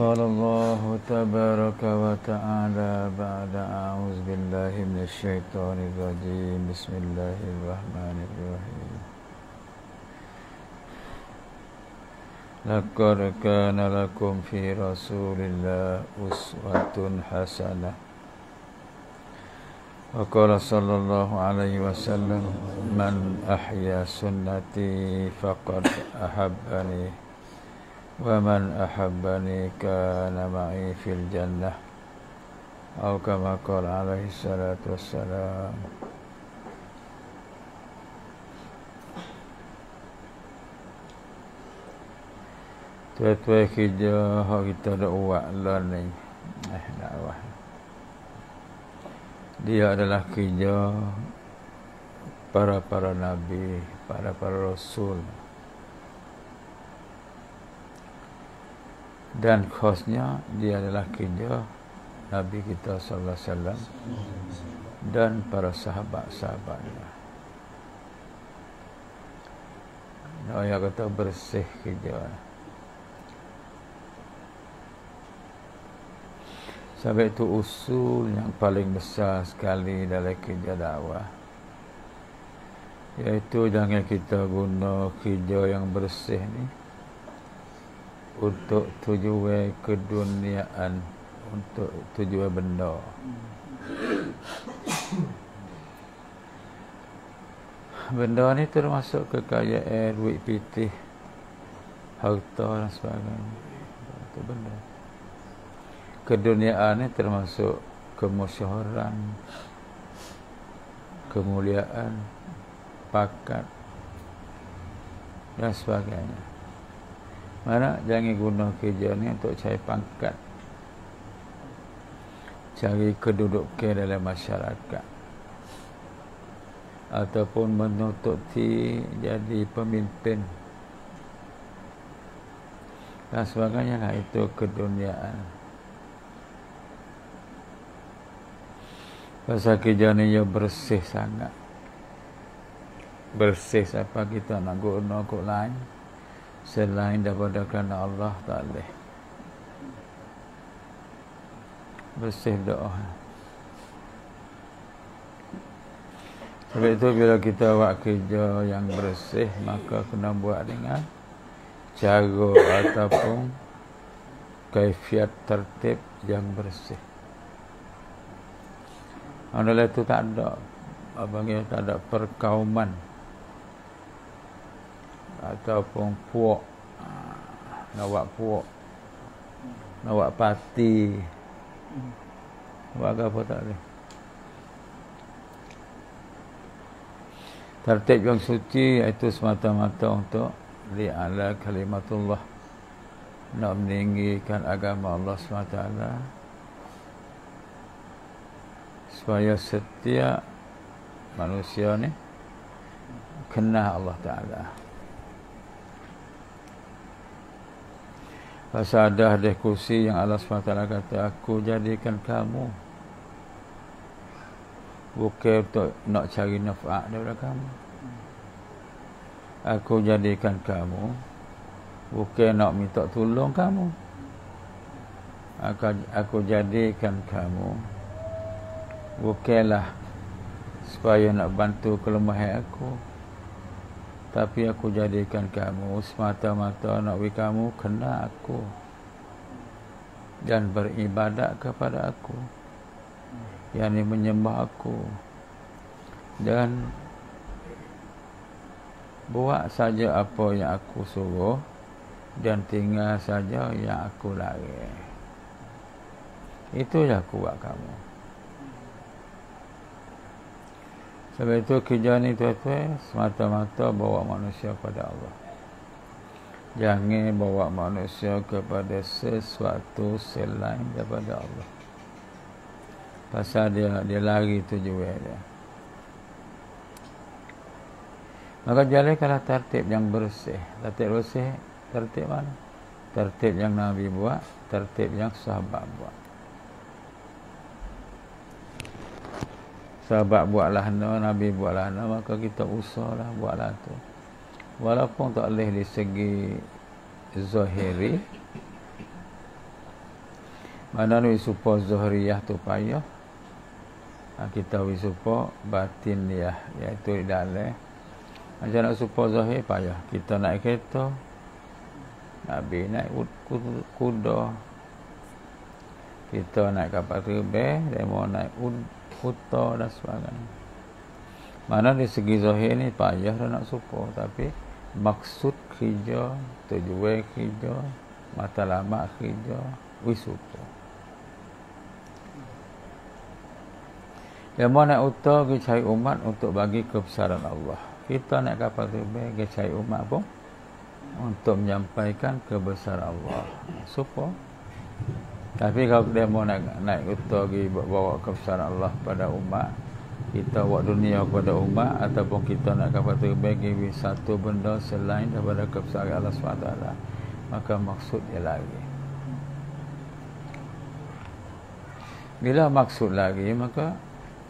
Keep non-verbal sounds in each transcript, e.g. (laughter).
قال الله تبارك وتعالى بعد أعوذ بالله من الشيطان الرجيم بسم الله الرحمن الرحيم لقد كان لكم في رسول الله أسوة حسنة وقال صلى الله عليه وسلم من أحيا سنتي فقد أحبني ومن أحبني كان معي في الجنة أو كما قال عليه الصلاة والسلام Tua-tua kerja Hak kita ada uak lah ni Eh nak uak Dia adalah kerja Para-para Nabi Para-para Rasul Para-para Rasul dan khasnya dia adalah kerja Nabi kita sallallahu alaihi wasallam dan para sahabat-sahabatnya. Oh yang kata bersih kerja. Sebab itu usul yang paling besar sekali dalam kerja dakwah iaitu jangan kita guna kerja yang bersih ni untuk tujuan keduniaan untuk tujuan benda benda ni termasuk kekayaan duit pitih harta dan sebagainya itu benda keduniaan ni termasuk kemusyahoran kemuliaan pakat dan sebagainya mana jangan guna kerja ni untuk cari pangkat cari kedudukan dalam masyarakat ataupun menututi jadi pemimpin dan sebagainya lah itu keduniaan pasal kerja ni ia ya bersih sangat bersih siapa kita nak guna kok lain selain daripada kerana Allah tak boleh bersih doa sebab itu bila kita buat kerja yang bersih maka kena buat dengan cara ataupun kaifiat tertib yang bersih oleh itu tak ada apa tak ada perkauman ataupun puak lawak ah, puak lawak pati buat apa tak ada tertib yang suci itu semata-mata untuk li'ala kalimatullah nak meninggikan agama Allah SWT supaya setiap manusia ni kena Allah Ta'ala. Pasal ada hadis kursi yang Allah SWT kata Aku jadikan kamu Bukan untuk nak cari nafa' daripada kamu Aku jadikan kamu Bukan nak minta tolong kamu Aku, aku jadikan kamu Bukanlah Supaya nak bantu kelemahan aku tapi aku jadikan kamu semata-mata anakwi kamu kena aku dan beribadat kepada aku yakni menyembah aku dan buat saja apa yang aku suruh dan tinggal saja yang aku larang itu yang aku buat kamu Sebab itu kerja ni tuan-tuan semata-mata bawa manusia kepada Allah. Jangan bawa manusia kepada sesuatu selain daripada Allah. Pasal dia dia lari tujuan dia. Maka kala tertib yang bersih. Tertib bersih, tertib mana? Tertib yang Nabi buat, tertib yang sahabat buat. sahabat buatlah no, Nabi buatlah no, maka kita usahlah buatlah tu walaupun tak boleh di segi zahiri mana ni supo zahiriah tu payah ha, kita wis supo batin dia iaitu di dalam macam nak supo zahir payah kita naik kereta Nabi naik kuda kita naik kapal terbang dia mau naik udara buta dan sebagainya. Mana di segi zahir ini payah dah nak supo tapi maksud kerja, tujuan kerja, mata lama kerja, wis suka. Yang mana nak utah, kita cari umat untuk bagi kebesaran Allah. Kita nak kapal tiba, kita cari umat pun untuk menyampaikan kebesaran Allah. supo. Tapi kalau dia mau naik, naik kereta pergi bawa kebesaran Allah pada umat, kita buat dunia kepada umat ataupun kita nak kapal terbang satu benda selain daripada kebesaran Allah SWT. Maka maksud dia lagi. Bila maksud lagi, maka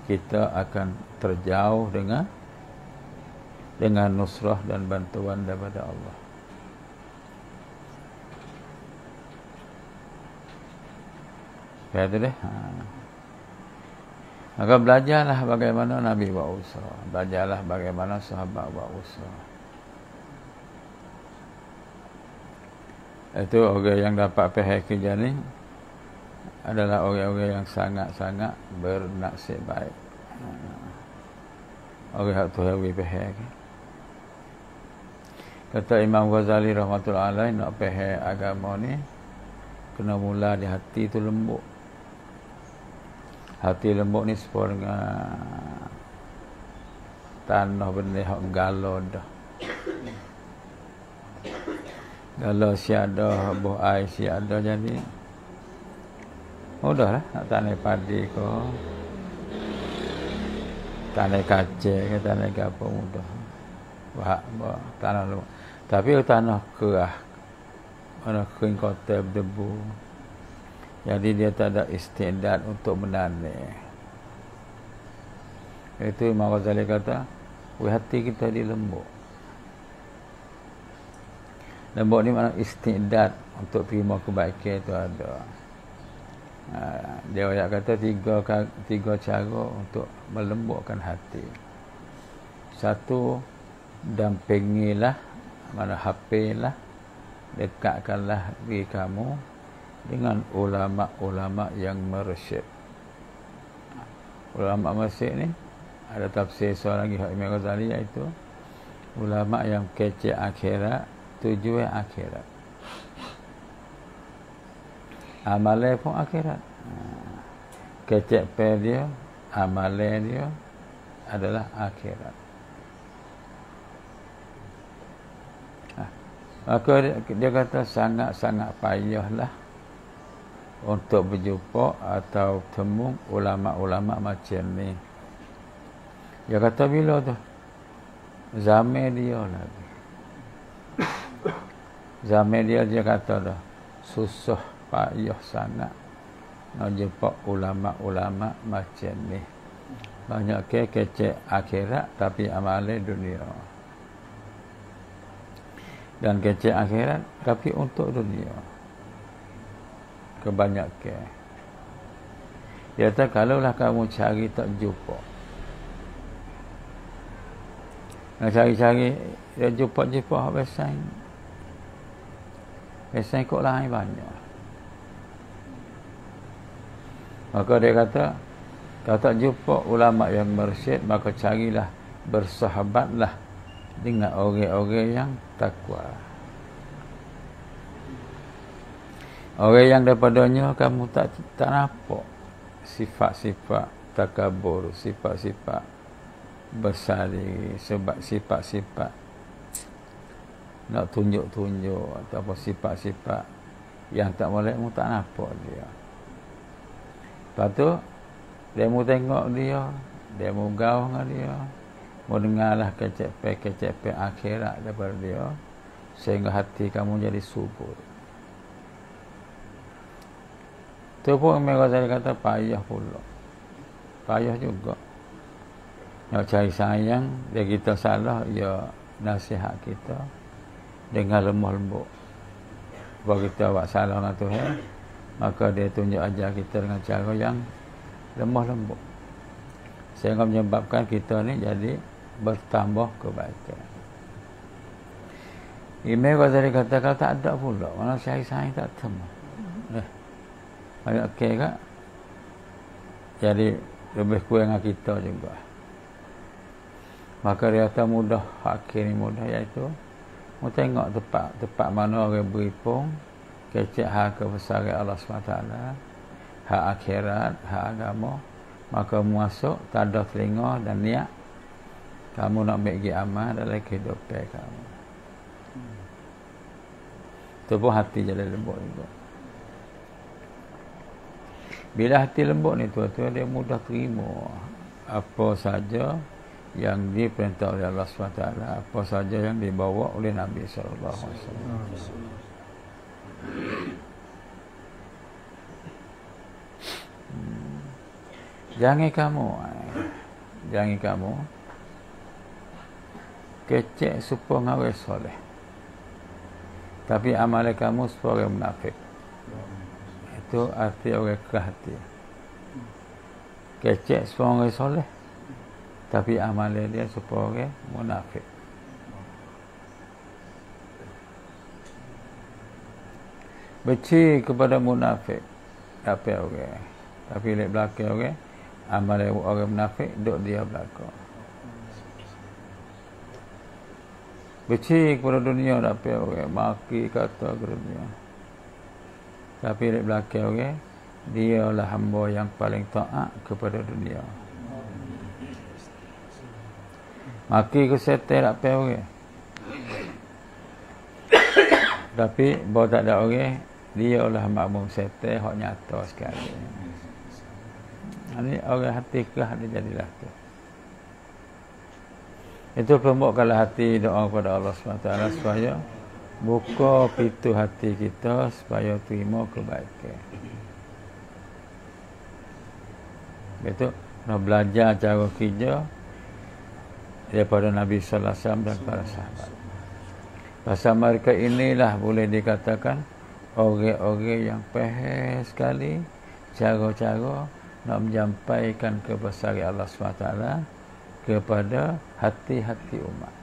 kita akan terjauh dengan dengan nusrah dan bantuan daripada Allah. Kata tu deh. Ha. Maka belajarlah bagaimana Nabi buat usaha. Belajarlah bagaimana sahabat buat usaha. Itu orang yang dapat pihak kerja ni adalah orang-orang yang sangat-sangat bernasib baik. Orang yang tu yang pihak Kata Imam Ghazali rahmatullahi alaih nak pihak agama ni kena mula di hati tu lembut hati lembut ni sepuluh dengan tanah benda yang galau dah galau si ada buah air si jadi mudah lah nak tanah padi ko tanah kaca ke tanah ke apa mudah bah, bah, tanah lembut tapi tanah kerah mana kering kotak berdebu debu jadi dia tak ada istidat untuk menani. Itu Imam Ghazali kata, hati kita di lembut. Lembut ni mana istidat untuk terima kebaikan itu ada. Ha, dia banyak kata tiga, tiga cara untuk melembutkan hati. Satu, dampingilah, mana hapilah, dekatkanlah diri kamu dengan ulama-ulama yang meresep. Ulama Mesir ni ada tafsir soal lagi Imam Ghazali iaitu ulama yang kece akhirat tujuan akhirat. Amalnya pun akhirat. kece per dia, amalnya dia adalah akhirat. Ha. Maka dia kata sangat-sangat payahlah untuk berjumpa atau temu ulama-ulama macam ni. ya kata bila tu? Zaman dia Nabi. Lah Zaman dia dia kata dah susah payah sangat nak jumpa ulama-ulama macam ni. Banyak ke kecek akhirat tapi amalan dunia. Dan kecek akhirat tapi untuk dunia kebanyakan. Dia kata kalaulah kamu cari tak jumpa. Nak cari-cari dia jumpa-jumpa habis sang. Pesan kok lain banyak. Maka dia kata, kalau tak jumpa ulama yang mersyid, maka carilah bersahabatlah dengan orang-orang yang takwa. Orang yang daripadanya kamu tak tak nampak sifat-sifat takabur, sifat-sifat besar diri, sebab sifat-sifat nak tunjuk-tunjuk ataupun sifat-sifat yang tak boleh kamu tak nampak dia. Lepas tu, dia mau tengok dia, dia mau gaul dengan dia, mau dengarlah kecepek-kecepek akhirat daripada dia, sehingga hati kamu jadi subur. Tu pun Imam Ghazali kata payah pula. Payah juga. Nak cari sayang, dia kita salah, ya nasihat kita dengan lemah lembut. Bagi kita buat salah dengan Tuhan, maka dia tunjuk ajar kita dengan cara yang lemah lembut. Sehingga menyebabkan kita ni jadi bertambah kebaikan. Imam Ghazali kata kalau tak ada pula, mana cari sayang tak temu. Eh banyak okay kak jadi lebih kurang dengan kita juga maka dia kata mudah hakir ni mudah iaitu mau tengok tempat tempat mana orang beripung kecil hak kebesaran Allah SWT hak akhirat hak agama maka masuk tak ada telinga dan niat kamu nak ambil pergi amal dalam kehidupan kamu itu hmm. pun hati jadi lembut juga bila hati lembut ni tuan-tuan dia mudah terima apa saja yang diperintah oleh Allah SWT apa saja yang dibawa oleh Nabi SAW hmm. jangan kamu jangan kamu kecek supaya ngawes soleh tapi amal kamu supaya munafik itu arti orang kerah hati. Kecek semua orang soleh. Tapi amal dia supaya orang munafik. Beci kepada munafik. Tapi orang. Okay. Tapi lihat belakang orang. Okay. Amal orang munafik, duduk dia belakang. Beci kepada dunia, tapi orang. Okay. Maki kata ke dunia tapi di belakang orang okay? dia lah hamba yang paling taat kepada dunia maki ke setan tak payah orang okay? tapi bawa tak ada orang okay? dia lah makmum setan hak nyata sekali ini orang hati ke hati jadilah tu itu pembuk kalau hati doa kepada Allah Subhanahu Wa Taala supaya buka pintu hati kita supaya terima kebaikan. Betul? Kena belajar cara kerja daripada Nabi sallallahu alaihi wasallam dan para sahabat. Pasal mereka inilah boleh dikatakan orang-orang yang pehes sekali cara-cara nak menyampaikan kebesaran Allah SWT kepada hati-hati umat.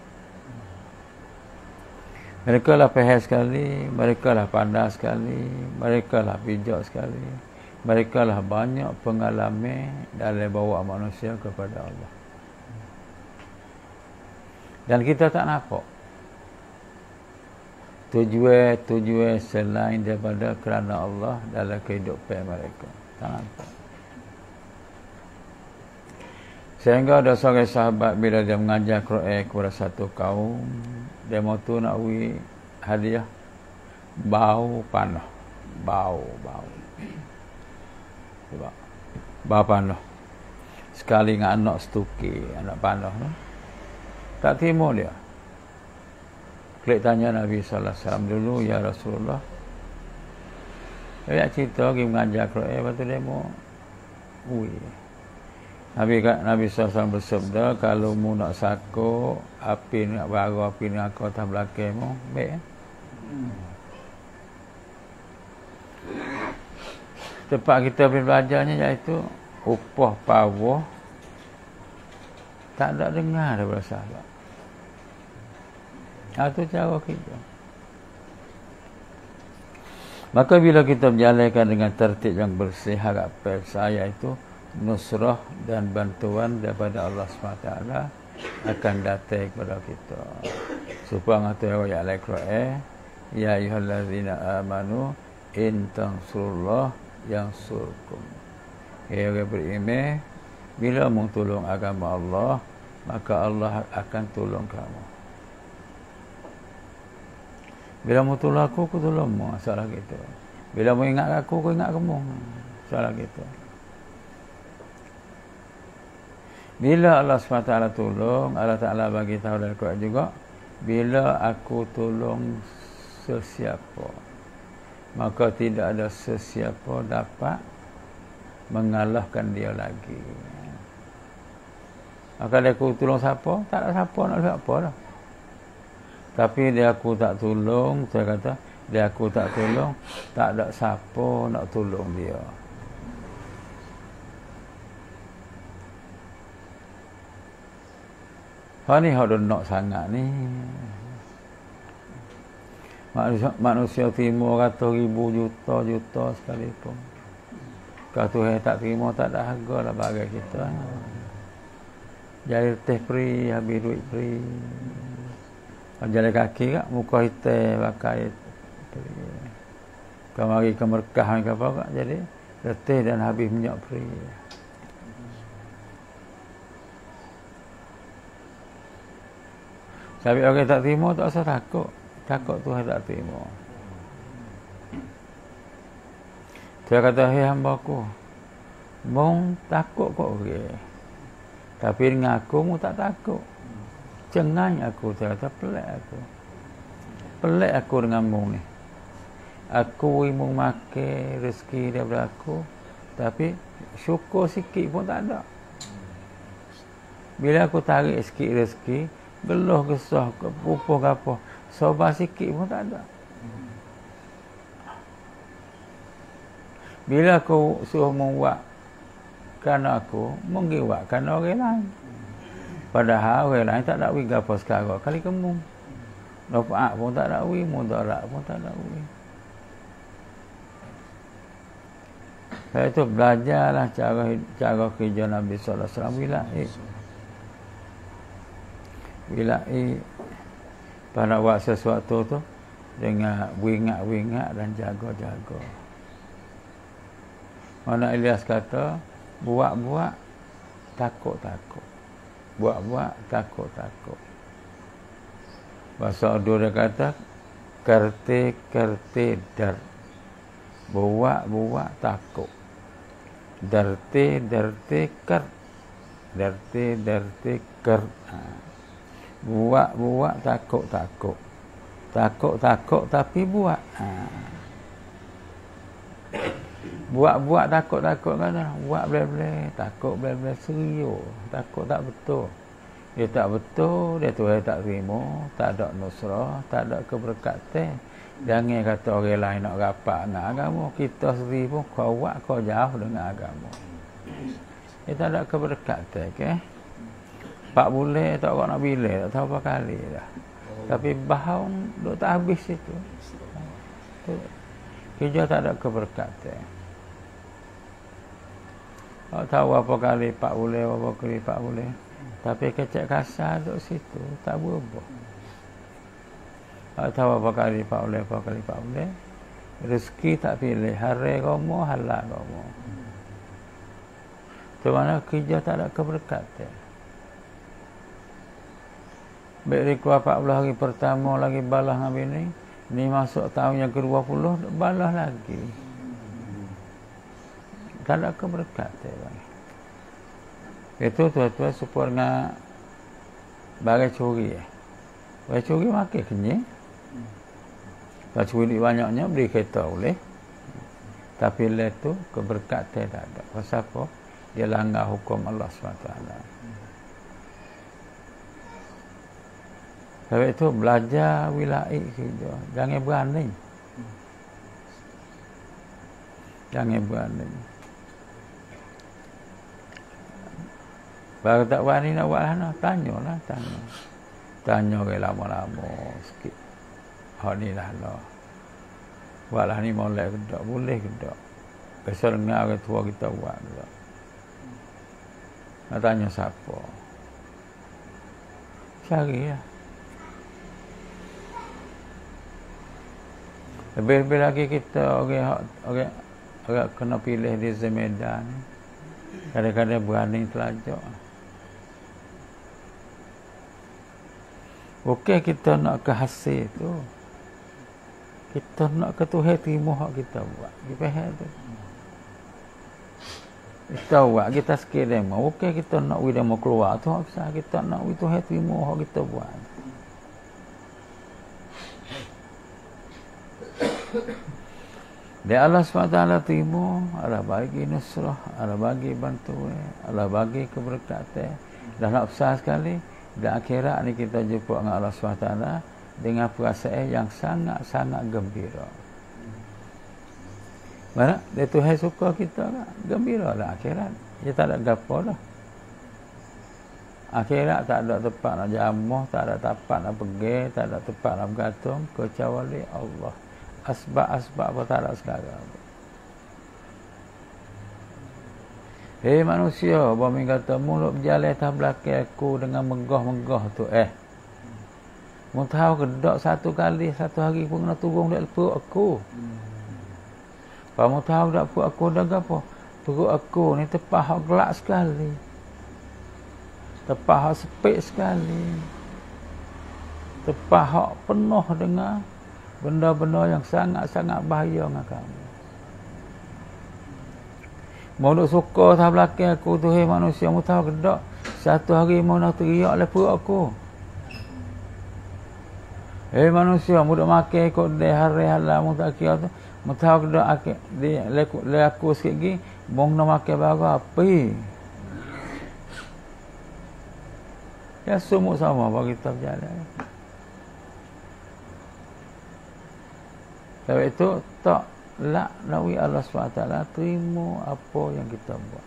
Mereka lah pehel sekali, mereka lah pandai sekali, mereka lah bijak sekali. Mereka lah banyak pengalaman dari bawa manusia kepada Allah. Dan kita tak nampak. tujuh tujuh selain daripada kerana Allah dalam kehidupan mereka. Tak nampak. Sehingga ada seorang sahabat bila dia mengajar Quran kepada satu kaum, dia mahu nak wui, hadiah bau panah bau bau sebab bau panah sekali dengan anak setuki anak panah no? tak terima dia klik tanya Nabi SAW dulu ya Rasulullah dia nak cerita pergi mengajar kalau eh, lepas tu dia mahu wui. Nabi kat Nabi SAW bersabda kalau mu nak sako api nak bara api nak aku atas belakang mu baik eh? tempat kita pergi belajarnya iaitu upah pawah tak ada dengar daripada sahabat itu ah, cara kita maka bila kita menjalankan dengan tertib yang bersih harapan saya itu nusrah dan bantuan daripada Allah SWT akan datang kepada kita. Supaya ngatai wa ya laqra'a eh? ya ayyuhallazina amanu in tansurullah yansurkum. Ya orang beriman bila mung tolong agama Allah maka Allah akan tolong kamu. Bila mu tolong aku aku tolong mu salah kita. Bila mu ingat aku aku ingat kamu salah kita. Bila Allah SWT tolong, Allah Ta'ala bagi tahu dan kuat juga. Bila aku tolong sesiapa, maka tidak ada sesiapa dapat mengalahkan dia lagi. Maka dia aku tolong siapa? Tak ada siapa nak siapa dah. Tapi dia aku tak tolong, saya kata, dia aku tak tolong, tak ada siapa nak tolong dia. Kau ni hodoh nok sangat ni. Manusia, manusia timur kata ribu juta juta sekalipun. Kau tu tak terima tak ada harga lah bagi kita. Ha. Jari teh pri habis duit peri. jalan kaki kak, muka hitam pakai peri. Kau mari ke Merkah apa jadi. Letih dan habis minyak peri. Tapi orang tak terima tak usah takut. Takut Tuhan tak terima. Dia kata, hei hamba ku mung takut kok Okay. Tapi dengan aku, mu tak takut. Cengai aku, dia kata, pelik aku. Pelik aku dengan mung ni. Aku mu makan rezeki daripada aku, tapi syukur sikit pun tak ada. Bila aku tarik sikit rezeki, geluh kesah ke pupu ke apa sobat sikit pun tak ada bila aku suruh membuat kerana aku mungkin buat kerana orang lain padahal orang lain tak nak wig apa sekarang kali kamu Nafa'at pun tak ada wih, mudarat pun tak ada wih. Saya tu belajarlah cara cara kerja Nabi Sallallahu Alaihi Wasallam. Eh, bila i pada buat sesuatu tu dengan wingat-wingat dan jaga-jaga. Mana Elias kata, buat-buat takut-takut. Buat-buat takut-takut. Bahasa Ordo dia kata, kerti-kerti dar. Buat-buat takut. Derti-derti ker. Derti-derti ker. derti derti ker buat buat takut takut takut takut tapi buat ha. buat buat takut takut kan buat bleh bleh takut bleh bleh serio takut tak betul dia tak betul dia tu dia tak terima tak ada nusrah tak ada keberkatan jangan kata orang lain nak rapat nak agama kita sendiri pun kau buat kau jauh dengan agama kita tak ada keberkatan ke pak boleh tak kau nak bila tak tahu berapa kali dah oh. tapi bahawang duk tak habis itu kerja tak ada keberkatan tak tahu apa kali pak boleh apa kali pak boleh tapi kecek kasar duk situ tak berubah tak tahu apa kali pak boleh apa kali pak boleh rezeki tak pilih hari kamu halal kamu tu mana kerja tak ada keberkatan Beri dia keluar 14 hari pertama lagi balas dengan bini. Ni masuk tahun yang ke-20, balas lagi. Tak ada keberkatan. Itu tuan-tuan supaya dengan barang curi. Ya. Eh. Barang curi makin kenyih. Kalau curi banyaknya, beli kereta boleh. Tapi lepas tu keberkatan tak ada. Pasal apa? Dia langgar hukum Allah SWT. Hmm. Sebab itu belajar wilaik kita. Jangan berani. Jangan berani. Baru tak berani nak buat lah. Tanya lah. Tanya. Tanya ke lama-lama sikit. Hak ni lah lah. Buatlah ni boleh ke tak? Boleh ke tak? Besar dengar orang tua kita buat ke tak? Nak tanya siapa? Cari lah. Lebih-lebih lagi kita orang orang orang kena pilih di Zemedan. Kadang-kadang berani telajak. Okey kita nak ke hasil tu. Kita nak ke Tuhan terima hak kita buat. Kita faham tu. Kita buat kita sekiranya. Okey kita nak wida mau keluar tu hak kita nak wida Tuhan terima hak kita buat. Dia Allah SWT terima, Allah bagi nusrah, Allah bagi bantuan, Allah bagi keberkatan. Dah nak besar sekali, dan akhirat ni kita jumpa dengan Allah SWT dengan perasaan yang sangat-sangat gembira. Mana? Dia Tuhan suka kita lah. Gembira lah akhirat. Dia tak ada gapa lah. Akhirat tak ada tempat nak jamuh, tak ada tempat nak pergi, tak ada tempat nak bergantung. Kecuali Allah asbab-asbab apa tak ada sekarang. Hei manusia, Bami kata, mulut berjalan atas belakang aku dengan menggah-menggah tu eh. Mau tahu ke dak satu kali satu hari pun kena turun dak perut aku. mau tahu dak perut aku dah dak apa? Perut aku ni tepah gelap sekali. Tepah sepit sekali. Tepah penuh dengan benda-benda yang sangat-sangat bahaya dengan kamu. Mau suka sah belakang aku tu hei manusia mu tahu kedak satu hari mau nak teriak oleh perut aku. Hei eh, manusia mu dak makan ko de hari halam mu tak kira tu. Mu tahu kedak aku de leku le aku sikit gi mong nak makan barang apa. Ya semua sama bagi kita jalan. Sebab itu tak laknawi Allah SWT terima apa yang kita buat.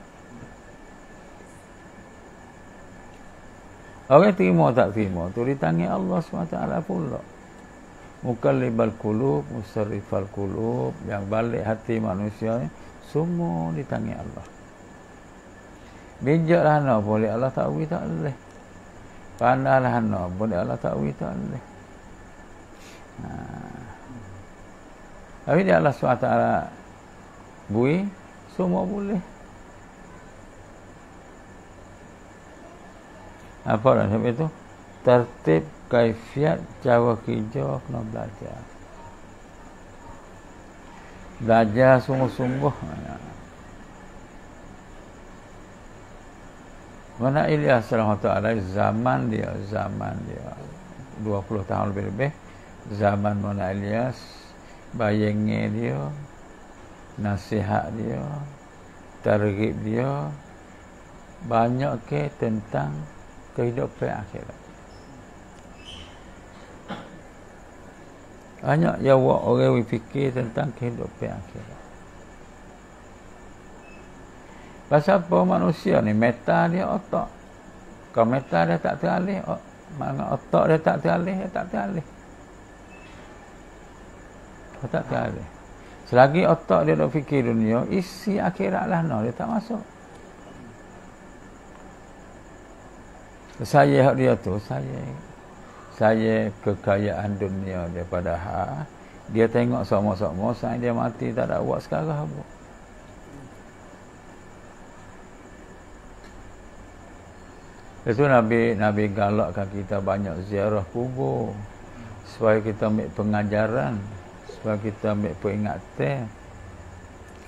Orang terima tak terima tu ditanggi Allah SWT pula. muka libal kulub, musarrifal kulub yang balik hati manusia ni semua ditanggi Allah. Bijaklah hana boleh Allah tahu tak boleh. Pandalah hana boleh Allah tahu tak boleh. Nah. Ha. Tapi dia Allah SWT bui, semua boleh. Apa orang sebab itu Tertib kaifiat cara kerja kena belajar. Belajar sungguh-sungguh. Mana Ilyas SWT zaman dia, zaman dia. 20 tahun lebih-lebih. Zaman Mona Elias bayangnya dia nasihat dia targib dia banyak ke tentang kehidupan akhirat banyak yang orang yang fikir tentang kehidupan akhirat pasal apa manusia ni meta dia otak kalau meta dia tak teralih mana otak dia tak teralih dia tak teralih dia tak ada. Selagi otak dia nak fikir dunia, isi akhirat lah no, dia tak masuk. Saya hak dia tu, saya saya kekayaan dunia dia ha. dia tengok sama-sama saya dia mati tak ada buat sekarang apa. Itu Nabi Nabi galakkan kita banyak ziarah kubur supaya kita ambil pengajaran sebab kita ambil peringatan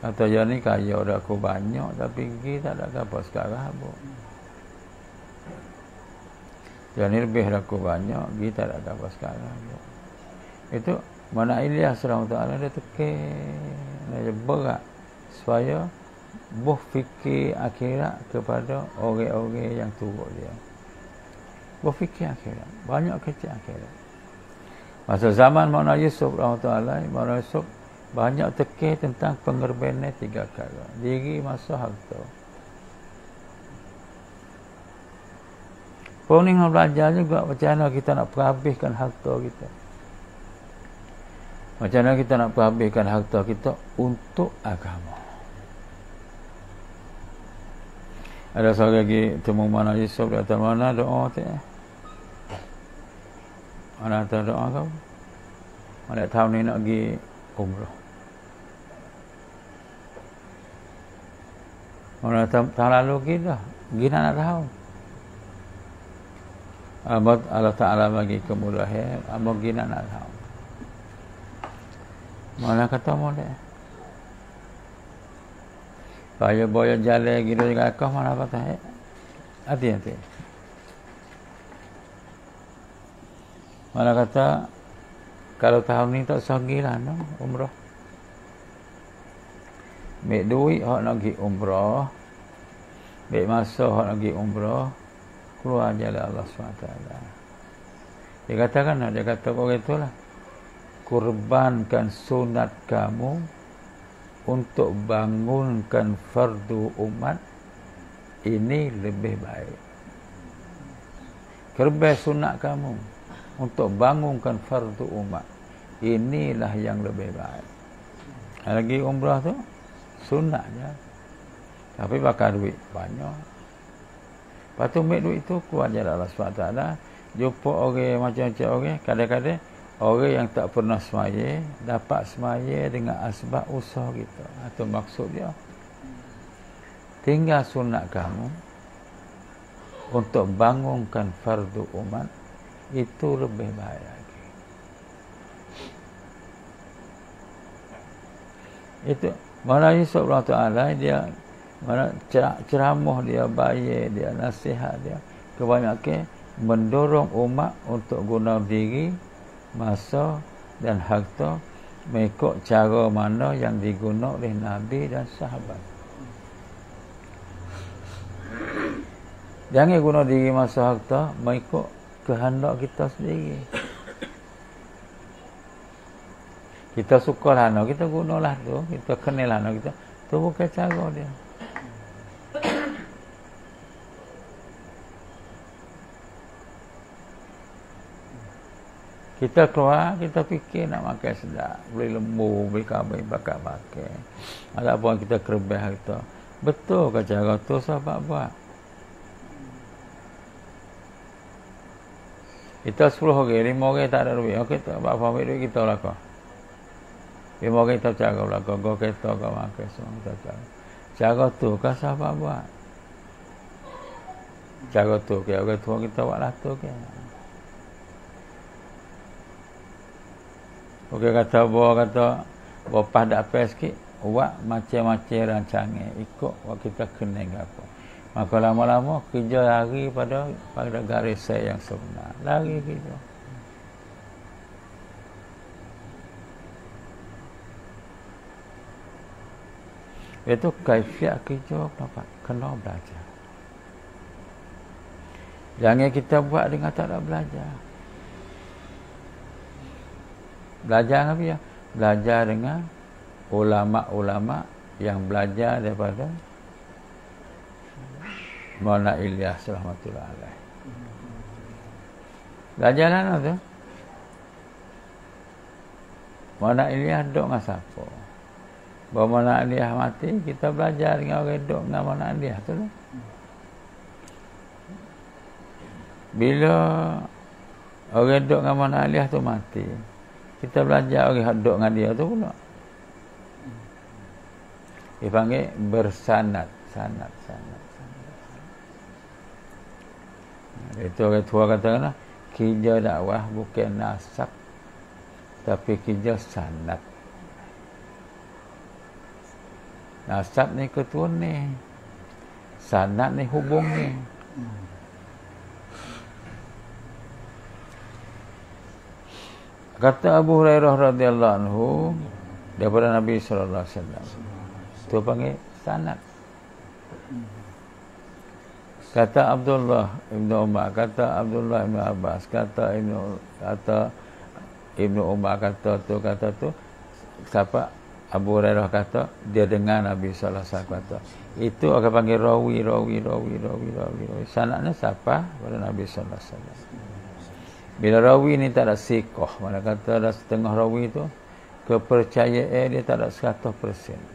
kata ya ni kaya dah aku banyak tapi pergi tak ada apa sekarang bu. Ya ni lebih dah aku banyak pergi tak ada apa sekarang bu. Itu mana ilah Ilyas Rahman Ta'ala dia tekan dia berat supaya buh fikir akhirat kepada orang-orang yang turut dia. Buh fikir akhirat. Banyak kecil akhirat. Masa zaman Maulana Yusuf rahmatullahi Maulana Yusuf banyak teke tentang pengorbanan tiga kali. Diri masa harta. Pun ni belajar juga macam mana kita nak perhabiskan harta kita. Macam mana kita nak perhabiskan harta kita untuk agama. Ada seorang lagi temu mana Yusuf datang mana doa tu. Ya? Mana tu doa kau? Mana tahun ni nak pergi umrah? Mana tahun lalu pergi dah? Pergi nak nak tahu? Abad Allah Ta'ala bagi kemudahan Abad gina nak nak tahu? Mana kata mulai? Baya-baya jalan gila juga kau mana patah? Eh? Hati-hati. Eh? Mana kata kalau tahun ni tak sah gi lah no, umrah. Mek duit hok nak gi umrah. Mek masa hok nak gi umrah. Keluar je lah Allah SWT. Dia katakan lah. Dia kata kau gitu lah. Kurbankan sunat kamu. Untuk bangunkan fardu umat. Ini lebih baik. Kerbai sunat Kamu untuk bangunkan fardu umat. Inilah yang lebih baik. Lagi umrah tu sunatnya. Tapi bakal duit banyak. Lepas tu ambil duit tu kuat je lah sebab tak ada. Jumpa orang macam-macam orang. Kadang-kadang orang yang tak pernah semaya dapat semaya dengan asbab usaha kita. Atau maksud dia. Tinggal sunat kamu untuk bangunkan fardu umat itu lebih bahaya lagi itu mana Yusuf Allah Ta'ala dia mana ceramah dia bayi dia nasihat dia kebanyakan mendorong umat untuk guna diri masa dan harta mengikut cara mana yang digunakan oleh Nabi dan sahabat jangan guna diri masa harta mengikut kehendak kita sendiri. Kita suka lah no, kita gunalah tu, kita kenal lah no, kita. Tu bukan cara dia. Kita keluar, kita fikir nak makan sedap. Beli lembu, beli kambing, bakar-bakar. Ada pun kita kerbeh kita. Betul ke cara tu sahabat buat? Kita 10 orang, 5 orang tak ada duit. Okey, tak apa-apa ambil duit kita lah kau. 5 orang kita jaga pula kau. Kau kereta kau makan semua kita jaga. Jaga tu kan siapa buat? Jaga tu. Okey, okey, tu kita buat lah tu. Okey, okay, kata bawa kata. Bapak tak payah sikit. Buat macam-macam rancangan. Ikut buat kita kena ke apa. Maka lama-lama kerja lari pada pada garis saya yang sebenar. Lari kerja. Itu kaifiat kerja kenapa? Kena belajar. Jangan kita buat dengan tak ada belajar. Belajar dengan apa ya? Belajar dengan ulama-ulama yang belajar daripada mana Ilyas rahmatullah alaih. Belajar lah tu. Mona Ilyas duduk dengan siapa? Bawa mana Ilyas mati, kita belajar dengan orang hidup dengan Mona Ilyas tu lah. Bila orang hidup dengan Mona Ilyas tu mati, kita belajar orang hidup dengan dia tu pula. Dia panggil bersanat, sanat, sanat. Itu orang tua kata lah. Kerja dakwah bukan nasab. Tapi kerja sanat. Nasab ni ketua ni. Sanat ni hubung ni. Kata Abu Hurairah radhiyallahu anhu daripada Nabi sallallahu alaihi wasallam. Tu panggil sanat kata Abdullah Ibn Umar kata Abdullah Ibn Abbas kata Ibn kata Ibn Umar kata tu kata tu siapa Abu Hurairah kata dia dengar Nabi sallallahu alaihi wasallam kata itu akan panggil rawi rawi rawi rawi rawi, rawi. sanaknya siapa pada Nabi sallallahu alaihi wasallam bila rawi ni tak ada sikah mana kata ada setengah rawi tu kepercayaan dia tak ada 100%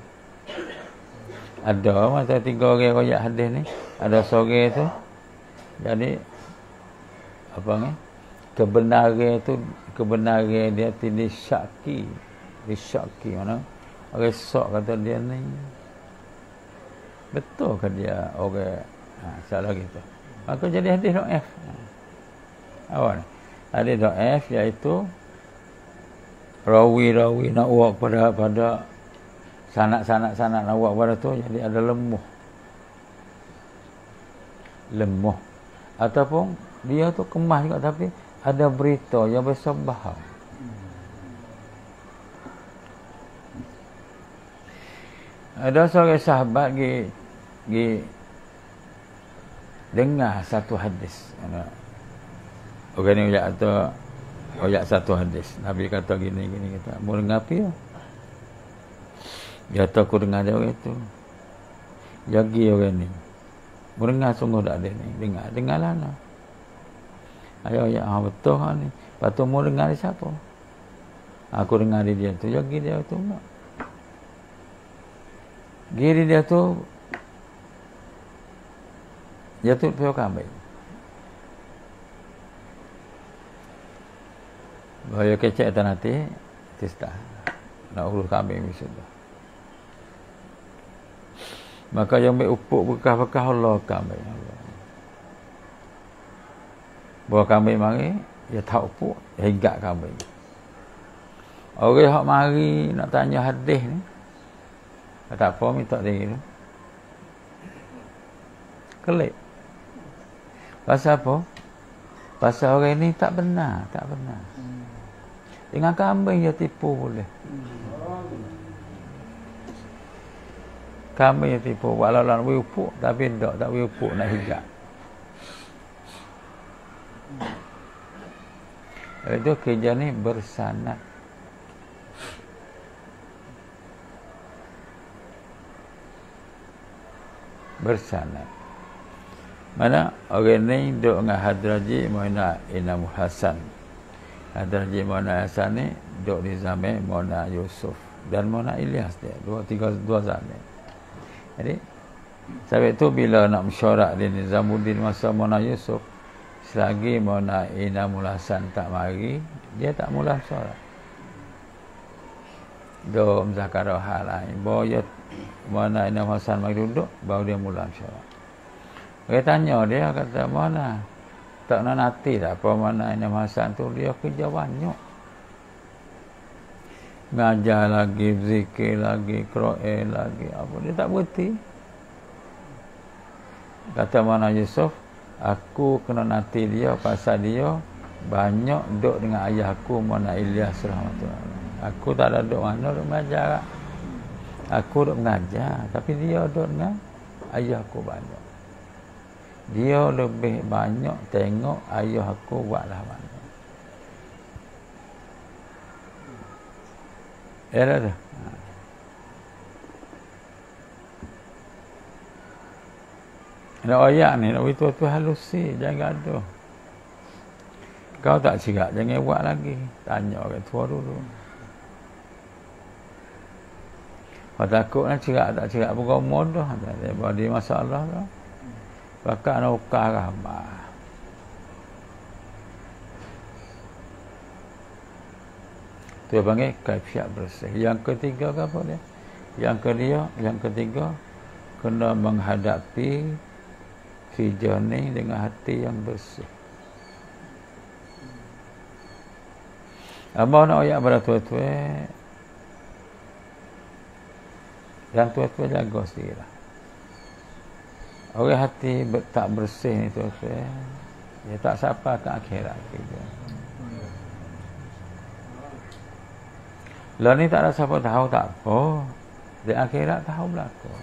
ada masa tiga orang royak hadis ni ada sore tu jadi apa ni kebenaran tu kebenaran dia tini syaki disyaki mana resok kata dia ni betul ke dia orang ha, salah gitu maka jadi hadis do'if awal hadis F, iaitu rawi-rawi nak uak pada pada sanak-sanak-sanak nawak pada tu jadi ada lemuh lemuh ataupun dia tu kemas juga tapi ada berita yang bersebah ada seorang sahabat gi gi dengar satu hadis orang ni ayat atau ayat satu hadis nabi kata gini gini kata mau dengar apa ya? Dia tahu aku dengar dia orang tu. Jagi orang ni. Aku dengar sungguh tak ada ni. Dengar, dengarlah lah. Ayah, ya, ah, betul lah ni. Lepas tu, mau dengar dia siapa? Aku dengar dia tu. Jagi dia tu. Giri dia tu. Dia tu pergi kambing. Bawa kecek tanah ti. Tista. Nak urus kambing ni Maka yang ambil upuk bekas-bekas Allah kami. Buah kami mari, ya tak upuk, ya higat kami. Orang yang mari nak tanya hadis ni, ya Tak apa, minta tinggi tu. Kelik. Pasal apa? Pasal orang ni tak benar, tak benar. Dengan kambing dia tipu boleh. kami yang tipu walau lawan wiupuk tapi tak tak wiupuk nak hijab itu kerja ni bersanat bersanat mana orang ni duduk dengan Hadraji Mona Inam Hasan Hadraji Mona Hasan ni duduk di zaman Mona Yusuf dan Mona Ilyas dia dua tiga dua zaman jadi sampai tu bila nak mesyuarat ni, Nizamuddin masa Mona Yusuf selagi Mona Ina Mulasan tak mari, dia tak mula mesyuarat. Do Zakaro halai, boyo Mona Ina Hasan mari duduk, baru dia mula mesyuarat. Dia tanya dia kata mana tak nak nanti lah apa mana Ina Hasan tu dia kerja banyak ngajar lagi, zikir lagi, kro'e lagi, apa dia tak berhenti. Kata mana Yusuf, aku kena nanti dia pasal dia banyak duduk dengan ayah aku mana Ilyas rahmatullah. Aku tak ada duduk mana duduk mengajar. Lah. Aku duduk mengajar tapi dia duduk dengan ayah aku banyak. Dia lebih banyak tengok ayah aku buatlah mana. Era, era. Ada oyak ni, nak beritahu tu halus si, jangan gaduh. Kau tak cerak, jangan buat lagi. Tanya orang tua dulu. Kau takut nak cerak, tak cerak pun kau modoh. Dia masalah lah. Bakal nak ukar rahmat. tu panggil kaifiat bersih yang ketiga ke apa dia yang ketiga yang ketiga kena menghadapi hijau ni dengan hati yang bersih Abang, nak ayat pada tua-tua Dan tua-tua jaga sendiri lah Orang hati tak bersih ni tua-tua Dia tak sapa ke akhirat kita. Gitu. Lah ni tak ada siapa tahu tak apa. Di akhirat tahu belaka.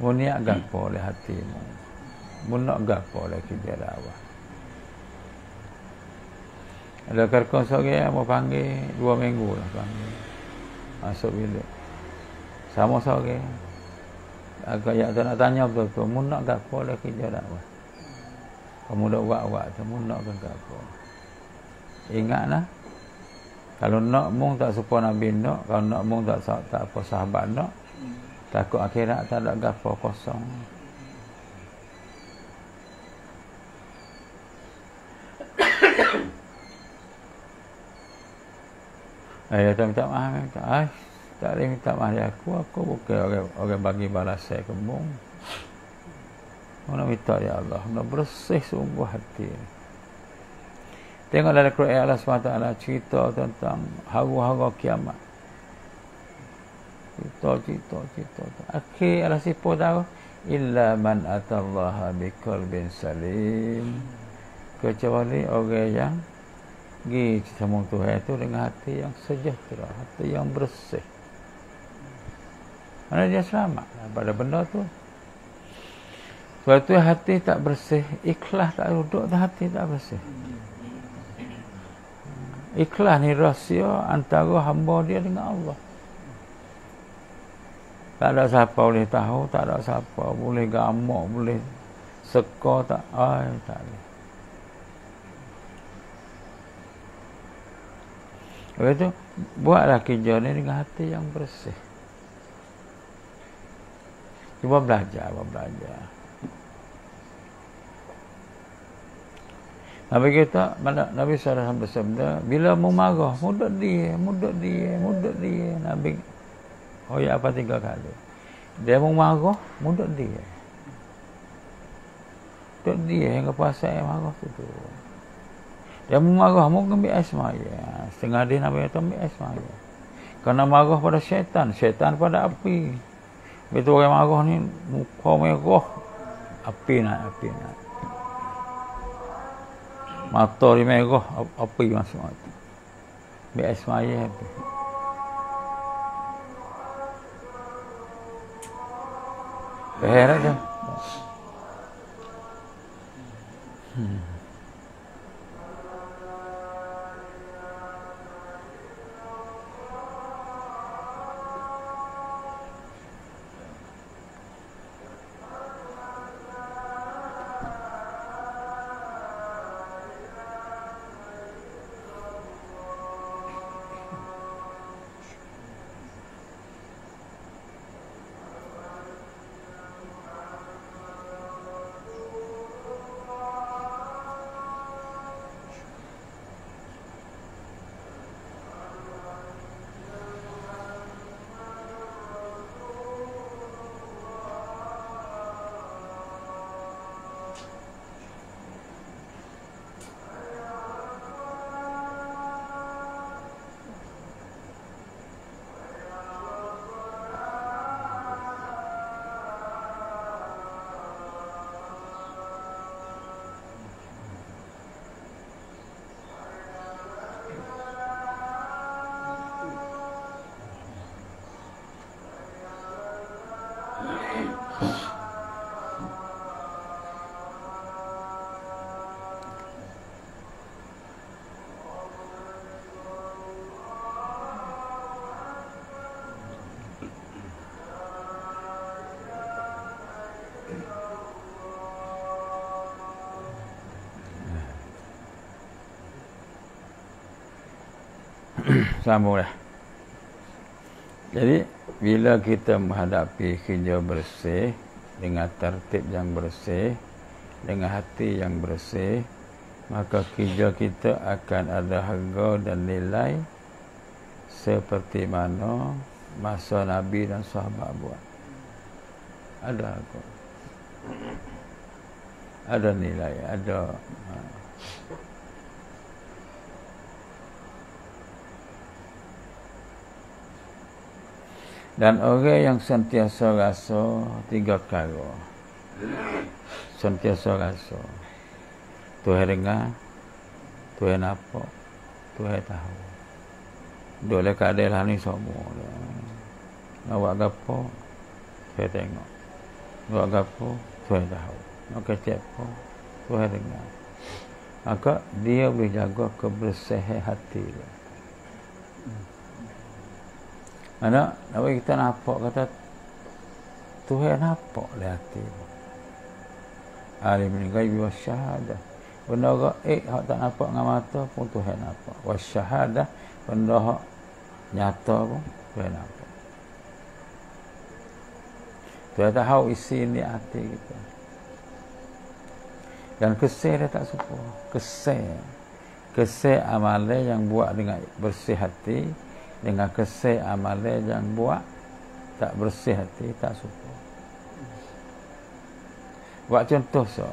Mu niat gapo oleh hatimu. Mu nak gapo oleh kerja awak. Ada kerkon sore yang mau panggil dua minggu lah panggil. Masuk bilik. Sama sore. Agak yang tu nak tanya betul-betul. Mu nak gapo oleh kerja awak. Kamu dah buat-buat tu. Mu nak gapo. Ingatlah kalau nak mung tak suka nabi nak kalau nak mung tak tak, tak apa sahabat nak takut akhirat tak ada gapo kosong Eh, dia minta maaf, minta maaf. Tak boleh minta maaf dari aku, aku bukan orang, orang bagi balas saya kembung. Mana minta ya Allah, mana bersih sungguh hati ni. Tengok dalam Quran Allah SWT cerita tentang hawa-hawa kiamat. Cerita, cerita, cerita. Akhir Allah sifat tahu. Illa man atallaha biqal bin salim. Kecuali orang yang pergi sama Tuhan itu dengan hati yang sejahtera. Hati yang bersih. Mana dia selamat pada benda tu. Sebab tu hati tak bersih. Ikhlas tak duduk. Hati tak bersih. Hmm. Ikhlas ni rahsia antara hamba dia dengan Allah. Tak ada siapa boleh tahu, tak ada siapa boleh gamak, boleh seka tak. Ay, tak ada. Lepas tu, buatlah kerja ni dengan hati yang bersih. Cuba belajar, cuba belajar. Nabi kata, mana Nabi salah bersabda, bila mu marah, mudah dia, mudah dia, mudah dia. Nabi, oh ya apa tiga kali. Dia mu marah, mudah dia. Mudah dia yang kepasa yang marah tu. tu. Dia mu marah, mu kembali asma ya. Setengah dia Nabi kata, kembali asma ya. Kerana marah pada syaitan, syaitan pada api. Betul orang marah ni, muka merah, api nak, api nak mata dia merah apa yang masuk mata biar semaya habis Eh, ada. Right, sambung dah. Jadi, bila kita menghadapi kerja bersih, dengan tertib yang bersih, dengan hati yang bersih, maka kerja kita akan ada harga dan nilai seperti mana masa Nabi dan sahabat buat. Ada harga. Ada nilai, ada... Ha. dan orang yang sentiasa rasa tiga perkara sentiasa rasa Tuhan dengar Tuhan apa Tuhan tahu boleh keadaan lah ni semua nak buat apa Tuhan tengok buat apa Tuhan tahu nak kerja apa Tuhan dengar maka dia boleh jaga kebersihan hati dia. Ada, tapi kita nampak kata Tuhan nampak lah hati. Alim ini kaya bila syahadah. Benda kau eh, hak tak nampak dengan mata pun Tuhan nampak. Wah syahadah, benda hak nyata pun Tuhan nampak. Tuhan tahu isi ni hati kita. Dan kesih dia tak suka. Kesih. Kesih amalan yang buat dengan bersih hati dengan kesih amalan yang buat tak bersih hati tak suka buat contoh so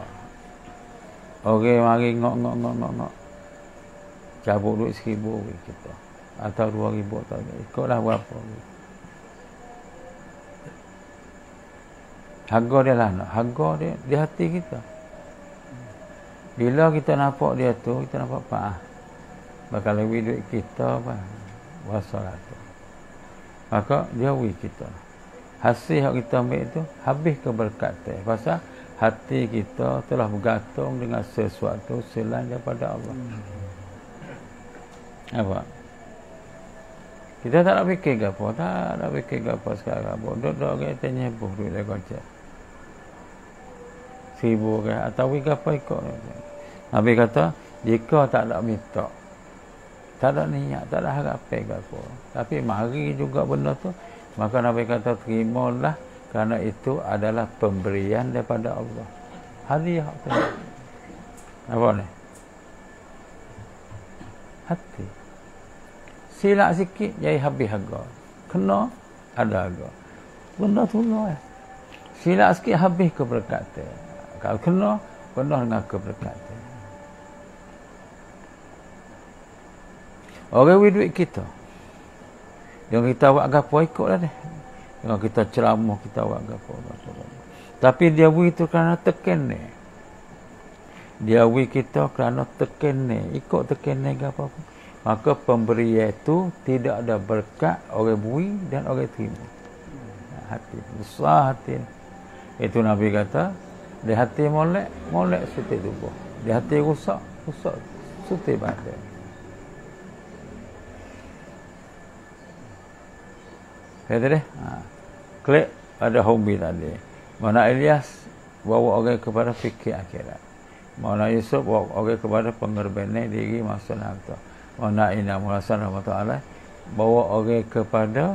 orang mari ngok ngok ngok ngok ngok cabut duit seribu kita atau dua ribu atau ikutlah berapa harga dia lah nak harga dia di hati kita bila kita nampak dia tu kita nampak apa bakal lebih duit kita apa wassalatu. Maka jauhi kita. Hasil yang kita ambil itu habis keberkatan. Pasal hati kita telah bergantung dengan sesuatu selain daripada Allah. Hmm. Apa? Kita tak nak fikir ke apa? Tak nak fikir ke apa sekarang. Duduk-duduk ke atas nyebuh duit dah kocak. Sibuk Atau ke apa ikut? Nabi kata, jika tak nak minta, tak ada niat, tak ada harap ke apa. Tapi mari juga benda tu. Maka Nabi kata terimalah kerana itu adalah pemberian daripada Allah. Hadiah tu. Apa ni? Hati. Silap sikit jadi habis harga. Kena ada harga. Benda tu lah. Eh. Silap sikit habis keberkatan. Kalau kena, penuh dengan keberkatan. Orang beri duit kita. Yang kita buat gapo ikutlah dia. Yang kita ceramah kita buat gapo Tapi dia beri itu kerana teken ni. Dia beri kita kerana teken ni. Ikut teken ni gapo pun. Maka pemberian itu tidak ada berkat orang beri dan orang terima. Hati besar hati. Itu Nabi kata, di hati molek, molek setiap tubuh. Di hati rusak, rusak setiap badan. Saya tadi. Ha. Klik pada hobi tadi. Mana Ilyas bawa orang kepada fikir akhirat. Mana Yusuf bawa orang kepada pengerbene diri masa nanti. Mana Ina Mulasan Rahmatullah bawa orang kepada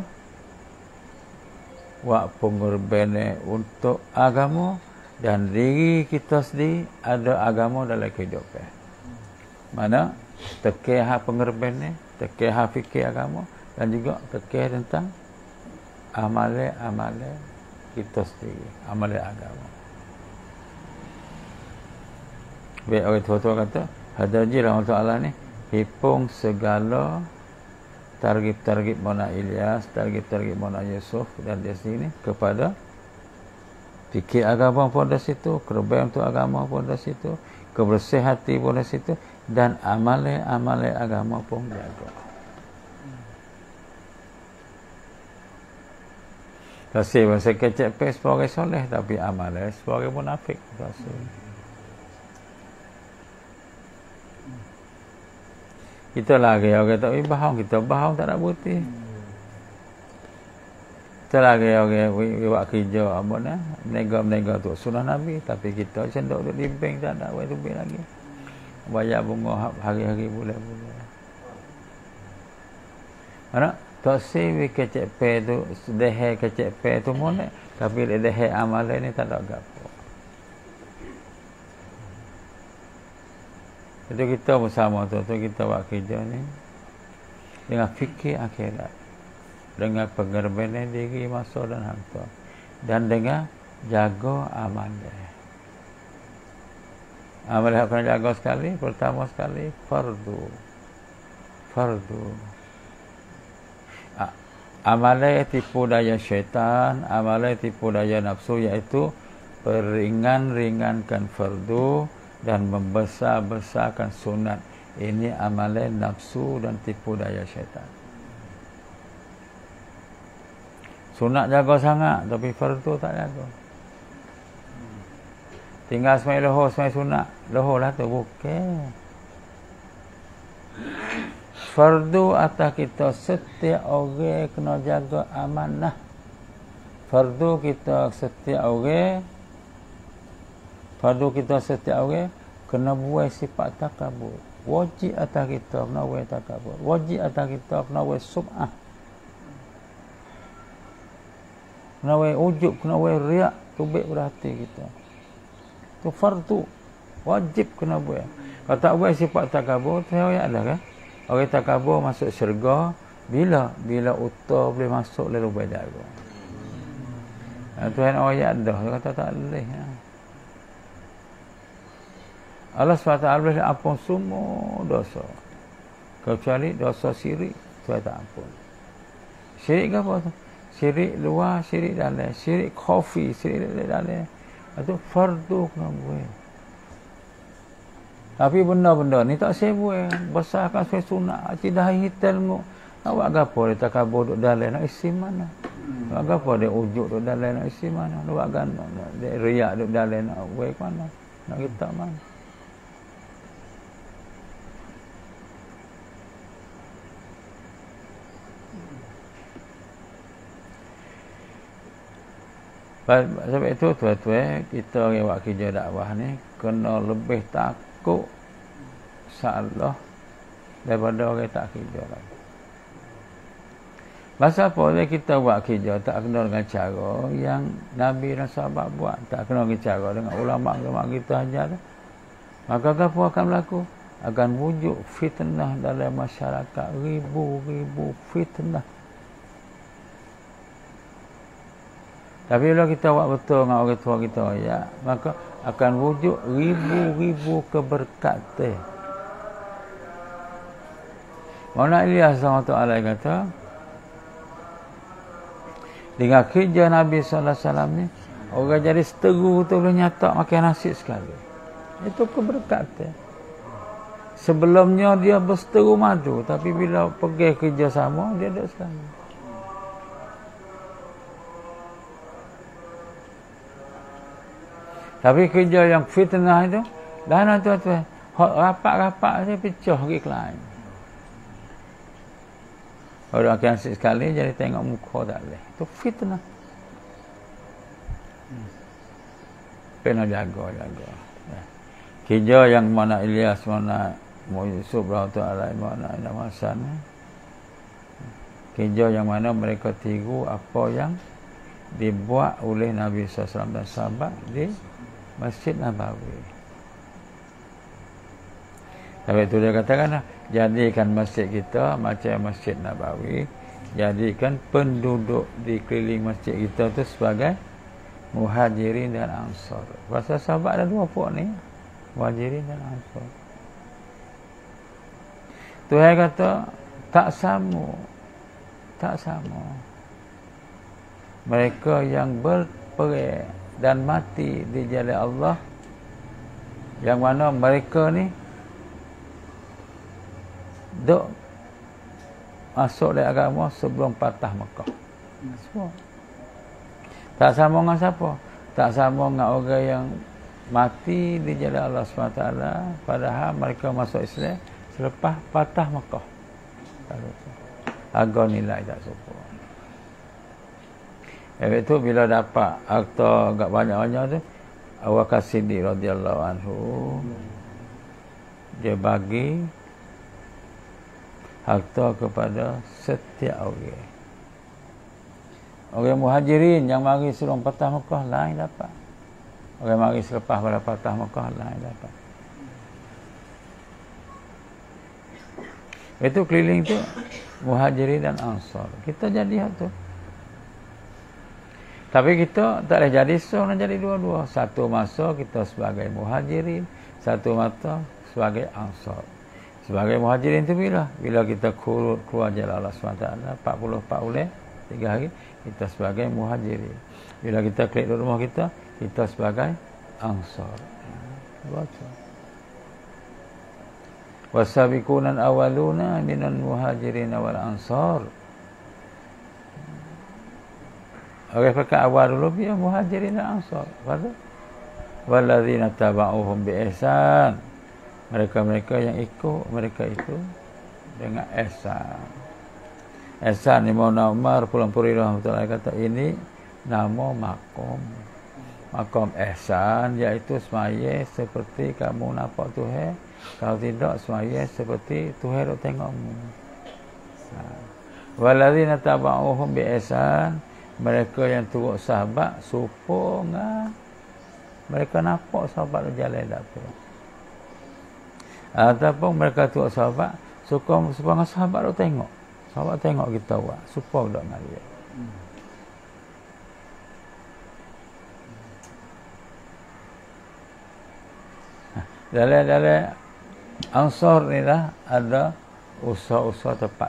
buat pengorbanan untuk agama dan diri kita sendiri ada agama dalam kehidupan. Mana tekeh pengorbanan, tekeh fikir agama dan juga tekeh tentang amale-amale kita sendiri, amale agama. Baik orang tua-tua kata, Hadaji Rahmat Allah ni, hipung segala target-target Mona Ilyas, target-target Mona Yusuf dan dia sendiri kepada fikir agama pun dari situ, kerbaik untuk agama pun dari situ, kebersih hati pun dari situ, dan amale-amale agama pun dari situ. Rasul masa kecek pek sebagai soleh tapi amal eh, sebagai munafik Rasul. Kita lagi orang kata ni bahang kita bahang tak nak bukti. Hmm. Kita lagi orang ni buat kerja apa ni tu sunah Nabi tapi kita sendok duduk di bank tak nak buat lebih lagi. Bayar bunga hari-hari boleh-boleh. Mana? -hari tosiwi kecek pe tu deh kecek pe tu mone tapi le dehe amale ni tak ada gapo itu kita bersama tu tu kita buat kerja ni dengan fikir akhirat dengan pengerbenan diri masa dan hantu, dan dengan jago amale amale aku nak jaga sekali pertama sekali fardu fardu Amalai tipu daya syaitan, amalai tipu daya nafsu yaitu peringan-ringankan fardu dan membesar-besarkan sunat. Ini amalai nafsu dan tipu daya syaitan. Sunat jaga sangat tapi fardu tak jaga. Tinggal semai lehoh, semai sunat. Lehoh lah tu. Bukan fardu atas kita setiap orang kena jaga amanah fardu kita setiap orang fardu kita setiap orang kena buai sifat takabur wajib atas kita kena buai takabur wajib atas kita kena buai sub'ah kena buai ujub kena buai riak tubik berhati kita itu fardu wajib kena buai kalau tak buai sifat takabur saya ada lah, kan Orang tak kabur masuk syurga bila? Bila utah boleh masuk lalu badar. Ha, Tuhan orang yang ada. Dia kata tak boleh. Ya. Allah SWT boleh apa semua dosa. Kecuali dosa sirik. Tuhan tak ampun. Sirik apa tu? Sirik luar, sirik dalam. Sirik kofi, sirik dalam. Itu fardu kena eh. buat. Tapi benda-benda ni tak sebuah. Eh. Besarkan sesuai sunnah. Tidak hitam mu. Awak apa dia tak kabur duduk dalai nak isi mana? Awak apa dia ujuk duduk dalai nak isi mana? Awak gana. Dia riak duduk dalai nak buat ke mana? Nak kita mana? Sebab itu tuan-tuan kita yang buat kerja dakwah ni kena lebih tak takut salah daripada orang tak kerja lagi. Masa apa kita buat kerja tak kena dengan cara yang Nabi dan sahabat buat. Tak kena dengan cara dengan ulama-ulama kita ajar. Maka apa akan berlaku? Akan wujud fitnah dalam masyarakat. Ribu-ribu fitnah. Tapi kalau kita buat betul dengan orang tua kita, ya, maka akan wujud ribu-ribu keberkatan. Maulana Ilyas SWT kata, dengan kerja Nabi Sallallahu Alaihi Wasallam ni, orang jadi seteguh tu boleh nyata, makan nasi sekali. Itu keberkatan. Sebelumnya dia berseteru madu, tapi bila pergi kerja sama, dia dah sekarang. Tapi kerja yang fitnah itu, dana tu tuan rapat-rapat saja pecah pergi klien. Orang akan asyik sekali, jadi tengok muka tak leh, tu fitnah. Kena jaga-jaga. Ya. Kerja yang mana Ilyas, mana Yusuf, Rautu alai mana Inam Hassan. Ya. Kerja yang mana mereka tiru apa yang dibuat oleh Nabi SAW dan sahabat di Masjid Nabawi. Tapi itu dia katakan, lah, jadikan masjid kita macam Masjid Nabawi. Jadikan penduduk di keliling masjid kita itu sebagai muhajirin dan ansur. Pasal sahabat ada dua puak ni. Muhajirin dan ansur. Tuhan kata, tak sama. Tak sama. Mereka yang berperik dan mati di jalan Allah yang mana mereka ni dok masuk dari agama sebelum patah Mekah tak sama dengan siapa tak sama dengan orang yang mati di jalan Allah SWT padahal mereka masuk Islam selepas patah Mekah agar nilai tak suka Lepas tu bila dapat akta agak banyak-banyak tu Awak kasih radhiyallahu anhu Dia bagi Akta kepada setiap orang Orang muhajirin yang mari sebelum patah Mekah lain dapat Orang mari selepas pada patah Mekah lain dapat Itu keliling tu Muhajirin dan Ansar Kita jadi hati tapi kita tak boleh jadi so nak jadi dua-dua. Satu masa kita sebagai muhajirin, satu mata sebagai ansar. Sebagai muhajirin tu bila? Bila kita keluar, keluar jalan Allah SWT, 40 40 tiga hari, kita sebagai muhajirin. Bila kita klik di rumah kita, kita sebagai ansar. Baca. Wasabikunan awaluna minan muhajirin awal ansar. Orang pakai awal dulu dia muhajirin dan ansar. Pada walladzina taba'uhum bi ihsan. Mereka-mereka yang ikut mereka itu dengan ihsan. Ihsan ni mau Umar pulang puri rahmatullah kata ini nama makom makom ihsan iaitu semaya seperti kamu nampak Tuhan kalau tidak semaya seperti Tuhan tengokmu. Walladzina taba'uhum bi ihsan mereka yang turut sahabat supong ah. mereka nampak sahabat berjalan dak tu ataupun mereka turut sahabat suka supong sahabat dak tengok sahabat tengok kita buat supong dak ngari Dale-dale ansor ni lah ada usah-usah tepat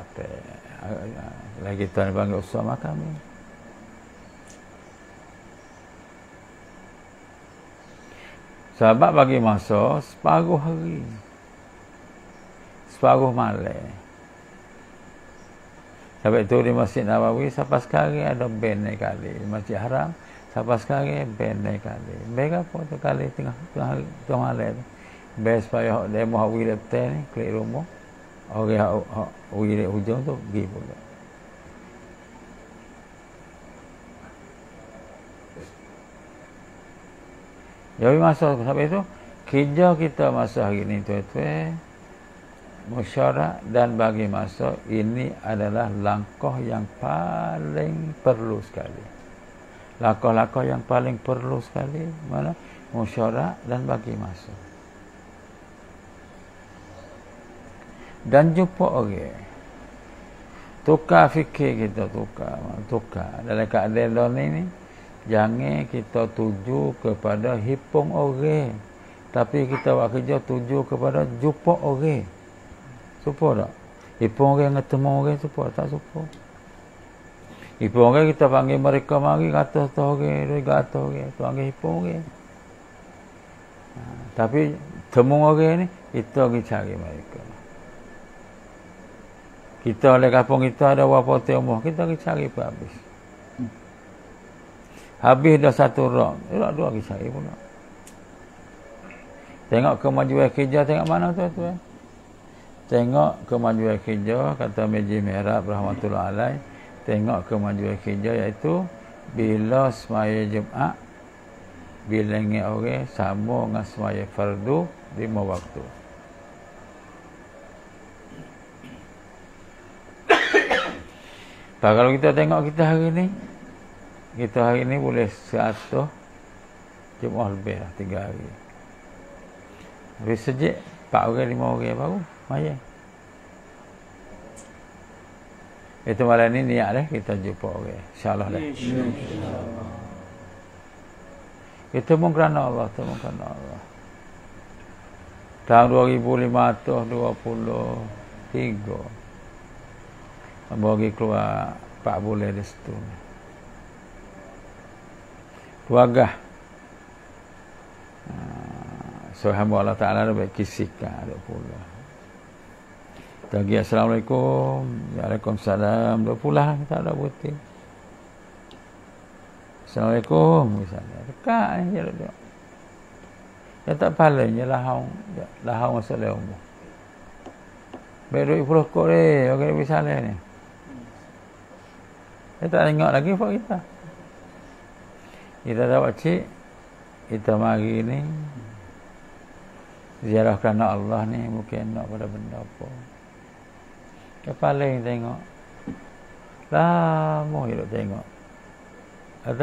lagi tuan panggil usah makam ni Sahabat bagi masa separuh hari. Separuh malam. Sampai tu di Masjid Nawawi, sampai sekarang ada band ni kali. Masjid Haram, sampai sekarang band ni kali. Band apa tu kali tengah tengah, tengah malam tu? Band supaya dia mahu wilayah petai ni, klik rumah. Orang yang wilayah hujung tu, pergi pula. Jadi masa sampai itu kerja kita masa hari ini tuan-tuan mesyuarat dan bagi masa ini adalah langkah yang paling perlu sekali. Langkah-langkah yang paling perlu sekali mana mesyuarat dan bagi masa. Dan jumpa orang. Okay. Tukar fikir kita tukar, tukar dalam keadaan ini jangan kita tuju kepada hipung orang tapi kita buat kerja tuju kepada jumpa orang supo tak hipung orang ketemu orang supo tak supo hipung orang kita panggil mereka mari kata tu orang dia kata orang tu panggil hipung orang ha, tapi temu orang ni kita pergi cari mereka kita oleh kampung kita ada wapote tiang kita pergi cari habis Habis dah satu rak. Rak dua lagi saya pula. Tengok kemajuan kerja tengok mana tu tu eh. Tengok kemajuan kerja kata Meji Merah rahmatullah alai. Tengok kemajuan kerja iaitu bila semaya Jumaat bila ngi orang sama dengan semaya fardu lima waktu. (coughs) Tak kalau kita tengok kita hari ni, kita hari ni boleh 100 jemaah lebih lah tiga hari tapi sejik 4 orang 5 orang baru mayan itu malam ni niat lah kita jumpa orang okay. insyaAllah lah insyaAllah itu pun kerana Allah itu pun kerana Allah tahun 2523 bagi keluar pak boleh di situ ni keluarga ah, so hamba Allah Ta'ala ada baik kisikan ada ah, pula lagi Assalamualaikum Waalaikumsalam dah pula kita ada putih Assalamualaikum misalnya dekat eh ya dia ya tak palingnya lah hang lah hang masuk dalam rumah baik duit puluh kok ni eh. orang ni misalnya ni dia tak tengok lagi buat kita ඉතද වචි ඉතමාගීනි ජියරහ කරන්න අල්ලාහනේ මුකෙන්න අපට බන්න අපෝ කපලෙන් දෙන්ගෝ ලා මොහිර දෙන්ගෝ අද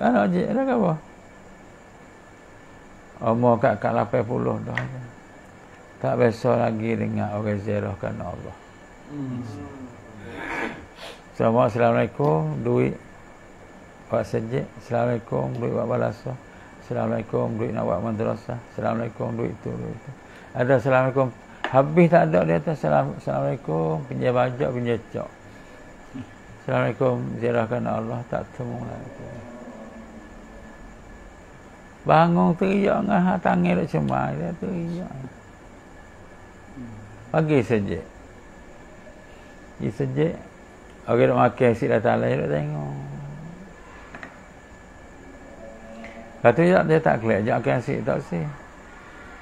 අනජි රකබෝ අමෝ කක් කලපේ පුලෝ දෝ tak besok lagi dengan orang zerohkan Allah. Hmm. Assalamualaikum. Duit. Pak Sejik Assalamualaikum duit buat balas Assalamualaikum duit nak buat madrasah Assalamualaikum duit itu, duit itu. Ada Assalamualaikum Habis tak ada di atas Assalamualaikum Pinjai bajak pinjai cok Assalamualaikum Zirahkan Allah tak temu lagi Bangun teriak dengan hak tangan dia cuma dia teriak. Pagi sejek. Di sejek. Okey nak makan sikit datang lain nak tengok. Kata dia, dia tak kelihat, dia akan asyik tak sih.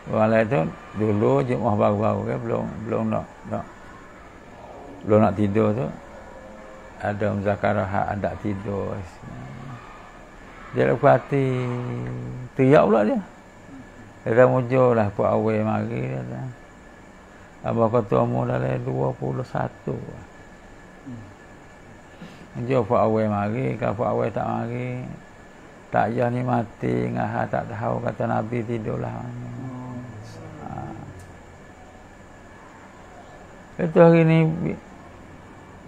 Walau itu tu, dulu jemaah baru-baru kan, belum belum nak, nak belum nak tidur tu. Ada muzakarah, rahat, ada tidur. Dia tak berhati. Teriak pula dia. Dia tak mujur lah, buat awal mari. Dia Abah kata umur dalam 21. Dia buat awal mari, kalau buat awal tak mari, tak payah ni mati ngah ah, tak tahu kata Nabi tidurlah. Oh. Ha. Itu hari ni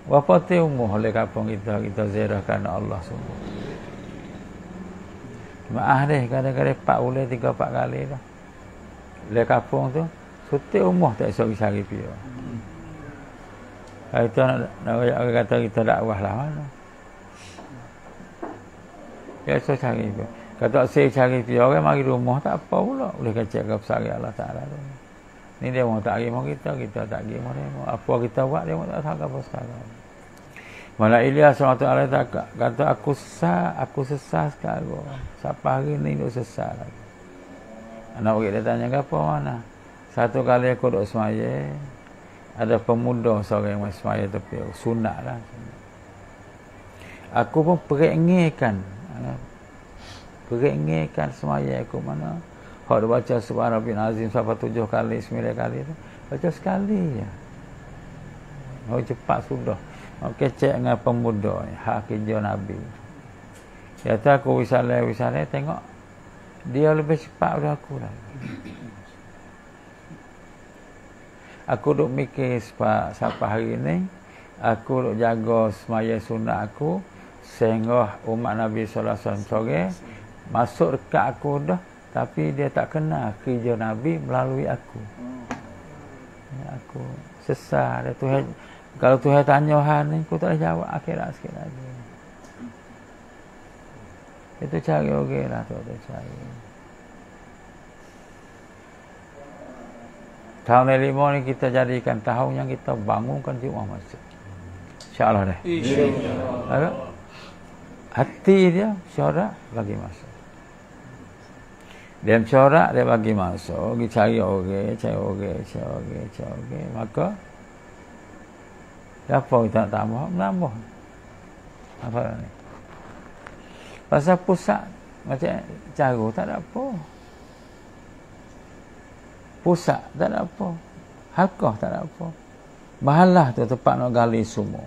wafatnya umur oleh kampung kita kita ziarahkan Allah semua. Maaf deh kadang-kadang empat boleh tiga empat kali lah Le kampung tu sutik umur tak esok bisa pergi. Hmm. Itu nak nak kata kita dakwah lah mana biasa cari tu kata saya cari tu orang mari rumah tak apa pula boleh kacak ke besar Allah Ta'ala tu ni dia orang tak mau kita kita tak pergi mau dia apa kita buat dia tak sangka apa sekarang malah Ilyas SWT tak kata aku sesat aku sesat sekarang siapa hari ni duk sesat lagi anak orang dia tanya apa mana satu kali aku duk semaya ada pemuda seorang yang semaya tapi sunat lah aku pun perik ngekan Ha. Beringinkan semaya aku mana. Kalau dia baca subhanahu bin azim sampai tujuh kali, sembilan kali tu. Baca sekali ya. Oh cepat sudah. Okey oh, cek dengan pemuda ni. Hak Nabi. Dia tahu aku wisalai-wisalai tengok. Dia lebih cepat dari aku lah. Aku duk mikir sebab sampai hari ni. Aku duk jaga semaya sunnah Aku sehingga umat Nabi sallallahu alaihi wasallam sore masuk dekat aku dah tapi dia tak kena kerja Nabi melalui aku. Ya, aku sesah tu kalau Tuhan tanya hal ni aku tak boleh jawab akhirat sikit lagi. Itu cari okey lah tu ada cari. Tahun yang lima ni kita jadikan tahun yang kita bangunkan di masjid. InsyaAllah deh. InsyaAllah. Hati dia syarat bagi masuk. Dia syarat dia bagi masuk. Dia cari orang, cari orang, cari orang, cari orang. Maka, apa kita nak tambah? Menambah. Apa ni? Pasal pusat macam cara tak ada apa. Pusat tak ada apa. Hakah tak ada apa. Mahalah tu tempat nak gali semua.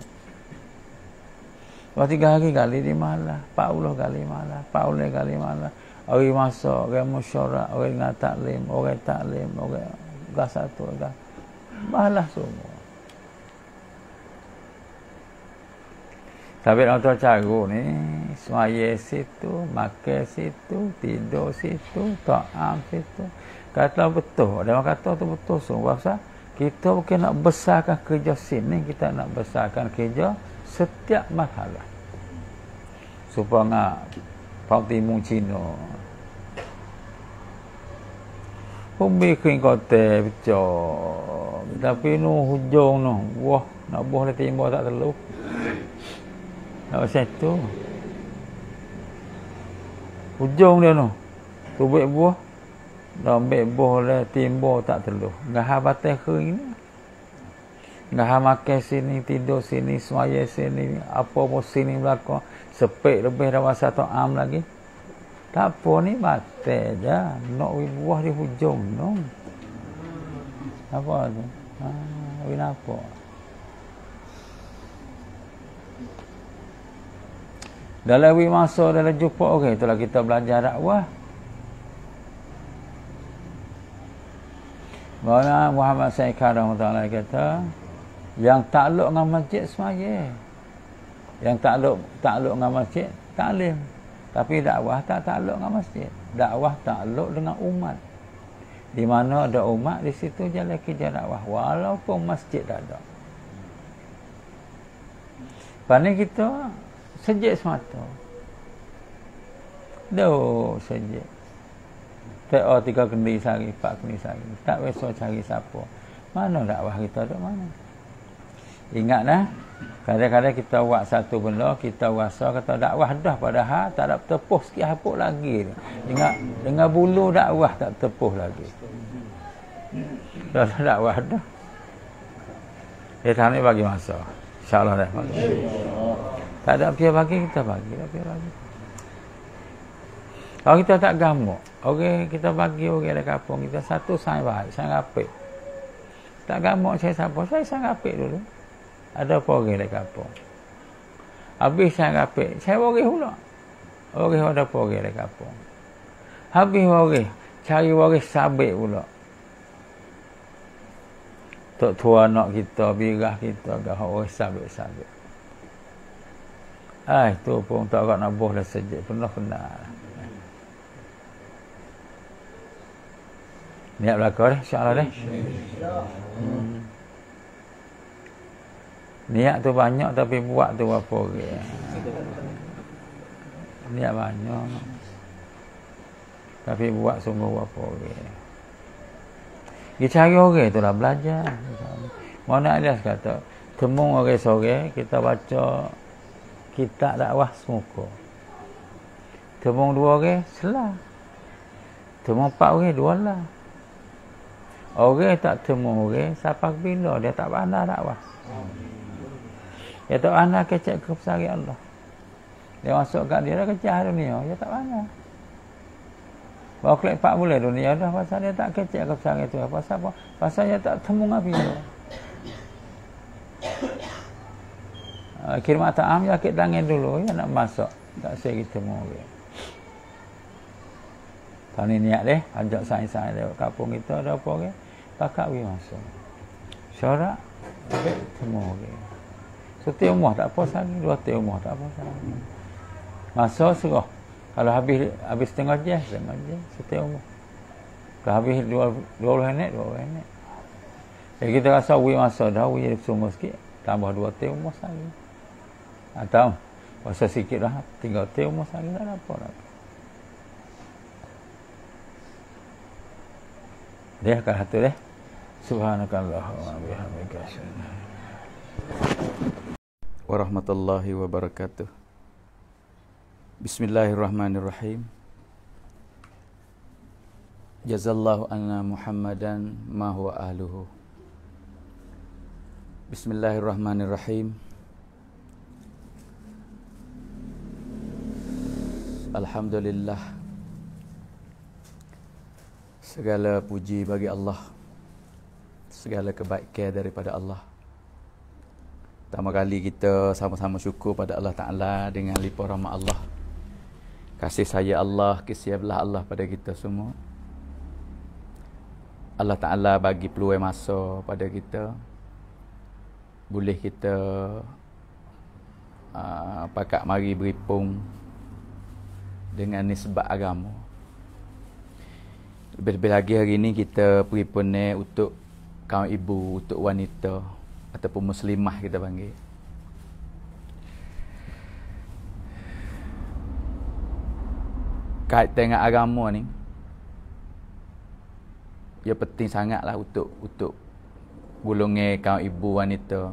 Lepas tiga hari kali di malah. Pak Allah kali malah. Pak Allah kali malah. Orang masuk, orang musyarak, orang dengan taklim, orang taklim, orang gas satu, gas. Malah semua. Tapi orang tua cagu ni, semuanya situ, makan situ, tidur situ, ta'am situ. Kata betul. Dia kata tu betul semua. Sebab kita mungkin nak besarkan kerja sini, kita nak besarkan kerja setiap masalah. Super nga Pao ti mung chi no Pung bi Tapi nu hujung no Wah Nak buah le timbo tak terlalu Nak usah tu Hujung dia no Tubik buah Nak ambil buah le timbo tak terlalu Gaha batai kuin ni Gaha makan sini Tidur sini Semaya sini Apa pun sini belakang sepek lebih dalam satu am lagi tak apa ni mati je nak buah di hujung no. apa tu ha, win apa dalam win masa dalam jumpa ok itulah kita belajar dakwah Bagaimana Muhammad Sayyidah Rahmatullah kata yang takluk dengan masjid semuanya yang takluk takluk dengan masjid taklim tapi dakwah tak takluk dengan masjid dakwah takluk dengan umat di mana ada umat di situ jalan kerja dakwah walaupun masjid tak ada pandai kita sejik semata doh sejik tak oh, tiga kendi sehari empat kendi sehari tak besok cari siapa mana dakwah kita ada mana ingat lah Kadang-kadang kita buat satu benda, kita rasa kata dakwah dah padahal tak ada tepuh sikit hapuk lagi. Dengan, dengan bulu dakwah tak tepuh lagi. Dah dakwah dah. Ya tahun ni bagi masa. InsyaAllah dah. Bagi. Tak ada pihak bagi, kita bagi. Tak ada bagi. Kalau kita tak gamuk, okay, kita bagi orang okay, ada kampung kita satu sangat baik, sangat apik. Tak gamuk saya siapa, saya sangat apik dulu ada apa orang dekat kampung. Habis saya rapi, saya wari pula. Wari ada apa orang dekat kampung. Habis wari, cari wari sabit pula. Tok tua nak kita, birah kita, dah orang sabit-sabit. Ah, tu pun tak agak nak boh dah sejak. Pernah kenal. ni belakang dah. InsyaAllah dah. InsyaAllah. Hmm. Niat tu banyak tapi buat tu apa ke? Niat banyak tapi buat sungguh apa ke? Dia cari orang tu lah, belajar. Mana ada kata temung orang sore kita baca kitab dakwah semuka. Temung dua orang selah. Temung empat orang dua lah. Orang tak temung orang sampai bila dia tak pandai dakwah. Hmm. Ya tak pandai kecek ke pesari Allah. Dia masuk kat dia dah kecah dunia. Ya tak pandai. Bawa kelek pak boleh dunia dah pasal dia tak kecek ke pesari tu. Pasal apa? Pasal dia tak temu ngapi tu. Ah, Kirma ta'am ya kek tangan dulu. Ya nak masuk. Tak saya kita temu. Ya. Tahun ni niat deh. Ajak sain-sain lewat kampung kita. Ada apa ke? Pakak pergi masuk. Syarat. temu. Ya. Setiap rumah tak apa lagi dua tiap rumah tak apa lagi Masa serah. Kalau habis habis setengah jam, setengah jam, setiap rumah. Kalau habis dua, dua puluh enak, dua puluh enak. Jadi kita rasa we masa dah, we jadi semua sikit, tambah dua tiap rumah lagi Atau, ah, masa sikit dah, tinggal tiap rumah lagi tak apa. lah apa. Dia akan hati deh. Subhanakallah. Alhamdulillah. Alhamdulillah warahmatullahi wabarakatuh. Bismillahirrahmanirrahim. Jazallahu anna Muhammadan ma huwa ahluhu. Bismillahirrahmanirrahim. Alhamdulillah. Segala puji bagi Allah. Segala kebaikan daripada Allah. Pertama kali kita sama-sama syukur pada Allah Ta'ala dengan lipa rahmat Allah. Kasih saya Allah, kisiablah Allah pada kita semua. Allah Ta'ala bagi peluang masa pada kita. Boleh kita uh, pakat mari beripung dengan nisbat agama. Lebih-lebih lagi hari ini kita beripun untuk kaum ibu, untuk wanita. Wanita ataupun muslimah kita panggil kait dengan agama ni ia ya penting sangatlah untuk untuk gulungi kaum ibu wanita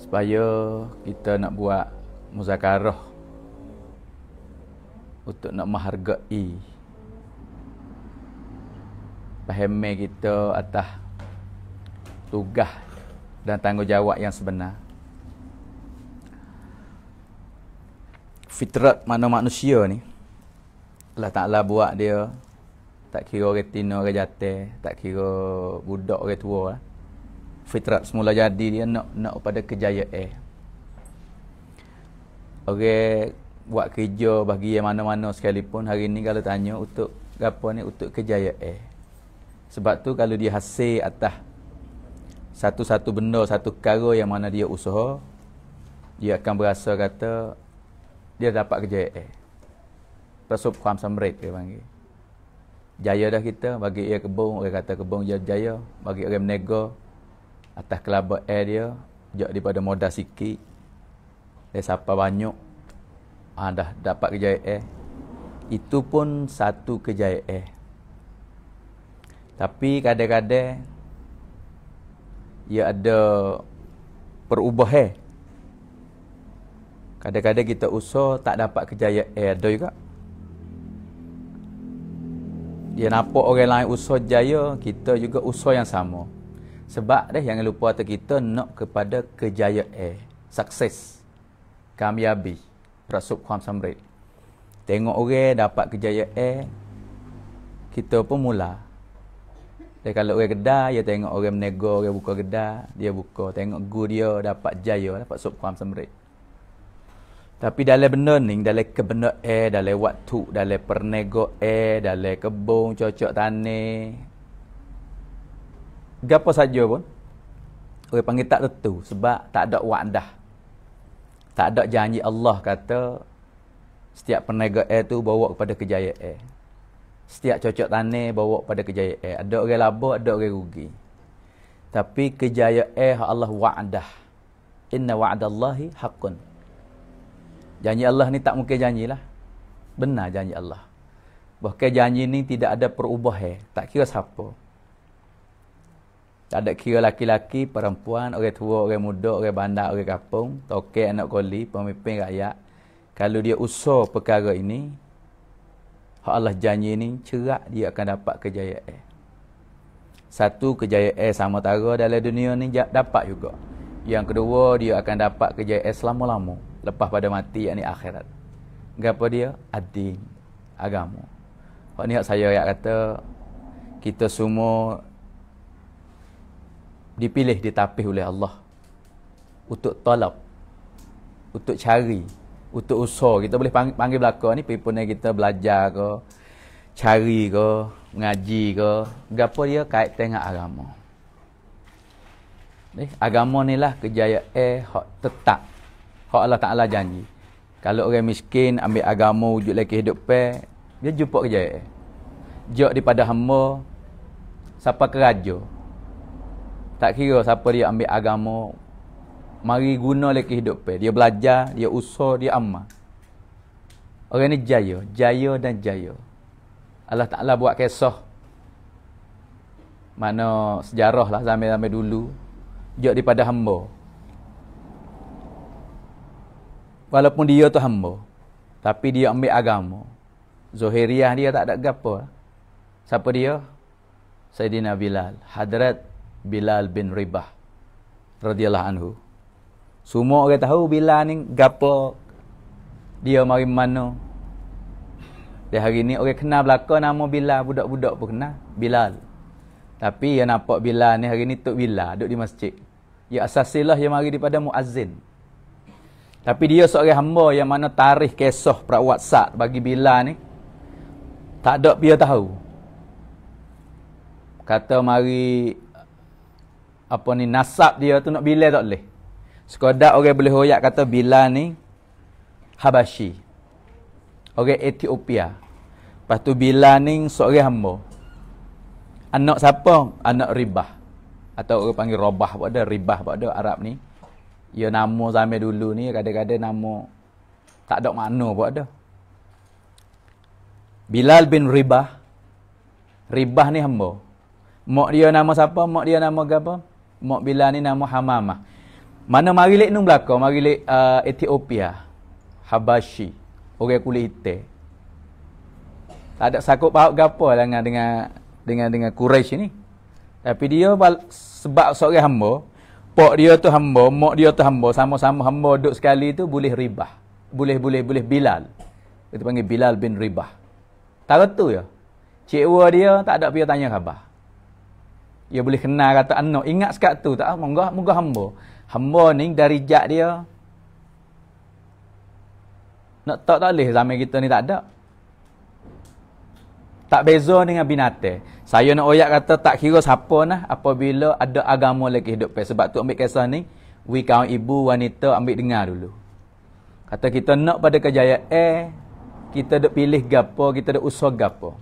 supaya kita nak buat muzakarah untuk nak menghargai pahami kita atas tugas dan tanggungjawab yang sebenar. Fitrat mana manusia ni, Allah Ta'ala buat dia, tak kira orang tina, orang jatih, tak kira budak, orang tua lah. Fitrat semula jadi dia nak nak pada kejayaan. Orang buat kerja bagi yang mana-mana sekalipun, hari ni kalau tanya untuk apa ni, untuk kejayaan. Sebab tu kalau dia hasil atas satu-satu benda, satu perkara yang mana dia usaha, dia akan berasa kata dia dapat kejayaan. Tersub kuam samrit dia panggil. Jaya dah kita bagi dia kebun, orang kata kebun dia jaya, bagi orang menega atas kelaba air dia, jauh daripada modal sikit. Dia sapa banyak. Ha, dah dapat kejayaan. Itu pun satu kejayaan. Tapi kadang-kadang ia ada perubah eh. Kadang-kadang kita usaha tak dapat kejayaan eh, ada juga. Dia nampak orang lain usaha jaya, kita juga usaha yang sama. Sebab dah yang lupa atau kita nak kepada kejayaan, eh. sukses, kamyabi, rasuk kuam samrit. Tengok orang dapat kejayaan, eh. kita pun mula. Dia kalau orang kedai, dia tengok orang menego, orang buka kedai, dia buka. Tengok gu dia dapat jaya, lah, dapat sup kuam semerik. Tapi dalam benda ni, dalam kebenda eh, dalam waktu, dalam pernego eh, dalam kebun, cocok tanah. Gapa saja pun, orang panggil tak tentu sebab tak ada wadah. Tak ada janji Allah kata, setiap pernego eh tu bawa kepada kejayaan. Eh setiap cocok tanah bawa pada kejayaan. Eh, ada orang laba, ada orang rugi. Tapi kejayaan Allah wa'dah. Inna wa'dallahi haqqun. Janji Allah ni tak mungkin janjilah. Benar janji Allah. Bahkan janji ni tidak ada perubahan. Eh, tak kira siapa. Tak ada kira laki-laki, perempuan, orang tua, orang muda, orang bandar, orang kapung, tokek, anak koli, pemimpin rakyat. Kalau dia usah perkara ini, Hak Allah janji ni cerak dia akan dapat kejayaan. Satu kejayaan sama tara dalam dunia ni dapat juga. Yang kedua dia akan dapat kejayaan selama-lama lepas pada mati yakni akhirat. Gapo dia? Adin agama. Hak ni hak saya yang kata kita semua dipilih ditapih oleh Allah untuk talab untuk cari untuk usaha kita boleh panggil, panggil belakang ni people ni kita belajar ke cari ke mengaji ke gapo dia kait tengah agama ni eh, agama ni lah kejayaan eh, hak tetap hak Allah Taala janji kalau orang miskin ambil agama wujud lagi hidup pe dia jumpa kejayaan eh. jok daripada hamba siapa keraja tak kira siapa dia ambil agama mari guna lagi kehidupan. Dia belajar, dia usaha, dia amal. Orang ni jaya, jaya dan jaya. Allah Ta'ala buat kisah. Mana sejarah lah zaman-zaman dulu. Jok daripada hamba. Walaupun dia tu hamba. Tapi dia ambil agama. Zuhiriah dia tak ada gapa. Lah. Siapa dia? Sayyidina Bilal. Hadrat Bilal bin Ribah. Radiyallahu anhu. Semua orang tahu bila ni gapo dia mari mana. Di hari ni orang kenal belaka nama bila budak-budak pun kenal, Bilal. Tapi yang nampak bila ni hari ni tok bila duduk di masjid. Ya asasilah yang mari daripada muazzin. Tapi dia seorang hamba yang mana tarikh kisah per WhatsApp bagi bila ni tak ada dia tahu. Kata mari apa ni nasab dia tu nak bila tak boleh. Skoda orang boleh hoyak kata Bilal ni Habashi. Orang Ethiopia. Lepas tu Bilal ni seorang hamba. Anak siapa? Anak Ribah. Atau orang panggil Robah pada Ribah pada Arab ni. Ya nama zaman dulu ni kadang-kadang nama tak ada makna pun ada. Bilal bin Ribah. Ribah ni hamba. Mak dia nama siapa? Mak dia nama apa? Mak Bilal ni nama Hamamah. Mana mari lek nun belaka, mari lek uh, Ethiopia. Habashi, orang kulit hitam. Tak ada sakut paut gapo lah dengan dengan dengan dengan Quraisy ni. Tapi dia bal, sebab seorang hamba, pak dia tu hamba, mak dia tu hamba, sama-sama hamba duduk sekali tu boleh ribah. Boleh boleh boleh Bilal. Itu panggil Bilal bin Ribah. Tak tentu ya. Cikwa dia tak ada pihak tanya khabar. Dia boleh kenal kata anak. Ingat sekat tu tak? Munggah, munggah hamba. Hamba ni dari jak dia. Nak tak tak boleh zaman kita ni tak ada. Tak beza dengan binatang. Saya nak oyak kata tak kira siapa nah apabila ada agama lagi hidup. Sebab tu ambil kisah ni. We kawan ibu wanita ambil dengar dulu. Kata kita nak pada kejayaan. Eh, kita duk pilih gapo, kita duk usah gapo.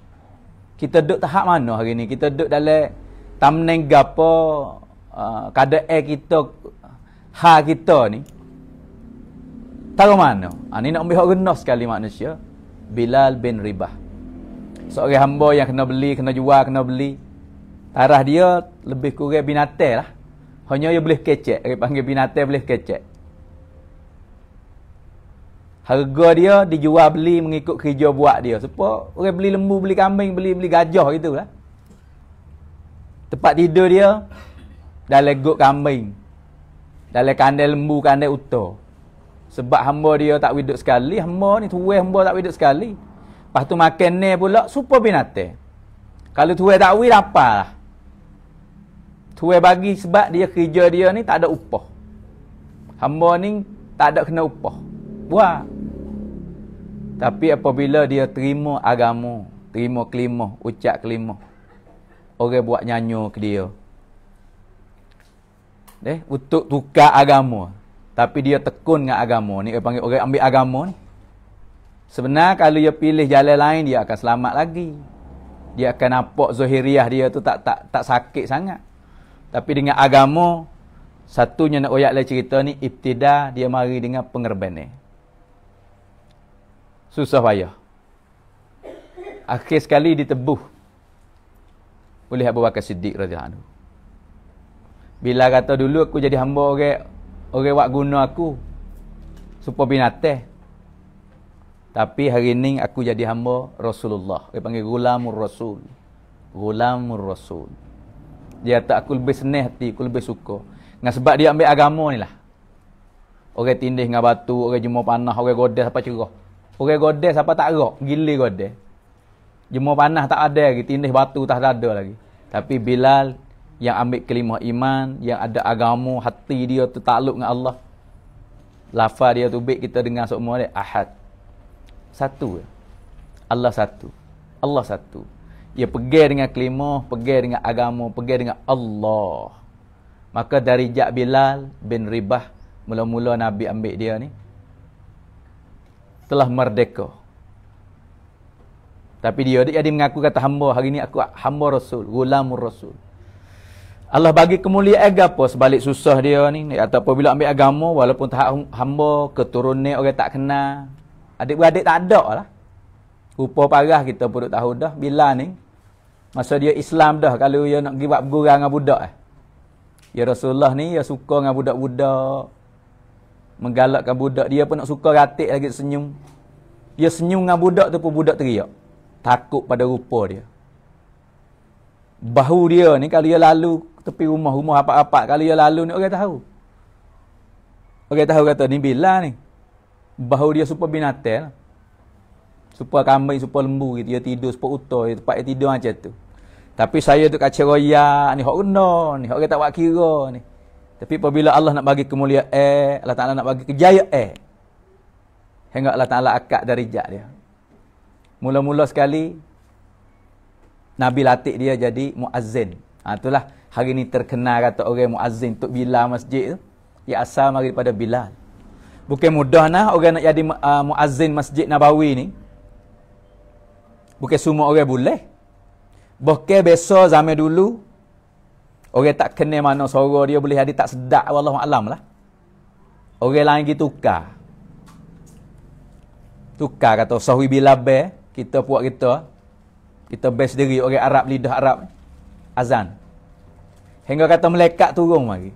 Kita duk tahap mana hari ni? Kita duk dalam tamneng gapo, uh, kada eh kita ha kita ni tahu mana ini ha, nak ambil orang renah sekali manusia Bilal bin Ribah seorang so, hamba yang kena beli kena jual kena beli tarah dia lebih kurang binatang lah hanya dia boleh kecek dia panggil binatang boleh kecek harga dia dijual beli mengikut kerja buat dia siapa orang beli lembu beli kambing beli beli gajah lah. tempat tidur dia dah legok kambing dalam kandai lembu kandai uta sebab hamba dia tak widuk sekali hamba ni tuai hamba tak widuk sekali lepas tu makan ni pula super binatang kalau tuai tak widuk apa lah tuai bagi sebab dia kerja dia ni tak ada upah hamba ni tak ada kena upah buat tapi apabila dia terima agama terima kelima ucap kelima orang buat nyanyi ke dia deh untuk tukar agama. Tapi dia tekun dengan agama ni. Dia panggil orang ambil agama ni. Sebenarnya kalau dia pilih jalan lain, dia akan selamat lagi. Dia akan nampak zuhiriah dia tu tak tak tak sakit sangat. Tapi dengan agama, satunya nak oyak lain cerita ni, ibtida dia mari dengan pengerban ni. Susah payah. Akhir sekali ditebuh oleh Abu Bakar Siddiq radhiyallahu anhu. Bila kata dulu aku jadi hamba orang orang buat guna aku. Supo binate. Tapi hari ini aku jadi hamba Rasulullah. Dia panggil gulamur rasul. Gulamur rasul. Dia tak aku lebih senih hati, aku lebih suka. Dengan sebab dia ambil agama ni lah. Orang tindih dengan batu, orang jemur panah, orang godes apa cerah. Orang godes apa tak rok, gila godes. Jemur panah tak ada lagi, tindih batu tak ada lagi. Tapi Bilal yang ambil kelima iman, yang ada agama, hati dia tu takluk dengan Allah. Lafa dia tu baik kita dengar semua ni Ahad. Satu. Allah satu. Allah satu. Ya pergi dengan kelima, pergi dengan agama, pergi dengan Allah. Maka dari Jak Bilal bin Ribah, mula-mula Nabi ambil dia ni, telah merdeka. Tapi dia, dia mengaku kata hamba, hari ni aku hamba Rasul, gulamur Rasul. Allah bagi kemuliaan agama sebalik susah dia ni Atau bila ambil agama walaupun tak hamba keturunan orang tak kenal adik-beradik tak ada lah rupa parah kita pun tak tahu dah bila ni masa dia Islam dah kalau dia nak pergi buat bergurau dengan budak eh ya Rasulullah ni dia suka dengan budak-budak menggalakkan budak dia pun nak suka ratik lagi senyum dia senyum dengan budak tu pun budak teriak takut pada rupa dia bahu dia ni kalau dia lalu tepi rumah, rumah apa-apa kali dia lalu ni, orang tahu. Orang tahu kata, ni bila ni? Bahu dia super binatel. Super kambing, super lembu. Gitu. Dia tidur, super utuh. Dia tempat dia tidur macam tu. Tapi saya tu kacau royak. Ni, orang no. Ni, orang tak buat kira ni. Tapi apabila Allah nak bagi kemuliaan, eh, Allah Ta'ala nak bagi kejayaan. Eh. Hingga Allah Ta'ala akad dari jak dia. Mula-mula sekali, Nabi latih dia jadi muazzin. Ha, Itulah hari ni terkenal kata orang muazzin Tok bila masjid tu. Ia asal mari daripada Bilal. Bukan mudah nah orang nak jadi uh, muazzin masjid Nabawi ni. Bukan semua orang boleh. Bukan biasa zaman dulu. Orang tak kena mana suara dia boleh jadi tak sedap. Wallahu alam lah. Orang lain pergi tukar. Tukar kata sahwi be Kita buat kita. Kita best diri orang Arab lidah Arab. Azan. Hingga kata melekat turun mari.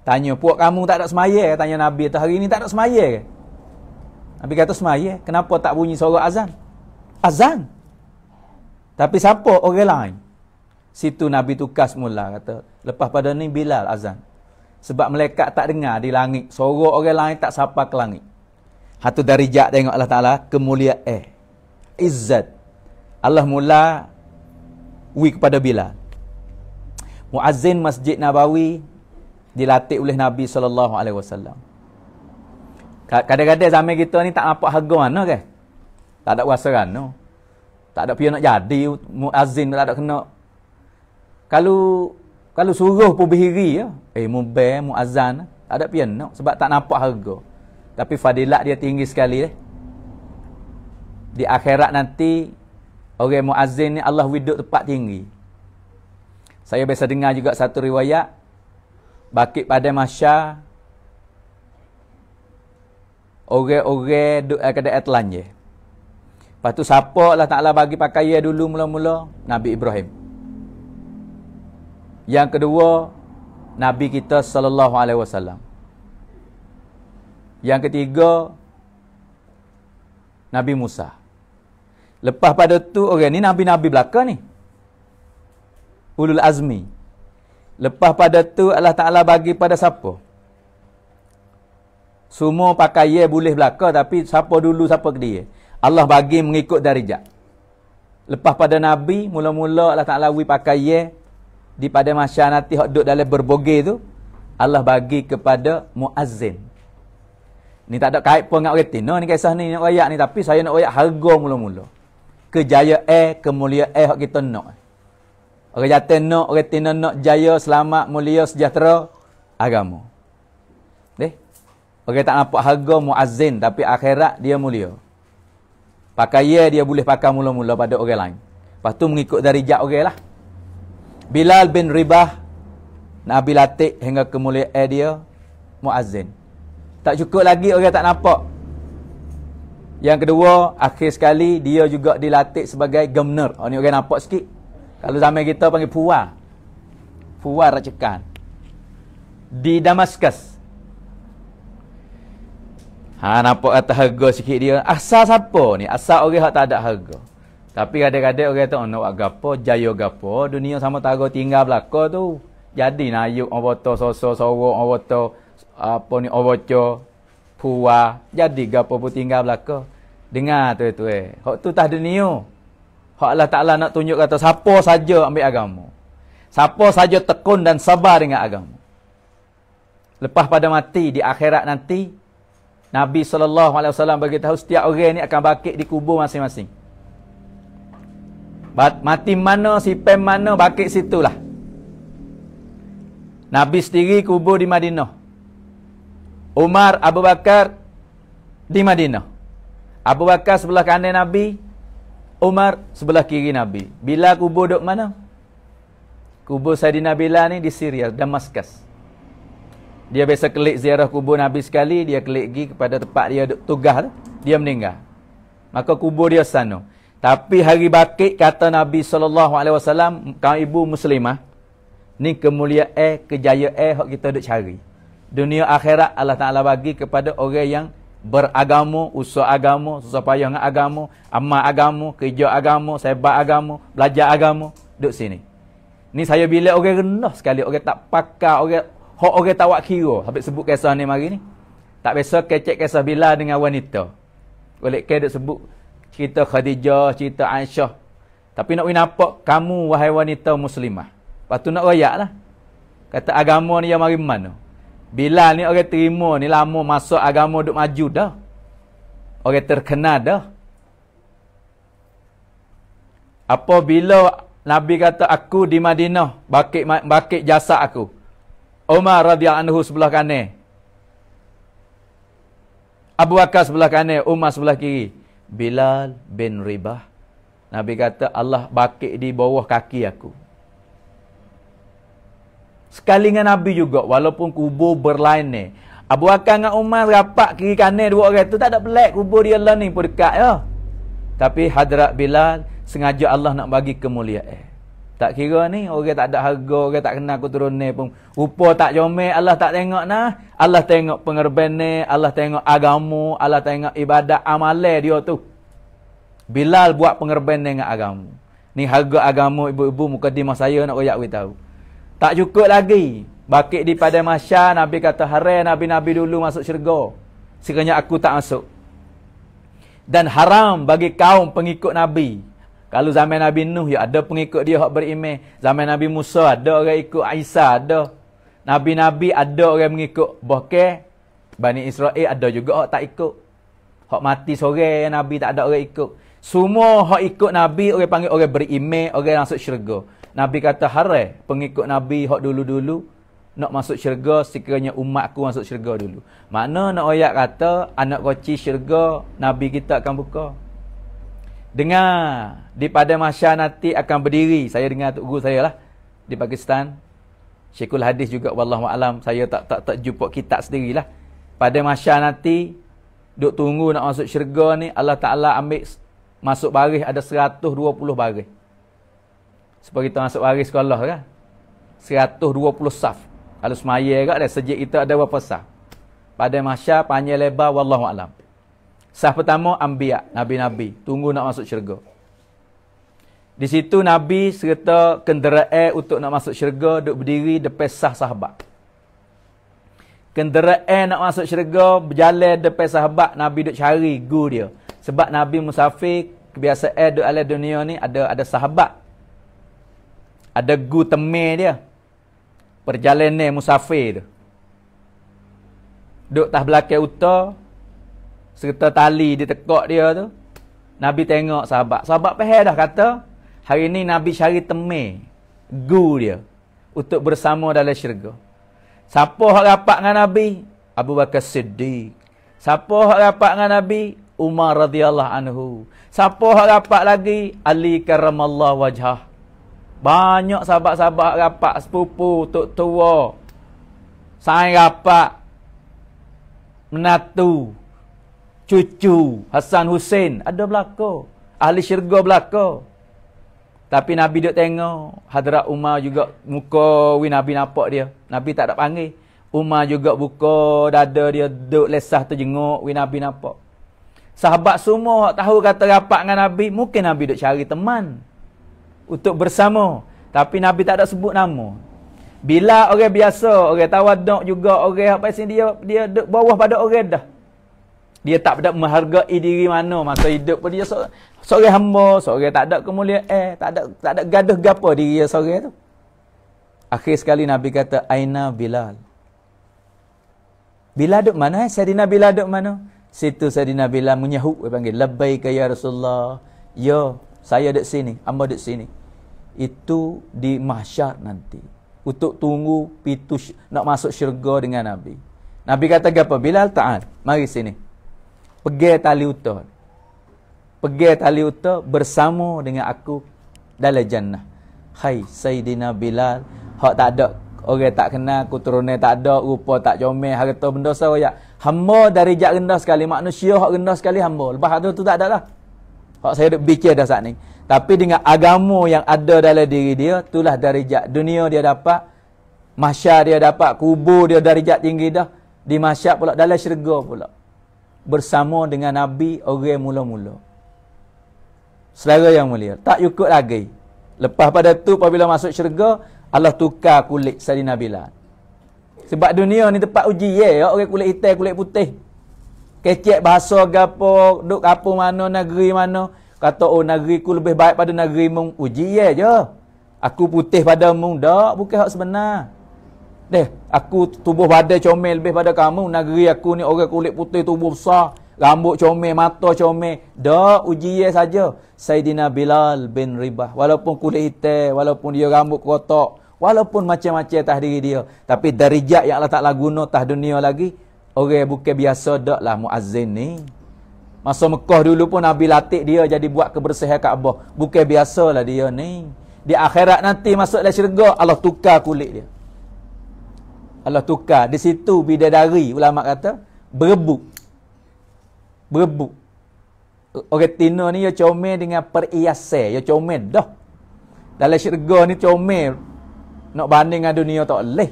Tanya, puak kamu tak ada semaya ke? Tanya Nabi, tu hari ni tak ada semaya ke? Nabi kata semaya. Kenapa tak bunyi suara azan? Azan. Tapi siapa orang lain? Situ Nabi tukas mula kata, lepas pada ni Bilal azan. Sebab melekat tak dengar di langit. Sorok orang lain tak sapa ke langit. Hatu dari jak tengok Allah Ta'ala. Kemulia eh. Izzat. Allah mula. Wui kepada Bilal. Muazzin Masjid Nabawi dilatih oleh Nabi sallallahu alaihi wasallam. Kadang-kadang zaman kita ni tak nampak harga mana kan? Tak ada kuasa kan? No. Tak ada pihak nak jadi muazzin tak ada kena. Kalau kalau suruh pun berhiri ya. Eh mubeh muazzan tak ada pihak nak sebab tak nampak harga. Tapi fadilat dia tinggi sekali eh. Di akhirat nanti orang muazzin ni Allah widuk tempat tinggi. Saya biasa dengar juga satu riwayat. Bakit pada masya, Orang-orang duduk eh, ke dekat lan je. Lepas tu siapa lah taklah bagi pakaian dulu mula-mula. Nabi Ibrahim. Yang kedua. Nabi kita sallallahu alaihi wasallam. Yang ketiga. Nabi Musa. Lepas pada tu orang okay, ni nabi-nabi belaka ni ulul azmi. Lepas pada tu Allah Taala bagi pada siapa? Semua pakai ye boleh belaka tapi siapa dulu siapa ke dia. Allah bagi mengikut darijat. Lepas pada Nabi, mula-mula Allah Ta'ala wui pakai ye. Di pada masyarakat nanti yang duduk dalam berboge tu. Allah bagi kepada muazzin. Ni tak ada kait pun dengan orang tino. Ni kisah ni nak rakyat ni. Tapi saya nak rakyat harga mula-mula. Kejaya eh, kemulia eh, yang kita nak. Orang jatuh no, orang tina no, jaya, selamat, mulia, sejahtera, agama. Eh? Orang tak nampak harga muazzin, tapi akhirat dia mulia. Pakai ye, dia boleh pakai mula-mula pada orang lain. Lepas tu mengikut dari jak orang lah. Bilal bin Ribah, Nabi Latik hingga kemuliaan dia, muazzin. Tak cukup lagi orang tak nampak. Yang kedua, akhir sekali, dia juga dilatih sebagai gemner. Oh, ni orang nampak sikit. Kalau zaman kita panggil Fuwa. Fuwa racikan. Di Damaskus. Ha nampak kata harga sikit dia. Asal siapa ni? Asal orang hak tak ada harga. Tapi kadang-kadang orang kata, oh, nak buat gapo, jaya gapo, dunia sama tarah tinggal belaka tu. Jadi nayuk obato soso sorok obato apa ni obaco puah. Jadi gapo pun tinggal belaka. Dengar tu tu eh. Hak tu tah dunia. Hak Allah Ta'ala nak tunjuk kata siapa saja ambil agama. Siapa saja tekun dan sabar dengan agama. Lepas pada mati di akhirat nanti, Nabi SAW beritahu setiap orang ini akan bakit di kubur masing-masing. Mati mana, si sipem mana, bakit situlah. Nabi sendiri kubur di Madinah. Umar, Abu Bakar di Madinah. Abu Bakar sebelah kanan Nabi, Umar sebelah kiri Nabi. Bila kubur duduk mana? Kubur Saidina Bila ni di Syria, Damaskus. Dia biasa klik ziarah kubur Nabi sekali, dia klik pergi kepada tempat dia duduk tugas dia meninggal. Maka kubur dia sana. Tapi hari bakit kata Nabi SAW, kau ibu muslimah, ni kemuliaan, eh, kejayaan eh, yang kita duduk cari. Dunia akhirat Allah Ta'ala bagi kepada orang yang beragama, usaha agama, susah payah dengan agama, amal agama, kerja agama, sebab agama, belajar agama, duduk sini. Ni saya bila orang rendah sekali, orang tak pakar, orang hok orang tak kira sampai sebut kisah ni mari ni. Tak biasa kecek kisah bila dengan wanita. boleh ke dia sebut cerita Khadijah, cerita Aisyah. Tapi nak winapak kamu wahai wanita muslimah. Patu nak rayaklah. Kata agama ni yang mari mana? Bilal ni orang terima ni lama masuk agama duk maju dah. Orang terkenal dah. Apabila Nabi kata aku di Madinah, bakit bakit jasa aku. Umar radhiyallahu anhu sebelah kanan. Abu Bakar sebelah kanan, Umar sebelah kiri. Bilal bin Ribah. Nabi kata Allah bakit di bawah kaki aku sekali dengan Nabi juga walaupun kubur berlainan. Abu Bakar dengan Umar rapat kiri kanan dua orang tu tak ada pelik kubur dia lah ni pun dekat ya. Tapi hadrat Bilal sengaja Allah nak bagi kemuliaan. Tak kira ni orang tak ada harga, orang tak kenal aku turun ni pun. Rupa tak comel, Allah tak tengok nah. Allah tengok pengerban ni, Allah tengok agama, Allah tengok ibadat amale dia tu. Bilal buat pengerban dengan agama. Ni harga agama ibu-ibu muka di masa saya nak royak beritahu tahu. Tak cukup lagi. Bakit di pada masya Nabi kata haram Nabi-Nabi dulu masuk syurga. Sekiranya aku tak masuk. Dan haram bagi kaum pengikut Nabi. Kalau zaman Nabi Nuh, ya ada pengikut dia yang beriman. Zaman Nabi Musa, ada orang ikut Aisyah, ada. Nabi-Nabi, ada orang mengikut. Bahkan, Bani Israel ada juga yang tak ikut. Yang mati sore, Nabi tak ada orang ikut. Semua yang ikut Nabi, orang panggil orang beriman, orang langsung syurga. Nabi kata harai pengikut Nabi hak dulu-dulu nak masuk syurga sekiranya umat aku masuk syurga dulu. Mana nak ayat kata anak koci syurga Nabi kita akan buka. Dengar di pada masa nanti akan berdiri. Saya dengar tok guru saya lah di Pakistan. Syekhul Hadis juga wallahu alam saya tak tak tak jumpa kitab lah. Pada masa nanti duk tunggu nak masuk syurga ni Allah Taala ambil masuk baris ada 120 baris. Sebab kita masuk waris ke Allah kan. 120 saf. Kalau semaya juga ada sejik kita ada berapa saf. Pada masya panjang lebar wallahu alam. Saf pertama ambiak nabi-nabi tunggu nak masuk syurga. Di situ nabi serta kenderaan untuk nak masuk syurga duduk berdiri depan sah sahabat. Kenderaan nak masuk syurga berjalan depan sahabat nabi duduk cari guru dia. Sebab nabi musafir biasa duk alam dunia ni ada ada sahabat ada gu temeh dia. Perjalanan musafir tu. Duk tah belakang uta serta tali ditekak dia tu. Nabi tengok sahabat. Sahabat pehel dah kata, hari ni Nabi cari temeh gu dia untuk bersama dalam syurga. Siapa hak rapat dengan Nabi? Abu Bakar Siddiq. Siapa hak rapat dengan Nabi? Umar radhiyallahu anhu. Siapa hak rapat lagi? Ali karamallahu wajah. Banyak sahabat-sahabat rapat sepupu, tok tua. Sain rapat. Menatu. Cucu Hasan Hussein ada belaka. Ahli syurga belaka. Tapi Nabi duk tengok, Hadrat Umar juga muka wi Nabi nampak dia. Nabi tak ada panggil. Umar juga buka dada dia duk lesah terjenguk wi Nabi nampak. Sahabat semua tahu kata rapat dengan Nabi, mungkin Nabi duk cari teman untuk bersama. Tapi Nabi tak ada sebut nama. Bila orang biasa, orang tawaduk juga, orang apa sini dia dia bawah pada orang dah. Dia tak ada menghargai diri mana masa hidup dia seorang hamba, seorang tak ada kemuliaan, eh, tak ada tak ada gaduh gapo diri dia seorang tu. Akhir sekali Nabi kata Aina Bilal. Bila duk mana? Eh? Sayyidina Bilal duk mana? Situ Sayyidina Bilal menyahut dia panggil labbaik ya Rasulullah. Ya, saya di sini, hamba di sini. Itu di mahsyar nanti. Untuk tunggu pintu nak masuk syurga dengan Nabi. Nabi kata apa? Bilal ta'al, mari sini. Pergi tali uta. Pergi tali uta bersama dengan aku dalam jannah. Hai Sayyidina Bilal, hak tak ada orang tak kenal, keturunan tak ada, rupa tak comel, harta benda seroyak. Hamba dari jak rendah sekali, manusia hak rendah sekali hamba. Lepas tu tu tak ada lah. Pak saya duk fikir dah saat ni. Tapi dengan agama yang ada dalam diri dia, itulah darijat dunia dia dapat. Masyar dia dapat, kubur dia darijat tinggi dah. Di masyar pula, dalam syurga pula. Bersama dengan Nabi, orang mula-mula. Selera yang mulia. Tak cukup lagi. Lepas pada tu, apabila masuk syurga, Allah tukar kulit Sayyidina Bilal. Sebab dunia ni tempat uji, ya. Yeah. Orang kulit hitam, kulit putih kecek bahasa gapo duk apa mana negeri mana kata oh negeri ku lebih baik pada negeri mung uji ye je aku putih pada mung dak bukan hak sebenar deh aku tubuh badan comel lebih pada kamu negeri aku ni orang kulit putih tubuh besar rambut comel mata comel dak uji ye saja Saidina bilal bin ribah walaupun kulit hitam walaupun dia rambut kotak walaupun macam-macam tah dia tapi darijat yang Allah Taala guna tah dunia lagi orang bukan biasa dak lah muazzin ni. Masa Mekah dulu pun Nabi latih dia jadi buat kebersihan Kaabah. Bukan lah dia ni. Di akhirat nanti masuk dalam syurga, Allah tukar kulit dia. Allah tukar. Di situ bidadari ulama kata berebuk. Berebuk. Orang tina ni dia comel dengan perhiasan. Dia comel dah. Dalam syurga ni comel. Nak banding dengan dunia tak boleh.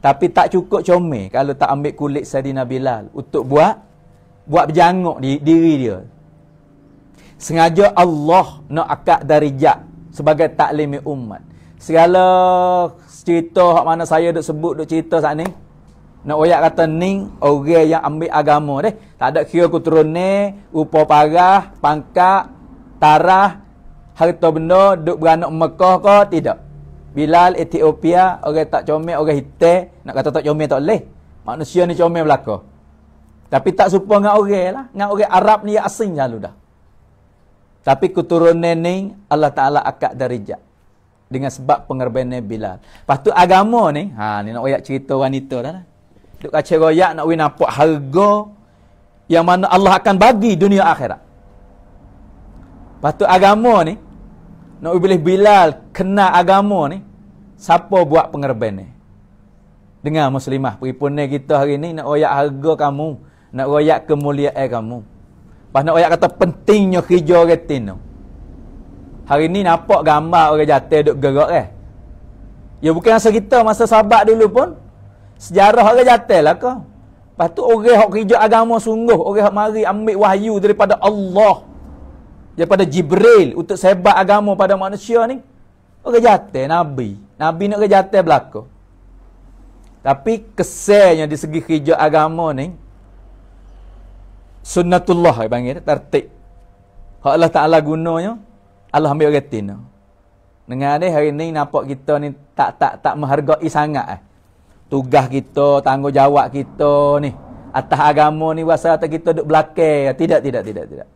Tapi tak cukup comel kalau tak ambil kulit Sayyidina Bilal untuk buat buat berjanguk di, diri dia. Sengaja Allah nak akak dari jak sebagai taklimi umat. Segala cerita hak mana saya duk sebut duk cerita saat ni. Nak oyak kata ni orang yang ambil agama deh. Tak ada kira kuturun ni, upo parah, pangkat, tarah, harta benda duk beranak Mekah ke tidak. Bilal Ethiopia orang tak comel orang hitam nak kata tak comel tak leh manusia ni comel belaka tapi tak serupa dengan lah dengan orang Arab ni asing lalu dah tapi keturunan ni Allah Taala akad darijat dengan sebab pengorbanan Bilal patu agama ni ha ni nak royak cerita wanita dah lah duk kacau royak nak win apa harga yang mana Allah akan bagi dunia akhirat patu agama ni nak boleh Bilal kena agama ni siapa buat pengerban ni dengar muslimah peripun ni kita hari ni nak royak harga kamu nak royak kemuliaan kamu pas nak royak kata pentingnya kerja retin tu hari ni nampak gambar orang jatuh duk gerak eh ya bukan masa kita masa sahabat dulu pun sejarah orang jatuh lah kau Lepas tu orang yang kerja agama sungguh, orang yang mari ambil wahyu daripada Allah daripada Jibril untuk sebab agama pada manusia ni. Orang jatuh Nabi. Nabi nak orang jatuh belaka. Tapi kesalnya di segi kerja agama ni, sunnatullah yang panggil, tertik. Kalau Allah Ta'ala gunanya, Allah ambil orang tina. Dengan ni, hari ni nampak kita ni tak tak tak menghargai sangat. Eh. Tugas kita, tanggungjawab kita ni. Atas agama ni, wasa atas kita duduk belakang. tidak, tidak, tidak. tidak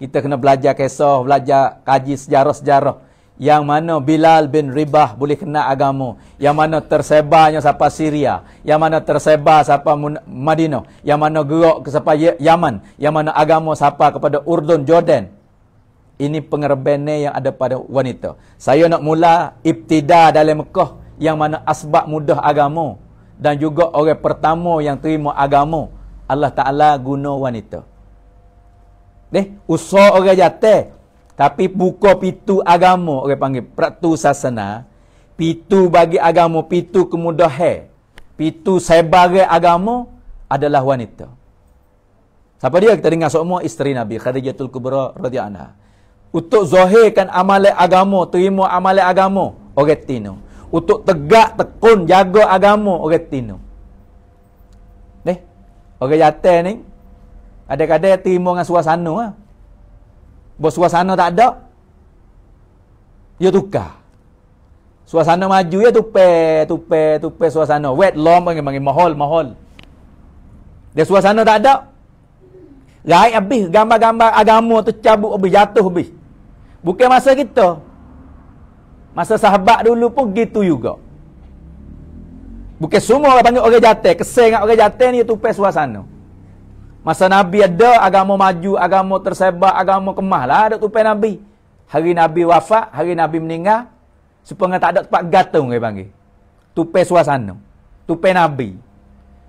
kita kena belajar kisah, belajar kaji sejarah-sejarah. Yang mana Bilal bin Ribah boleh kena agama. Yang mana tersebarnya siapa Syria. Yang mana tersebar siapa Madinah. Yang mana gerak ke siapa Yaman. Yang mana agama siapa kepada Urdun, Jordan. Ini pengerbenai yang ada pada wanita. Saya nak mula ibtida dalam Mekah. Yang mana asbab mudah agama. Dan juga orang pertama yang terima agama. Allah Ta'ala guna wanita. Deh, usah orang jatuh. Tapi buka pintu agama, orang panggil pratu sasana. pitu bagi agama, pintu kemudahan. pitu sebagai agama adalah wanita. Siapa dia? Kita dengar semua isteri Nabi Khadijatul Kubra radhiyallahu anha. Untuk zahirkan amalan agama, terima amalan agama orang tino. Untuk tegak tekun jaga agama orang tino. Deh. Orang jatuh ni Kadang-kadang terima dengan suasana. Ha? Buat suasana tak ada. Dia ya tukar. Suasana maju ya tupe, tupe, tupe suasana. Wet long panggil panggil mahal, mahal. Dia suasana tak ada. Raik habis gambar-gambar agama tercabut habis, jatuh habis. Bukan masa kita. Masa sahabat dulu pun gitu juga. Bukan semua orang panggil orang jatuh. Kesel dengan orang jatuh ni tupe suasana. Masa Nabi ada agama maju, agama tersebar, agama kemah lah ada tupai Nabi. Hari Nabi wafat, hari Nabi meninggal, supaya tak ada tempat gatung dia panggil. Tupai suasana. Tupai Nabi.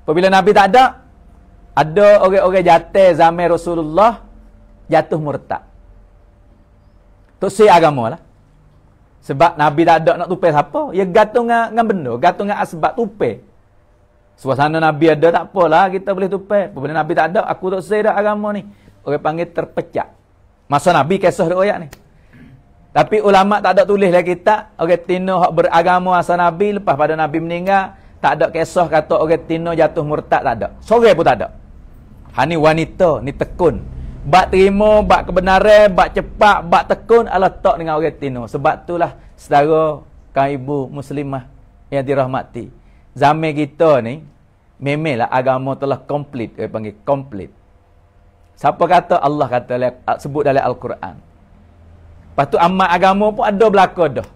Apabila Nabi tak ada, ada orang-orang jatuh zaman Rasulullah jatuh murtad. Tu si agama lah. Sebab Nabi tak ada nak tupai siapa. Ya gantung dengan, dengan benda. Gantung dengan asbab tupai. Suasana Nabi ada tak apalah kita boleh tupai. Apabila Nabi tak ada, aku tak say dah agama ni. Orang panggil terpecah. Masa Nabi kisah dia orang ni. Tapi ulama tak ada tulis lah kita. Orang tino hak beragama asal Nabi lepas pada Nabi meninggal. Tak ada kisah kata orang tino jatuh murtad tak ada. Sore pun tak ada. Hani wanita ni tekun. Bak terima, bak kebenaran, bak cepat, bak tekun. Allah tak dengan orang tino. Sebab itulah saudara kaibu muslimah yang dirahmati zaman kita ni memanglah agama telah komplit, dia panggil komplit. siapa kata Allah kata sebut dalam al-Quran lepas tu amat agama pun ada berlaku dah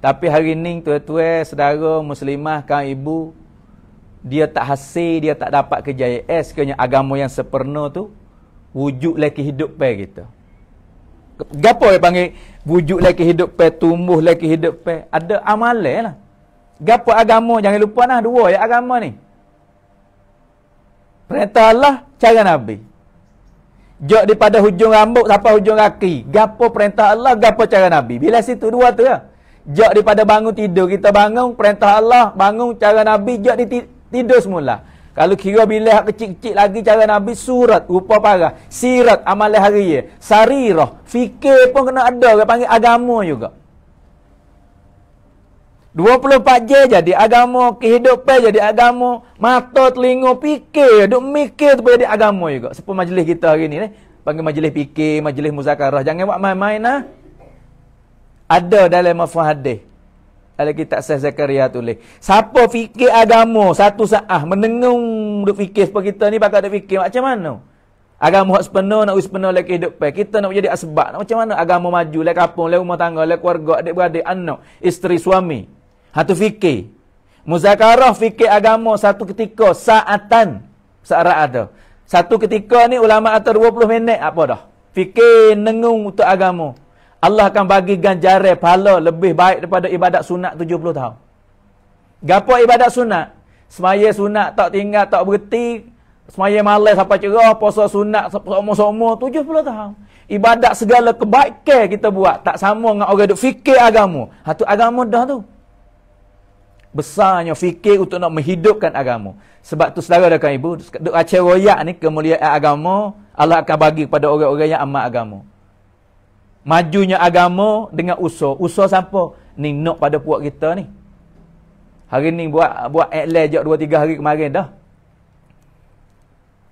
tapi hari ni tua-tua saudara muslimah kau ibu dia tak hasil dia tak dapat kejayaan sekiranya agama yang sempurna tu wujud lagi hidup pe kita gapo dia panggil wujud lagi hidup pe tumbuh lagi hidup pe ada amalan lah Gapo agama jangan lupa nah dua ya agama ni. Perintah Allah cara Nabi. Jok daripada hujung rambut sampai hujung kaki. Gapo perintah Allah, gapo cara Nabi. Bila situ dua tu ya. Jok daripada bangun tidur kita bangun perintah Allah, bangun cara Nabi, jok di tidur semula. Kalau kira bila kecil-kecil lagi cara Nabi surat rupa parah. Sirat amal hari ya. Sarirah, fikir pun kena ada, dia panggil agama juga. 24 je jadi agama, kehidupan jadi agama, mata, telinga, fikir, duk mikir tu jadi agama juga. Sepuluh majlis kita hari ni, eh? panggil majlis fikir, majlis muzakarah. Jangan buat main-main lah. Ada dalam mafuh hadis. Dalam kitab Syekh Zakaria tulis. Siapa fikir agama satu saat, menengung duk fikir sepuluh kita ni, pakai duk fikir macam mana? Agama hak sepenuh nak sepenuh lagi kehidupan. Kita nak jadi asbab. Macam mana agama maju lagi kampung, lagi rumah tangga, lagi keluarga, adik-beradik, anak, isteri, suami. Satu fikir. Muzakarah fikir agama satu ketika, saatan. searah ada. Satu ketika ni ulama atur 20 minit apa dah. Fikir nengung untuk agama. Allah akan bagi ganjaran pahala lebih baik daripada ibadat sunat 70 tahun. Gapo ibadat sunat? Semaya sunat tak tinggal, tak berhenti. Semaya malam sampai cerah, puasa sunat semua-semua 70 tahun. Ibadat segala kebaikan kita buat tak sama dengan orang duk fikir agama. Hatu agama dah tu besarnya fikir untuk nak menghidupkan agama. Sebab tu saudara dan ibu, duk acara royak ni kemuliaan agama Allah akan bagi kepada orang-orang yang amat agama. Majunya agama dengan usaha. Usaha siapa? Ni nak pada puak kita ni. Hari ni buat buat atlet jak 2 3 hari kemarin dah.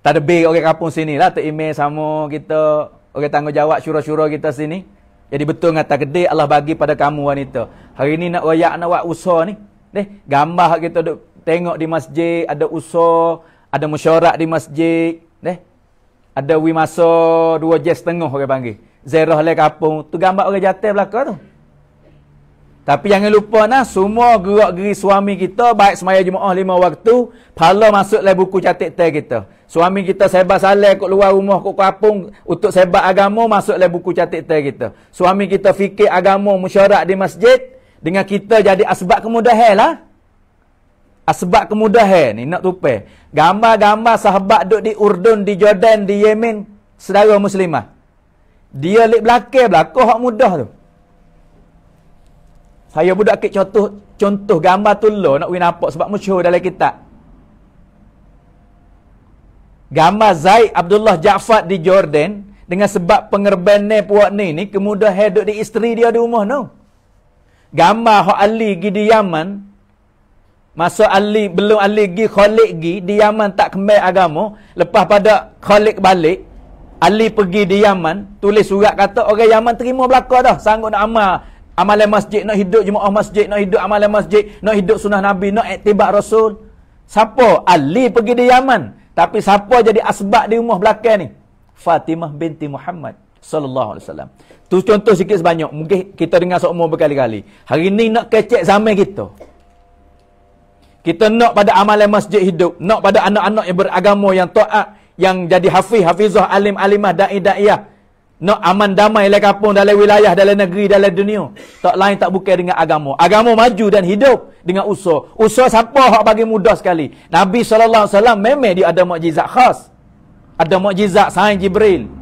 Tak ada bil orang kampung sini lah tak email sama kita orang tanggungjawab syura-syura kita sini. Jadi betul kata gede Allah bagi pada kamu wanita. Hari ni nak royak nak buat usaha ni. Ni, gambar kita duk tengok di masjid, ada usur, ada musyarak di masjid. Ni, ada wi masa dua jam setengah orang panggil. Zerah lah kapung. Tu gambar orang jatuh belakang tu. Tapi jangan lupa nah, semua gerak-geri suami kita, baik semaya jemaah lima waktu, pala masuk lah buku catik teh kita. Suami kita sebab salih kat luar rumah, kat kapung, untuk sebab agama, masuk lah buku catik teh kita. Suami kita fikir agama, musyarak di masjid, dengan kita jadi asbab kemudahan lah. Asbab kemudahan ni nak tupai. Gambar-gambar sahabat duduk di Urdun, di Jordan, di Yemen. Sedara Muslimah. Dia lip belakang belakang. Kau mudah tu. Saya budak kek contoh, contoh gambar tu lo nak pergi nampak sebab musyur dalam kitab. Gambar Zaid Abdullah Ja'far di Jordan dengan sebab pengerban ni puak ni ni kemudahan duduk di isteri dia di rumah ni. No? gambar hok Ali gi di Yaman masa Ali belum Ali gi Khalid gi di Yaman tak kembali agama lepas pada Khalid balik Ali pergi di Yaman tulis surat kata orang Yaman terima belaka dah sanggup nak amal amalan masjid nak hidup jemaah masjid nak hidup amalan masjid nak hidup sunnah nabi nak iktibar rasul siapa Ali pergi di Yaman tapi siapa jadi asbab di rumah belakang ni Fatimah binti Muhammad sallallahu alaihi wasallam. Tu contoh sikit sebanyak. Mungkin kita dengar seumur berkali-kali. Hari ni nak kecek zaman kita. Kita nak pada amalan masjid hidup, nak pada anak-anak yang beragama yang taat, yang jadi hafiz, hafizah, alim, alimah, dai, daiyah. Nak aman damai dalam kampung, dalam wilayah, dalam negeri, dalam dunia. Tak lain tak bukan dengan agama. Agama maju dan hidup dengan usaha. Usaha siapa hak bagi mudah sekali? Nabi Sallallahu alaihi wasallam memang dia ada mukjizat khas. Ada mukjizat sains Jibril.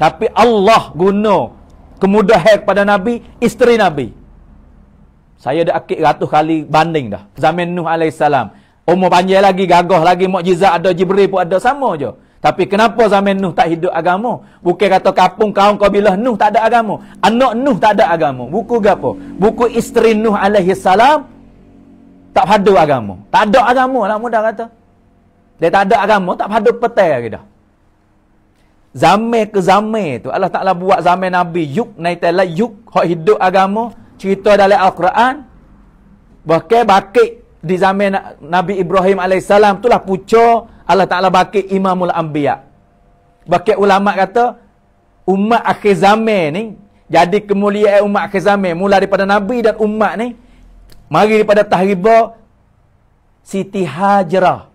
Tapi Allah guna kemudahan kepada Nabi, isteri Nabi. Saya dah akik ratus kali banding dah. Zaman Nuh AS. Umur panjang lagi, gagah lagi, mukjizat ada, Jibril pun ada, sama je. Tapi kenapa zaman Nuh tak hidup agama? Bukan kata kapung kaum kau kabilah Nuh tak ada agama. Anak Nuh tak ada agama. Buku apa? Buku isteri Nuh AS tak padu agama. Tak ada agama lah mudah kata. Dia tak ada agama, tak padu petai lagi dah zaman ke zaman tu Allah Taala buat zaman Nabi yuk naik la yuk hok hidup agama cerita dalam al-Quran bakai bakik di zaman Nabi Ibrahim alaihissalam itulah puca Allah Taala bakik Imamul Anbiya bakik ulama kata umat akhir zaman ni jadi kemuliaan umat akhir zaman mula daripada Nabi dan umat ni mari daripada tahriba Siti Hajrah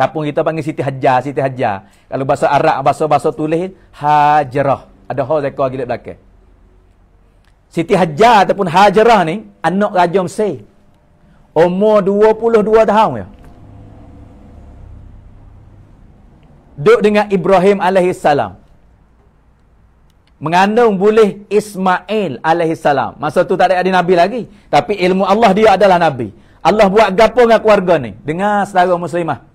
Kampung kita panggil Siti Hajar, Siti Hajar. Kalau bahasa Arab, bahasa-bahasa tulis, Hajarah. Ada hal zekor gila belakang. Siti Hajar ataupun Hajarah ni, anak Raja Mesir. Umur 22 tahun ya. Duk dengan Ibrahim alaihissalam. Mengandung boleh Ismail alaihissalam. Masa tu tak ada, ada Nabi lagi. Tapi ilmu Allah dia adalah Nabi. Allah buat gapo dengan keluarga ni. Dengar saudara muslimah.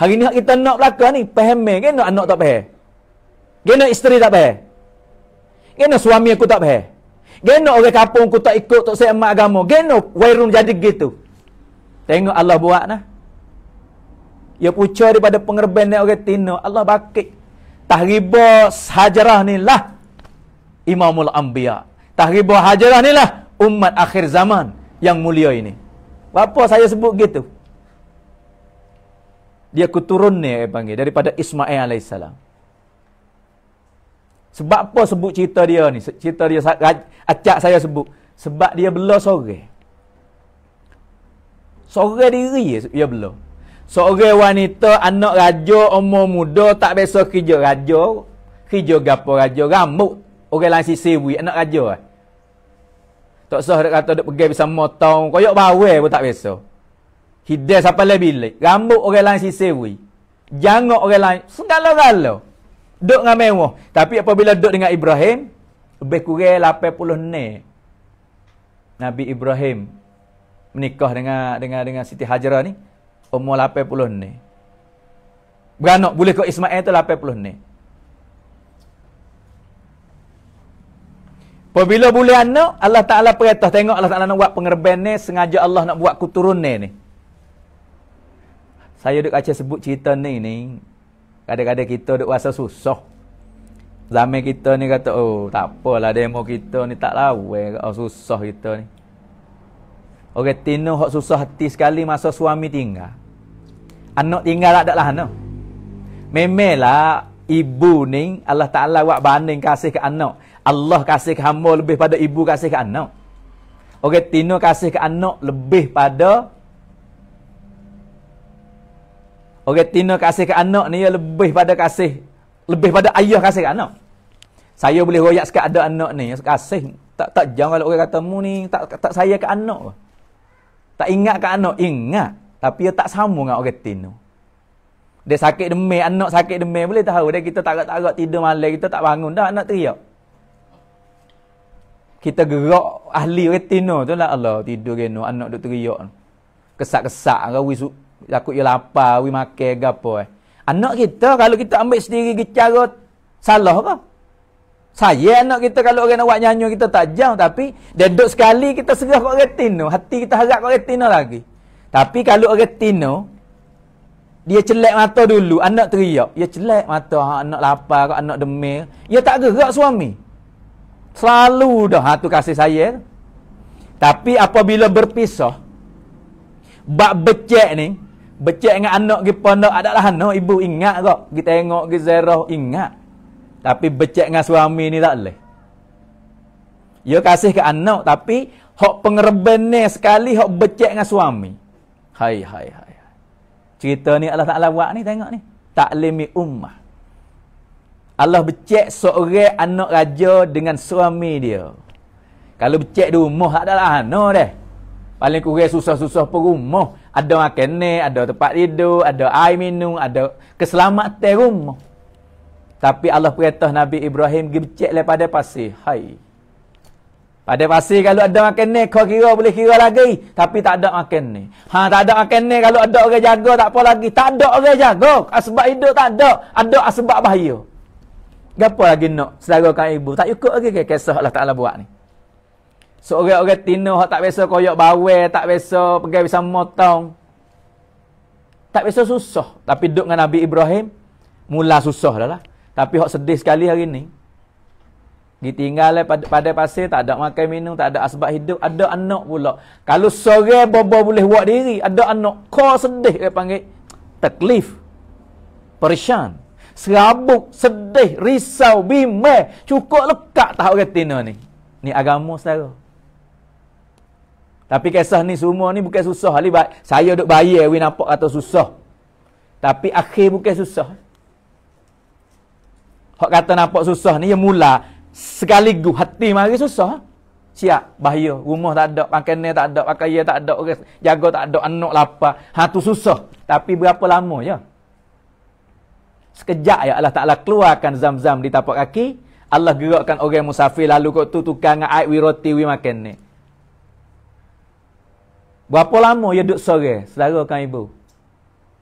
Hari ni kita nak belaka ni, paham ke nak anak tak paham, Gena isteri tak paham, Gena suami aku tak paham, Gena orang kampung aku tak ikut tak sayang agama. Gena wairun jadi gitu. Tengok Allah buat nah. Ya pucah daripada pengerban ni orang tina. Allah bakit. Tahriba hajarah ni lah. Imamul Ambiya. Tahriba hajarah ni lah. Umat akhir zaman yang mulia ini. Apa saya sebut gitu? dia keturun ni dia panggil daripada Ismail alaihissalam. Sebab apa sebut cerita dia ni? Cerita dia acak saya sebut. Sebab dia belah sore. Sore diri dia belah. Sore wanita anak raja umur muda tak biasa kerja raja. Kerja gapo raja rambut orang lain sisi wui anak raja. Eh. Tak sah dia kata dia pergi bersama tahun. Koyok bawel pun tak biasa. Hidai sampai lebih bilik. Rambut orang lain sisi wui. Jangok orang lain. Segala-gala. Duk dengan mewah. Tapi apabila duk dengan Ibrahim, lebih kurang 80 ni. Nabi Ibrahim menikah dengan dengan dengan Siti Hajarah ni. Umur 80 ni. Beranak boleh kau Ismail tu 80 ni. Apabila boleh anak, Allah Ta'ala perintah. Tengok Allah Ta'ala nak buat pengerban ni, sengaja Allah nak buat kuturun ni ni. Saya duk kacau sebut cerita ni ni. Kadang-kadang kita duk rasa susah. Zaman kita ni kata, oh tak apalah demo kita ni tak lawa. Eh, oh, susah kita ni. Okey, Tino hok susah hati sekali masa suami tinggal. Anak tinggal tak ada lah, no. Memelah ibu ni Allah Ta'ala buat banding kasih ke anak. Allah kasih ke hamba lebih pada ibu kasih ke anak. Okay, Tino kasih ke anak lebih pada Orang tina kasih ke anak ni lebih pada kasih lebih pada ayah kasih ke anak. Saya boleh royak sikit ada anak ni kasih tak tak jangan kalau orang kata mu ni tak tak saya ke anak. Tak ingat ke anak, ingat tapi ya tak sama dengan orang tina. Dia sakit demam anak sakit demam boleh tahu dia kita tak tarak-tarak tidur malam kita tak bangun dah anak teriak. Kita gerak ahli retina tu lah Allah tidur geno anak duk teriak. Kesak-kesak kau takut dia lapar, we makan ke apa eh. Anak kita kalau kita ambil sendiri ke cara salah ke? Saya anak kita kalau orang nak buat nyanyi kita tak jauh tapi dia duduk sekali kita serah kat retina, hati kita harap kat retina lagi. Tapi kalau retina dia celak mata dulu, anak teriak, dia celak mata, ah, anak lapar anak demil, dia tak gerak suami. Selalu dah hatu kasih saya. Tapi apabila berpisah, bak becek ni, Becek dengan anak kita nak adalah anak ibu ingat kok. Kita tengok ke Zerah ingat. Tapi becek dengan suami ni tak boleh. Yo kasih ke anak tapi hok pengerben sekali hok becek dengan suami. Hai hai hai. Cerita ni Allah Taala buat ni tengok ni. Taklimi ummah. Allah becek seorang anak raja dengan suami dia. Kalau becek di rumah adalah anak deh. Paling kurang susah-susah perumah. Ada makan ada tempat tidur, ada air minum, ada keselamatan rumah. Tapi Allah perintah Nabi Ibrahim pergi cek pada pasir. Hai. Pada pasir kalau ada makan ni, kau kira boleh kira lagi. Tapi tak ada makan ni. Ha, tak ada makan ni kalau ada orang jaga, tak apa lagi. Tak ada orang jaga. asbab hidup tak ada. Ada sebab bahaya. Gapa lagi nak sedara kan ibu? Tak cukup lagi ke kisah Allah Ta'ala buat ni? Seorang-orang tina yang tak biasa koyok bawel, tak biasa pegang pisang motong. Tak biasa susah. Tapi duduk dengan Nabi Ibrahim, mula susah dah lah. Tapi yang sedih sekali hari ni. Ditinggal eh, pada, pada pasir, tak ada makan minum, tak ada asbab hidup, ada anak pula. Kalau sore bobo boleh buat diri, ada anak. Kau sedih, dia panggil. teklif, Perisian. Serabuk, sedih, risau, bimbang. Cukup lekat tahu orang tina ni. Ni agama saudara. Tapi kisah ni semua ni bukan susah. Ali, saya duk bayar, we nampak kata susah. Tapi akhir bukan susah. Hak kata nampak susah ni, ya mula. Sekali Sekaligus hati mari susah. Siap, bahaya. Rumah tak ada, pakaian tak ada, pakaian ya tak ada, orang jaga tak ada, anak lapar. Hatu susah. Tapi berapa lama ya? Sekejap ya Allah Ta'ala keluarkan zam-zam di tapak kaki. Allah gerakkan orang musafir lalu kot tu tukang air, wiroti, wimakan ni. Berapa lama ia duduk sore, saudara kan ibu?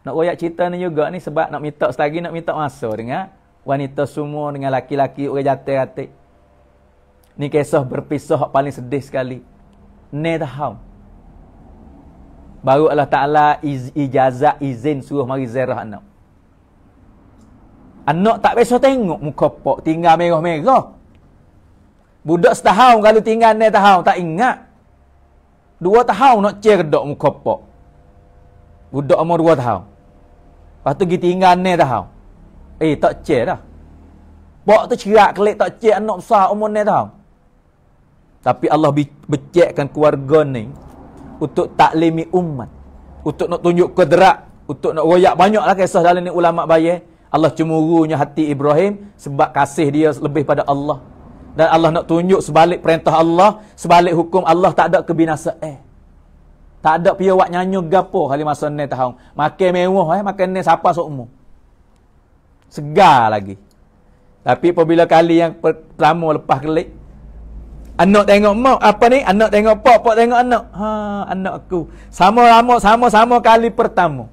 Nak royak cerita ni juga ni sebab nak minta selagi nak minta masa dengan wanita semua dengan laki-laki orang jatuh hati. Ni kisah berpisah paling sedih sekali. Ne tahu. Baru Allah Ta'ala iz, ijazah izin suruh mari zerah anak. Anak tak biasa tengok muka pok tinggal merah-merah. Budak setahun kalau tinggal ne tahu tak ingat. Dua tahun nak cek dok muka pok. Budak umur dua tahun. Lepas tu kita tinggal ni tahun. Eh, tak cek dah. Pok tu cerak kelik tak cek anak besar umur ni tahun. Tapi Allah becekkan keluarga ni untuk taklimi umat. Untuk nak tunjuk kederak. Untuk nak royak banyaklah kisah dalam ni ulama' bayi. Allah cemurunya hati Ibrahim sebab kasih dia lebih pada Allah. Dan Allah nak tunjuk sebalik perintah Allah, sebalik hukum Allah tak ada kebinasaan. Eh. Tak ada pia wak nyanyo gapo hari masa ni tahun. Makan mewah eh, makan ni siapa sok umur. Segar lagi. Tapi apabila kali yang pertama lepas kelik, anak tengok mak apa ni? Anak tengok pak, pak tengok anak. Ha, anak aku. Sama lama sama sama kali pertama.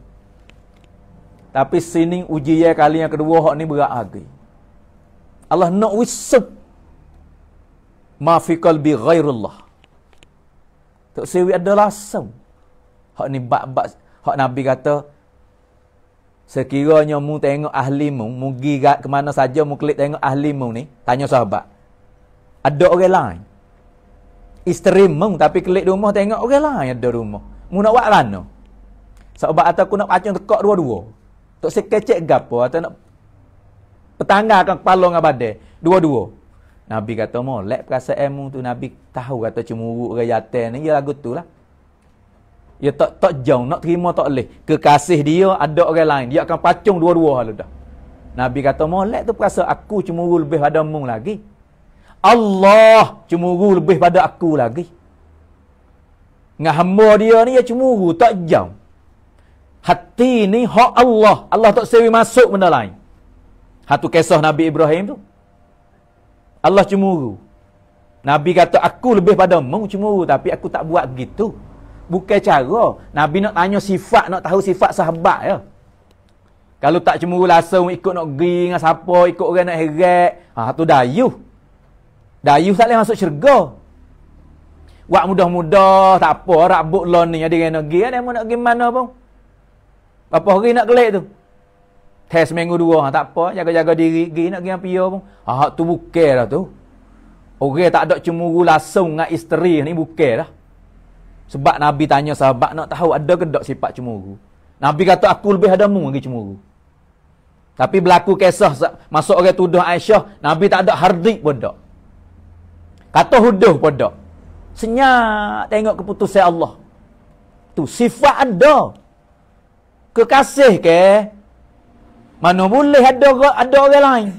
Tapi sini ujian ya kali yang kedua hok ni berat lagi. Allah nak wisup ma fi qalbi ghairullah tak sewi adalah asam hak ni bab-bab hak nabi kata sekiranya mu tengok ahli mu mu gigat ke mana saja mu klik tengok ahli mu ni tanya sahabat ada orang lain isteri mu tapi klik di rumah tengok orang lain ada rumah mu nak buat mana sahabat kata aku nak pacung tekak dua-dua tak sekecek gapo atau nak petangga akan kepala dengan badai dua-dua Nabi kata mo, lek perasa emu tu Nabi tahu kata cemuru orang jatuh ni, ya lagu tu lah. Ya tak, tak jauh, nak terima tak boleh. Kekasih dia ada orang lain, dia akan pacung dua-dua hal lah dah. Nabi kata mo, lek tu perasa aku cemuru lebih pada mu lagi. Allah cemuru lebih pada aku lagi. Dengan hamba dia ni, ya cemuru, tak jauh. Hati ni hak Allah. Allah tak sewi masuk benda lain. Hatu kisah Nabi Ibrahim tu. Allah cemuru. Nabi kata, aku lebih pada mu cemuru. Tapi aku tak buat begitu. Bukan cara. Nabi nak tanya sifat, nak tahu sifat sahabat. Ya. Kalau tak cemuru langsung, ikut nak pergi dengan siapa, ikut orang nak heret. Ha, tu dayuh. Dayuh tak boleh masuk syurga. Buat mudah-mudah, tak apa. Rabuk lah ni, ada yang nak pergi. Ada yang nak pergi mana pun. Berapa hari nak kelek tu? Test seminggu dua ha, tak apa jaga-jaga diri gi nak gi apa pun. Ha hak tu bukan tu. Orang okay, tak ada cemburu langsung dengan isteri ni bukan Sebab Nabi tanya sahabat nak tahu ada ke tak sifat cemburu. Nabi kata aku lebih ada mu lagi cemburu. Tapi berlaku kisah masuk orang tuduh Aisyah, Nabi tak ada hardik pun tak. Kata huduh pun tak. Senyap tengok keputusan Allah. Tu sifat ada. Kekasih ke, mana boleh ada orang, ada orang lain?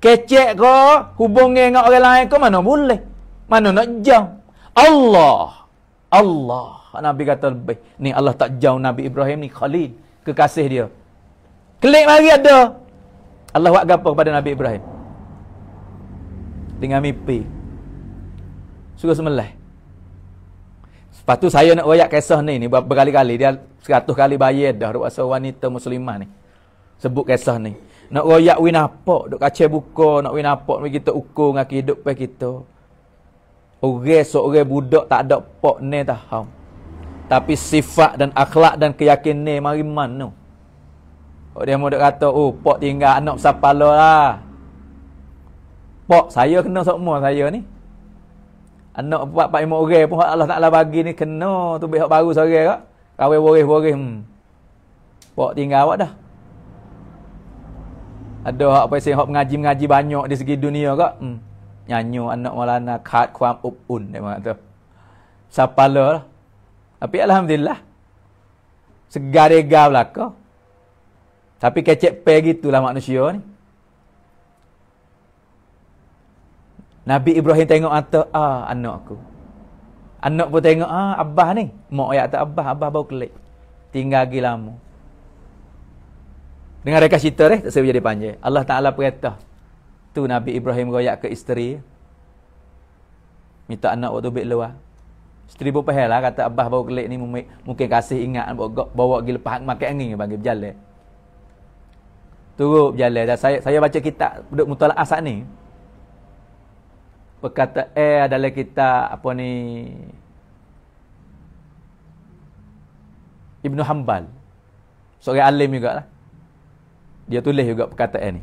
Kecek ke hubungi dengan orang lain ke mana boleh? Mana nak jauh? Allah. Allah. Nabi kata lebih. Ni Allah tak jauh Nabi Ibrahim ni Khalid. Kekasih dia. Klik mari ada. Allah buat apa kepada Nabi Ibrahim? Dengan mimpi. Suruh semelah. Lepas tu saya nak royak kisah ni, ni berkali-kali. Dia seratus kali bayar dah ruas wanita muslimah ni. Sebut kisah ni. Nak royak win apa? Duk kacau buka, nak win apa? Nak kita ukur dengan kehidupan kita. Orang seorang budak tak ada pok ni tahu. Tapi sifat dan akhlak dan keyakinan ni mari mana? Oh, dia mau kata, oh pok tinggal anak sapala lah. Pok saya kena semua saya ni. Anak empat empat lima orang pun Allah Taala bagi ni kena tu bih baru sore kak. Kawe boris-boris. Hmm. Pak tinggal awak dah. Ada hak apa sih hak mengaji-mengaji banyak di segi dunia kak. Hmm. Nyanyo anak Maulana khat kuam un dia mak tu. Sapala lah. Tapi alhamdulillah. Segar-gar belaka. Tapi kecek pe gitulah manusia ni. Nabi Ibrahim tengok atas ah anak aku. Anak pun tengok ah abah ni. Mak ayat atas abah, abah baru kelik. Tinggal lagi lama. Dengar reka cerita eh, tak saya jadi panjang. Allah Taala perintah. Tu Nabi Ibrahim royak ke isteri. Minta anak waktu bit luar. Isteri pun pahal lah, kata abah baru kelik ni mungkin kasih ingat bawa bawa gi lepas makan angin bagi berjalan. Turut berjalan. saya saya baca kitab duduk mutalaah saat ni perkata eh adalah kita apa ni Ibnu Hambal seorang alim juga lah dia tulis juga perkataan e ni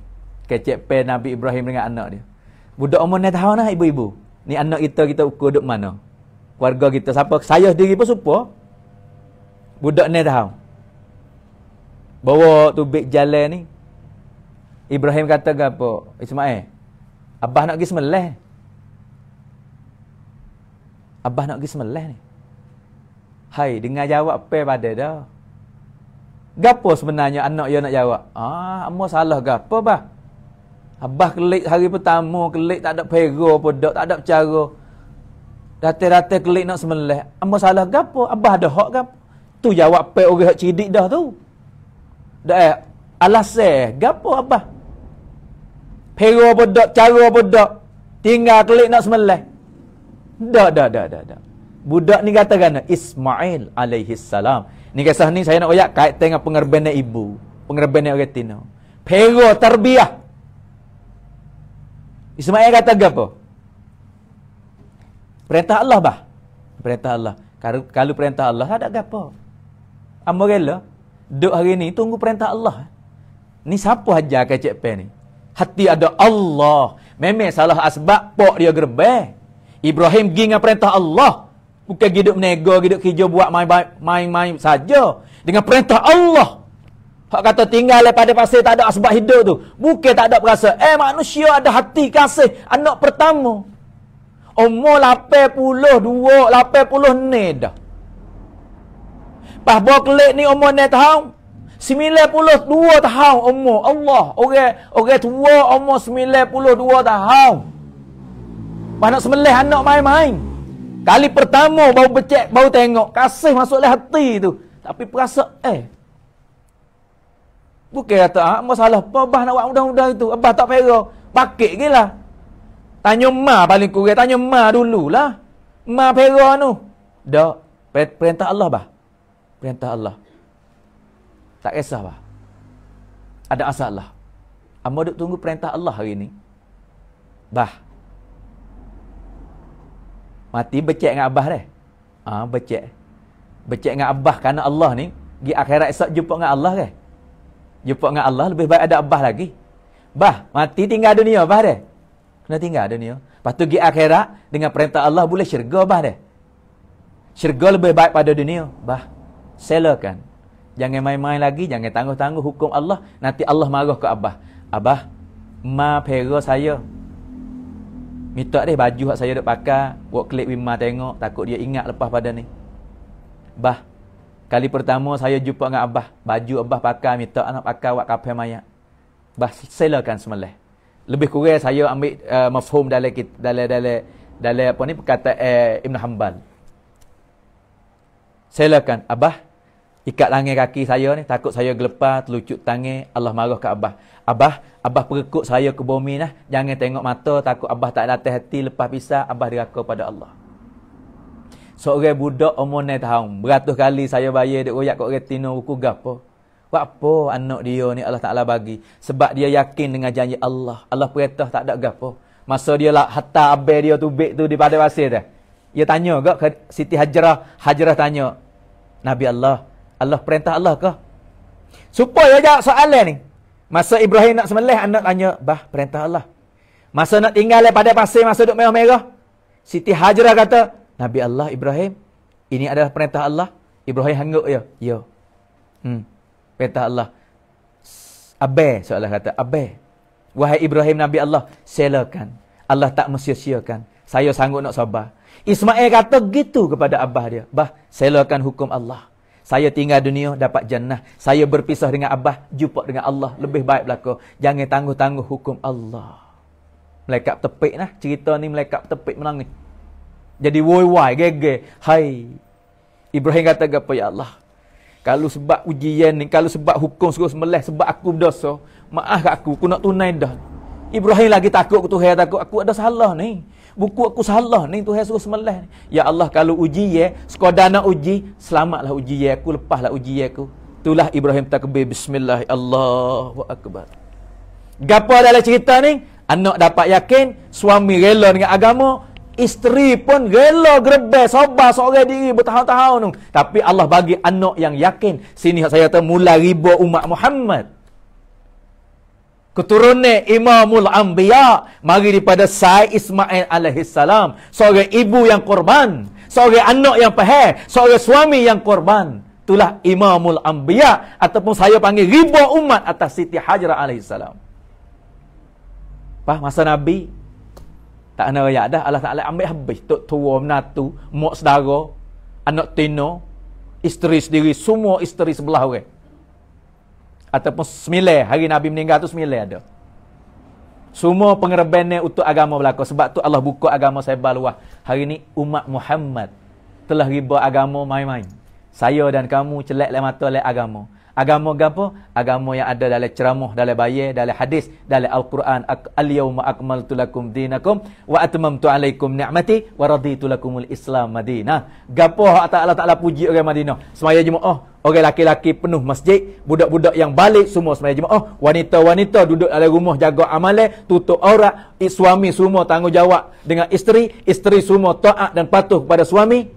kecek pe Nabi Ibrahim dengan anak dia budak umur ni tahu lah ibu-ibu ni anak kita kita ukur duk mana keluarga kita siapa saya sendiri pun supa budak ni tahu bawa tu big jalan ni Ibrahim kata ke apa Ismail Abah nak pergi semelih Abah nak pergi semelah ni. Hai, dengar jawab apa pada dia. Gapo sebenarnya anak dia ya nak jawab? Ah, amo salah gapo bah? Abah kelik hari pertama, kelik tak ada pera apa dak, tak ada cara. Rata rata kelik nak semelah. Amo salah gapo? Abah ada hak gapo? Tu jawab pe orang hak cidik dah tu. Dak eh, alasan eh, gapo abah? Pera apa dak, cara apa dak? Tinggal kelik nak semelah. Dah, dah, dah, dah, dah. Budak ni katakan Ismail alaihi salam. Ni kisah ni saya nak oyak kait tengah pengerbanan ibu, pengerbanan orang tino. Pero tarbiyah. Ismail kata apa? Perintah Allah bah. Perintah Allah. Kalau, kalau perintah Allah ada apa? Ambo rela duk hari ni tunggu perintah Allah. Ni siapa ajar ke cik pen ni? Hati ada Allah. Memang salah asbab pok dia gerbang. Ibrahim pergi dengan perintah Allah. Bukan hidup menego, hidup kerja buat main-main saja. Dengan perintah Allah. Hak kata tinggal daripada pasir tak ada sebab hidup tu. Bukan tak ada perasa. Eh manusia ada hati kasih. Anak pertama. Umur 82, 80 ni dah. Pas boklik ni umur ni puluh dua tahun umur. Allah. Orang, orang tua umur 92 tahun nak semelih anak main-main. Kali pertama baru becek, baru tengok. Kasih masuklah hati tu. Tapi perasa, eh. Bukan kata, ah, masalah apa abah nak buat mudah-mudah itu. Abah tak pera. Pakit ke lah. Tanya ma paling kurang. Tanya ma dulu lah. Ma pera tu. Dah. Perintah Allah bah. Perintah Allah. Tak kisah bah. Ada asal lah. Amba duk tunggu perintah Allah hari ni. Bah. Mati becek dengan Abah dah. Ha, becek. Becek dengan Abah kerana Allah ni, di akhirat esok jumpa dengan Allah kan? Jumpa dengan Allah, lebih baik ada Abah lagi. Bah, mati tinggal dunia Abah dah. Kena tinggal dunia. Lepas tu pergi akhirat, dengan perintah Allah boleh syurga Abah dah. Syurga lebih baik pada dunia. Bah, selakan. Jangan main-main lagi, jangan tangguh-tangguh hukum Allah. Nanti Allah marah ke Abah. Abah, ma pera saya, Minta dia baju hak saya dok pakai, buat klik Wimma tengok, takut dia ingat lepas pada ni. Abah, kali pertama saya jumpa dengan Abah, baju Abah pakai, minta anak pakai buat kafe mayat. Bah, silakan semula. Lebih kurang saya ambil uh, mafhum dalam dalam dalam dalam apa ni perkata uh, eh, Ibn Hanbal. Silakan Abah ikat langit kaki saya ni takut saya gelepar terlucut tangan Allah marah ke Abah. Abah Abah perekut saya ke bumi lah. Ah. Jangan tengok mata, takut Abah tak latih hati lepas pisah, Abah diraka pada Allah. Seorang budak umur ni tahun, beratus kali saya bayar dia royak kat retina buku gapo. Buat apa anak dia ni Allah Ta'ala bagi? Sebab dia yakin dengan janji Allah. Allah perintah tak ada gapo. Masa dia lah hatta abel dia tu bek tu di pada pasir dah. Dia tanya ke, ke Siti Hajrah, Hajrah tanya. Nabi Allah, Allah perintah Allah ke? Supaya jawab soalan ni. Masa Ibrahim nak semelih, anak tanya, bah, perintah Allah. Masa nak tinggal pada pasir, masa duduk merah-merah. Siti Hajrah kata, Nabi Allah Ibrahim, ini adalah perintah Allah. Ibrahim hangguk ya. Ya. Hmm. Perintah Allah. Abai, soalan kata. Abai. Wahai Ibrahim Nabi Allah, silakan. Allah tak mesia-siakan. Saya sanggup nak sabar. Ismail kata gitu kepada Abah dia. Bah, silakan hukum Allah. Saya tinggal dunia dapat jannah. Saya berpisah dengan abah, jumpa dengan Allah lebih baik belaka. Jangan tangguh-tangguh hukum Allah. Melekat tepik lah. Cerita ni melekat tepik menangis. Jadi woi-woi, gege. Hai. Ibrahim kata apa ya Allah? Kalau sebab ujian ni, kalau sebab hukum suruh semelih, sebab aku berdosa, maaf aku, aku nak tunai dah. Ibrahim lagi takut, aku tu takut, aku ada salah ni buku aku salah ni Tuhan suruh semelah ni. Ya Allah kalau uji ya, sekadar nak uji, selamatlah uji ya aku, lepahlah uji ya aku. Itulah Ibrahim takbir bismillah Allahu akbar. Gapo adalah cerita ni? Anak dapat yakin, suami rela dengan agama, isteri pun rela grebe sobar seorang diri bertahun-tahun tu. Tapi Allah bagi anak yang yakin. Sini saya temula riba umat Muhammad keturunan Imamul Anbiya mari daripada Said Ismail alaihi salam seorang ibu yang korban seorang anak yang pahal seorang suami yang korban itulah Imamul Anbiya ataupun saya panggil riba umat atas Siti Hajrah alaihi salam Pah masa Nabi tak ada ayat dah Allah Taala ambil habis tok tua menatu mak saudara anak tino isteri sendiri semua isteri sebelah orang ataupun semilai hari Nabi meninggal tu semilai ada. Semua pengerebannya untuk agama berlaku. Sebab tu Allah buka agama saya baluah. Hari ni umat Muhammad telah riba agama main-main. Saya dan kamu celak le mata le agama. Agama apa? Agama yang ada dalam ceramah, dalam bayi, dalam hadis, dalam Al-Quran. Al-yawma Akmal lakum dinakum wa atmamtu alaikum ni'mati wa raditu islam madinah. Gapoh atas Allah Ta'ala puji orang Madinah. Semaya jemaah. Oh, Orang laki-laki penuh masjid, budak-budak yang balik semua semuanya jemaah. Oh, wanita-wanita duduk dalam rumah jaga amalan, tutup aurat, suami semua tanggungjawab dengan isteri, isteri semua taat dan patuh kepada suami.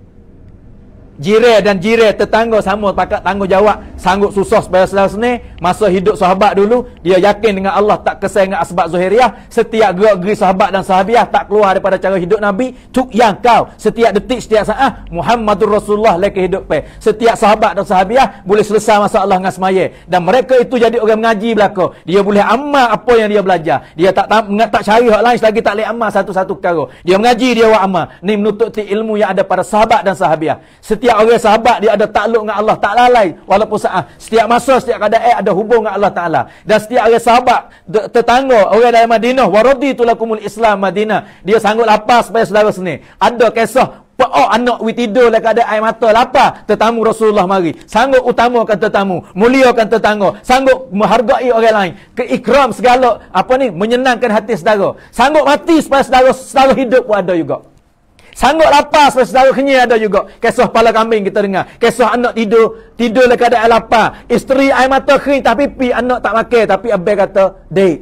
Jire dan Jire tetangga sama pakat tanggungjawab sanggup susah supaya selesai ni masa hidup sahabat dulu dia yakin dengan Allah tak kesal dengan asbab zuhiriah setiap gerak geri sahabat dan sahabiah tak keluar daripada cara hidup Nabi tu yang kau setiap detik setiap saat ah, Muhammadur Rasulullah lek lah hidup pe setiap sahabat dan sahabiah boleh selesai masalah dengan semaya dan mereka itu jadi orang mengaji belaka dia boleh amal apa yang dia belajar dia tak tak, tak cari hak lain lagi tak boleh amal satu-satu perkara dia mengaji dia buat amal ni menuntut ilmu yang ada pada sahabat dan sahabiah setiap setiap orang sahabat dia ada takluk dengan Allah Taala lain walaupun saat ah, setiap masa setiap keadaan eh, ada hubung dengan Allah Taala dan setiap orang sahabat tetangga orang dari Madinah waradi tulakumul Islam Madinah dia sanggup lapar supaya saudara sini ada kisah Oh anak we tidur dalam keadaan air mata lapar tetamu Rasulullah mari sanggup utamakan tetamu muliakan tetangga sanggup menghargai orang lain keikram segala apa ni menyenangkan hati saudara sanggup mati supaya saudara selalu hidup pun ada juga Sanggup lapar sebab saudara kenyir ada juga. Kesoh pala kambing kita dengar. Kesoh anak tidur. Tidur dalam keadaan lapar. Isteri air mata kering tak pipi. Anak tak makan. Tapi abang kata, Dek,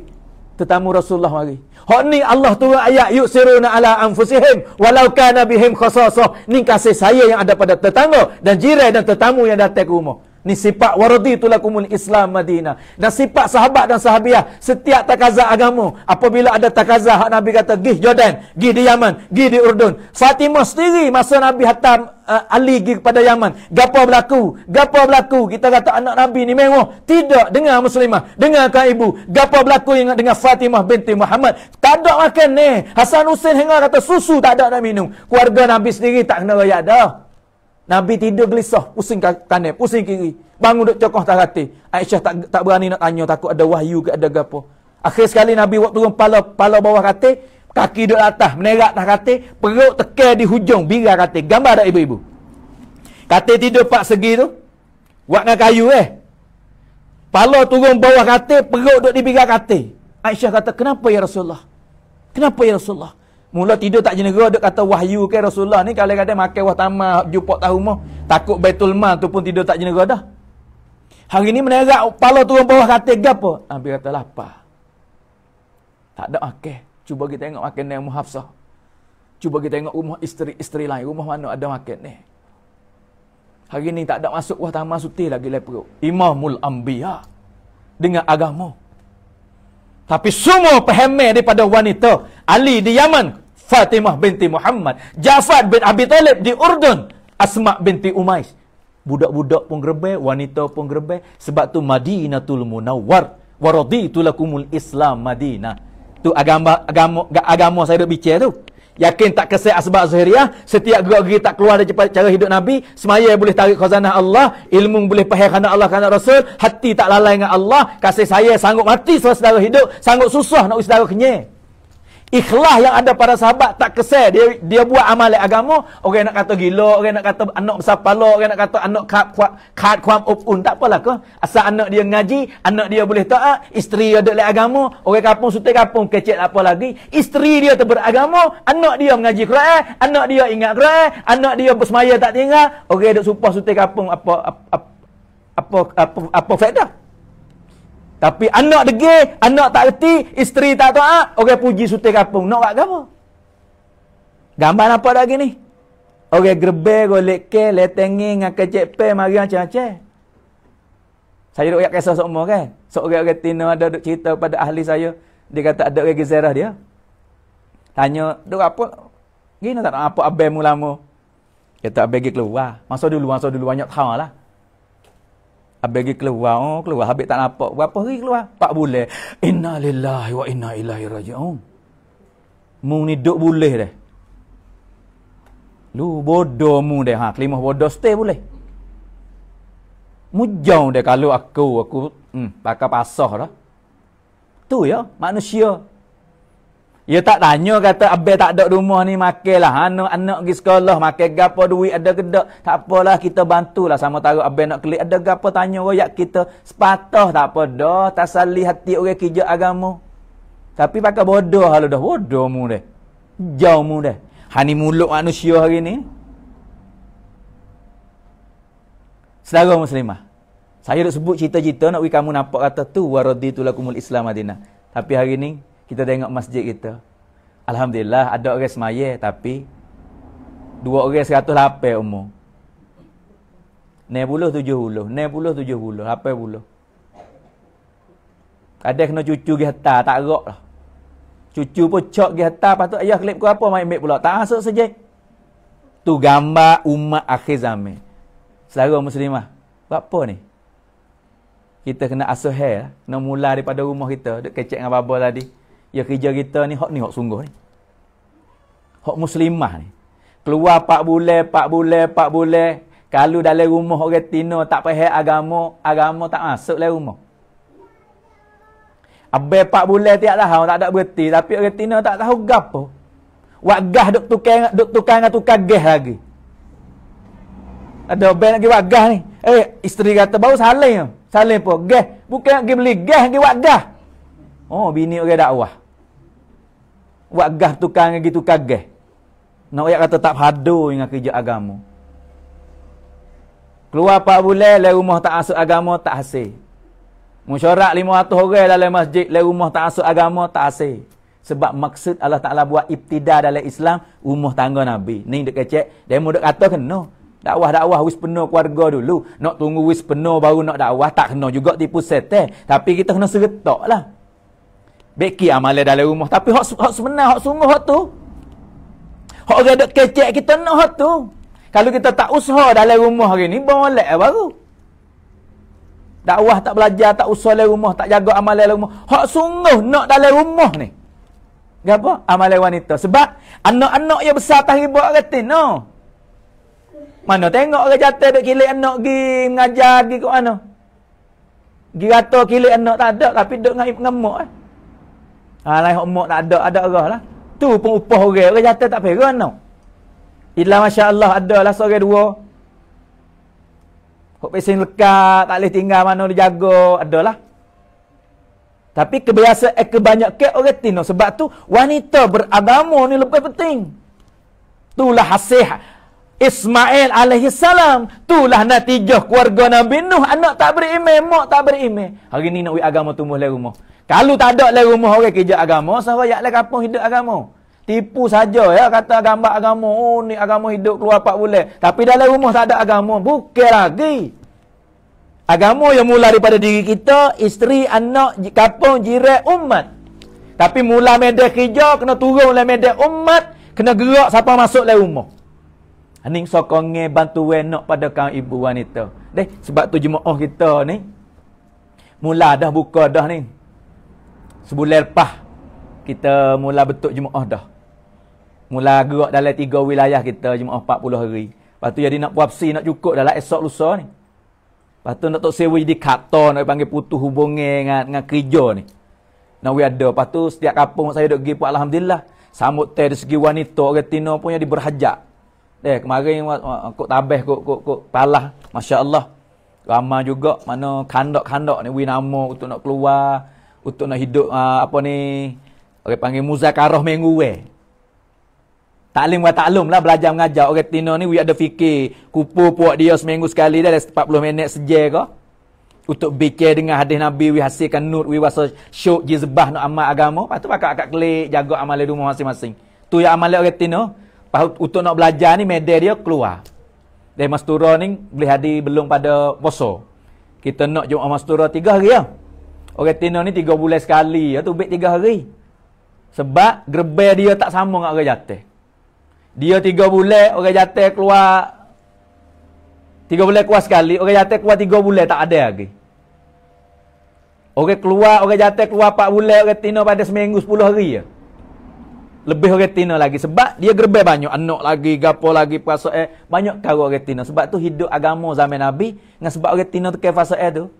tetamu Rasulullah mari. Hak ni Allah turun ayat yuk siruna ala anfusihim walau kana bihim khasasah. Ni kasih saya yang ada pada tetangga dan jiran dan tetamu yang datang ke rumah. Ni sifat waradi itulah kumul Islam Madinah. Dan sifat sahabat dan sahabiah setiap takaza agama. Apabila ada takaza hak Nabi kata gih Jordan, gih di Yaman, gih di Urdun. Fatimah sendiri masa Nabi hantar uh, Ali gih kepada Yaman. Gapa berlaku? Gapa berlaku? Kita kata anak Nabi ni mewah. Tidak dengar muslimah. Dengarkan ibu. Gapa berlaku dengan, dengan Fatimah binti Muhammad? Tak ada makan ni. Hasan Hussein hingga kata susu tak ada nak minum. Keluarga Nabi sendiri tak kena raya dah. Nabi tidur gelisah, pusing kanan, pusing kiri. Bangun duk cokoh tak hati. Aisyah tak, tak berani nak tanya, takut ada wahyu ke ada apa. Akhir sekali Nabi buat turun pala, pala bawah kata, kaki duduk atas, menerak tak kata, perut tekel di hujung, birah kata. Gambar tak ibu-ibu? Kata tidur pak segi tu, buat dengan kayu eh. Pala turun bawah kata, perut duduk di birah kata. Aisyah kata, kenapa ya Rasulullah? Kenapa ya Rasulullah? Mula tidur tak jenera dia kata wahyu ke Rasulullah ni kadang-kadang makan wah tamah jumpa tak rumah. Takut betul Mal tu pun tidur tak jenera dah. Hari ni menerak kepala turun bawah kata gapo? Ambil kata lapar. Tak ada makan. Cuba kita tengok makan yang Muhafsah. Cuba kita tengok rumah isteri-isteri lain. Rumah mana ada makan ni. Hari ni tak ada masuk wah tamah sutih lagi lepuk. Lah Imamul Ambiya. Dengan agama. Tapi semua pehemeh daripada wanita. Ali di Yaman. Fatimah binti Muhammad. Jafar bin Abi Talib di Urdun. Asma binti Umais. Budak-budak pun gerbe, wanita pun gerbe. Sebab tu Madinatul Munawwar. Waraditulakumul Islam Madinah. Tu agama agama agama saya dah bicara tu. Yakin tak kesih asbab zahiriah Setiap gerak-gerak tak keluar dari cara hidup Nabi Semaya boleh tarik khazanah Allah Ilmu boleh pahir kerana Allah kerana Rasul Hati tak lalai dengan Allah Kasih saya sanggup mati selama sedara hidup Sanggup susah nak usah sedara kenyai Ikhlas yang ada pada sahabat tak kesal dia dia buat amal agama orang nak kata gila orang nak kata anak besar pala orang nak kata anak kat kuat kat kuat upun tak apalah ke asal anak dia ngaji anak dia boleh taat isteri dia ada agama orang kampung sutai kampung kecil apa lagi isteri dia tu beragama anak dia mengaji Quran anak dia ingat Quran anak dia bersemaya tak tinggal orang dok supah sutai kampung apa apa apa apa, apa, apa, apa, apa, tapi anak degi, anak tak reti, isteri tak tahu, ah, orang puji sutih kapung. Nak kat apa? Gambar apa lagi ni? Orang gerbe, golek ke, letengi, dengan kecek pe, mari macam-macam. Saya duduk kisah semua kan? So, orang-orang tina ada duduk cerita pada ahli saya. Dia kata ada orang gizarah dia. Tanya, duduk apa? Gini tak nak apa abang mula Kata abang pergi keluar. Masa dulu, masa dulu banyak tahu lah. Abegi keluar, oh, keluar. Habis tak nampak. Berapa hari keluar? Pak boleh. Inna lillahi wa inna ilahi raja'un. Mu ni duk boleh deh. Lu bodoh mu deh. Ha, kelimah bodoh stay boleh. Mu jauh deh kalau aku, aku hmm, pakai pasah lah. Tu ya, manusia. Ia tak tanya kata abel tak ada rumah ni makailah anak anak pergi sekolah makai gapo duit ada gedak tak apalah kita bantulah sama taruh abel nak klik ada gapo tanya royak kita sepatah tak apa dah tasalli hati orang kerja agama tapi pakai bodoh halu lah dah bodoh mu deh jauh mu deh hani muluk manusia hari ni Saudara muslimah saya nak sebut cerita-cerita nak bagi kamu nampak kata tu waraditu lakumul islam adina tapi hari ni kita tengok masjid kita. Alhamdulillah ada orang semaya tapi dua orang seratus lapan umur. Ne puluh tujuh puluh. Ne puluh tujuh puluh. Lapan puluh. Ada kena cucu pergi hantar. Tak rok lah. Cucu pun cok pergi hantar. Lepas tu ayah kelip ke apa main ambil pula. Tak masuk saja. Tu gambar umat akhir zaman. Selara muslimah. Buat apa ni? Kita kena asuh hair lah. Kena mula daripada rumah kita. Dek kecek dengan babo tadi. Ya kerja kita ni hak ni hak sungguh ni. Hak muslimah ni. Keluar pak boleh, pak boleh, pak boleh. Kalau dalam rumah orang tina tak payah agama, agama tak masuk dalam rumah. Abai pak boleh tiap tahun tak ada berhenti. Tapi orang tina tak tahu gapo. Wagah duk tukang duk tukang dengan tukang gas lagi. Ada bel lagi wagah ni. Eh, isteri kata bau saling. Saling apa? Gas. Bukan pergi beli gas, pergi wagah. Oh, bini orang dakwah. Buat gah tukang lagi tu kagih. Nak ayat kata tak hado dengan kerja agama. Keluar pak boleh, le rumah tak asuh agama, tak hasil. Musyarak 500 orang dalam masjid, le rumah tak asuh agama, tak hasil. Sebab maksud Allah Ta'ala buat ibtida dalam Islam, rumah tangga Nabi. Ni dia kecek, dia mau kata kena. Dakwah-dakwah wis penuh keluarga dulu. Nak tunggu wis penuh baru nak dakwah, tak kena juga tipu setel. Tapi kita kena seretok lah beki amalan dalam rumah tapi hak hak sebenar hak sungguh hak tu hak orang dak kecek kita nak hak tu kalau kita tak usaha dalam rumah hari ni boleh lah baru dakwah tak belajar tak usaha dalam rumah tak jaga amalan dalam rumah hak sungguh nak dalam rumah ni gapo amalan wanita sebab anak-anak yang besar tak ribut kata no mana tengok orang jatuh dak kilik anak gi mengajar gi ke mana gi rata kilik anak tak ada tapi dak ngam ngamuk eh. Ha, lain hak mak tak ada, ada arah lah. Tu pun upah orang, orang jatuh tak payah no. Ila Masya Allah ada lah seorang dua. Hak pesen lekat, tak boleh tinggal mana dia jaga, ada lah. Tapi kebiasa eh, kebiasaan ke orang tino sebab tu wanita beragama ni lebih penting. Itulah hasil Ismail alaihi salam. Itulah natijah keluarga Nabi Nuh. Anak tak beriman, mak tak beriman. Hari ni nak wik agama tumbuh lewumah. rumah. Kalau tak ada lah rumah orang kerja agama, siapa yang lah kampung hidup agama? Tipu saja ya kata gambar agama. Oh ni agama hidup keluar 4 bulan. Tapi dalam rumah tak ada agama. Bukan lagi. Agama yang mula daripada diri kita, isteri, anak, kampung, jirat, umat. Tapi mula medan kerja, kena turun oleh medan umat, kena gerak siapa masuk dalam rumah. Ini sokongnya bantu wenok pada kaum ibu wanita. Deh, sebab tu jemaah kita ni, mula dah buka dah ni, sebulan lepas kita mula betul jemaah dah. Mula gerak dalam tiga wilayah kita jemaah 40 hari. Lepas tu jadi nak puapsi nak cukup dalam esok lusa ni. Lepas tu nak tok sewa jadi kata nak panggil putus hubungi dengan, dengan kerja ni. Nak we ada. Lepas tu setiap kampung saya duk pergi pun Alhamdulillah. Sambut teh dari segi wanita orang tina pun jadi berhajak. Eh kemarin kok tabeh kok kok kok palah. Masya Allah. Ramah juga mana kandok kandok ni. We nama untuk nak keluar untuk nak hidup uh, apa ni orang panggil muzakarah minggu we. Eh. Taklim wa taklum lah belajar mengajar orang tino ni we ada fikir kupu puak dia seminggu sekali dah 40 minit sejer ke untuk bicara dengan hadis Nabi we hasilkan nur we wasa syuk jizbah nak amal agama lepas tu pakak akak klik jaga amal rumah masing-masing tu yang amal orang tino lepas untuk nak belajar ni media dia keluar dari mastura ni beli hadis belum pada poso kita nak jumpa mastura tiga hari ya Orang tina ni tiga bulan sekali. Ya tu ubik 3 hari. Sebab gerbel dia tak sama dengan orang jatuh. Dia tiga bulan, orang jatuh keluar. tiga bulan keluar sekali. Orang jatuh keluar tiga bulan tak ada lagi. Orang keluar, orang jatuh keluar 4 bulan. Orang tina pada seminggu sepuluh hari ya. Lebih orang tina lagi. Sebab dia gerbel banyak. Anak lagi, gapo lagi, puasa eh. Banyak kau orang tina. Sebab tu hidup agama zaman Nabi. Dengan sebab orang tina tu kefasa eh tu.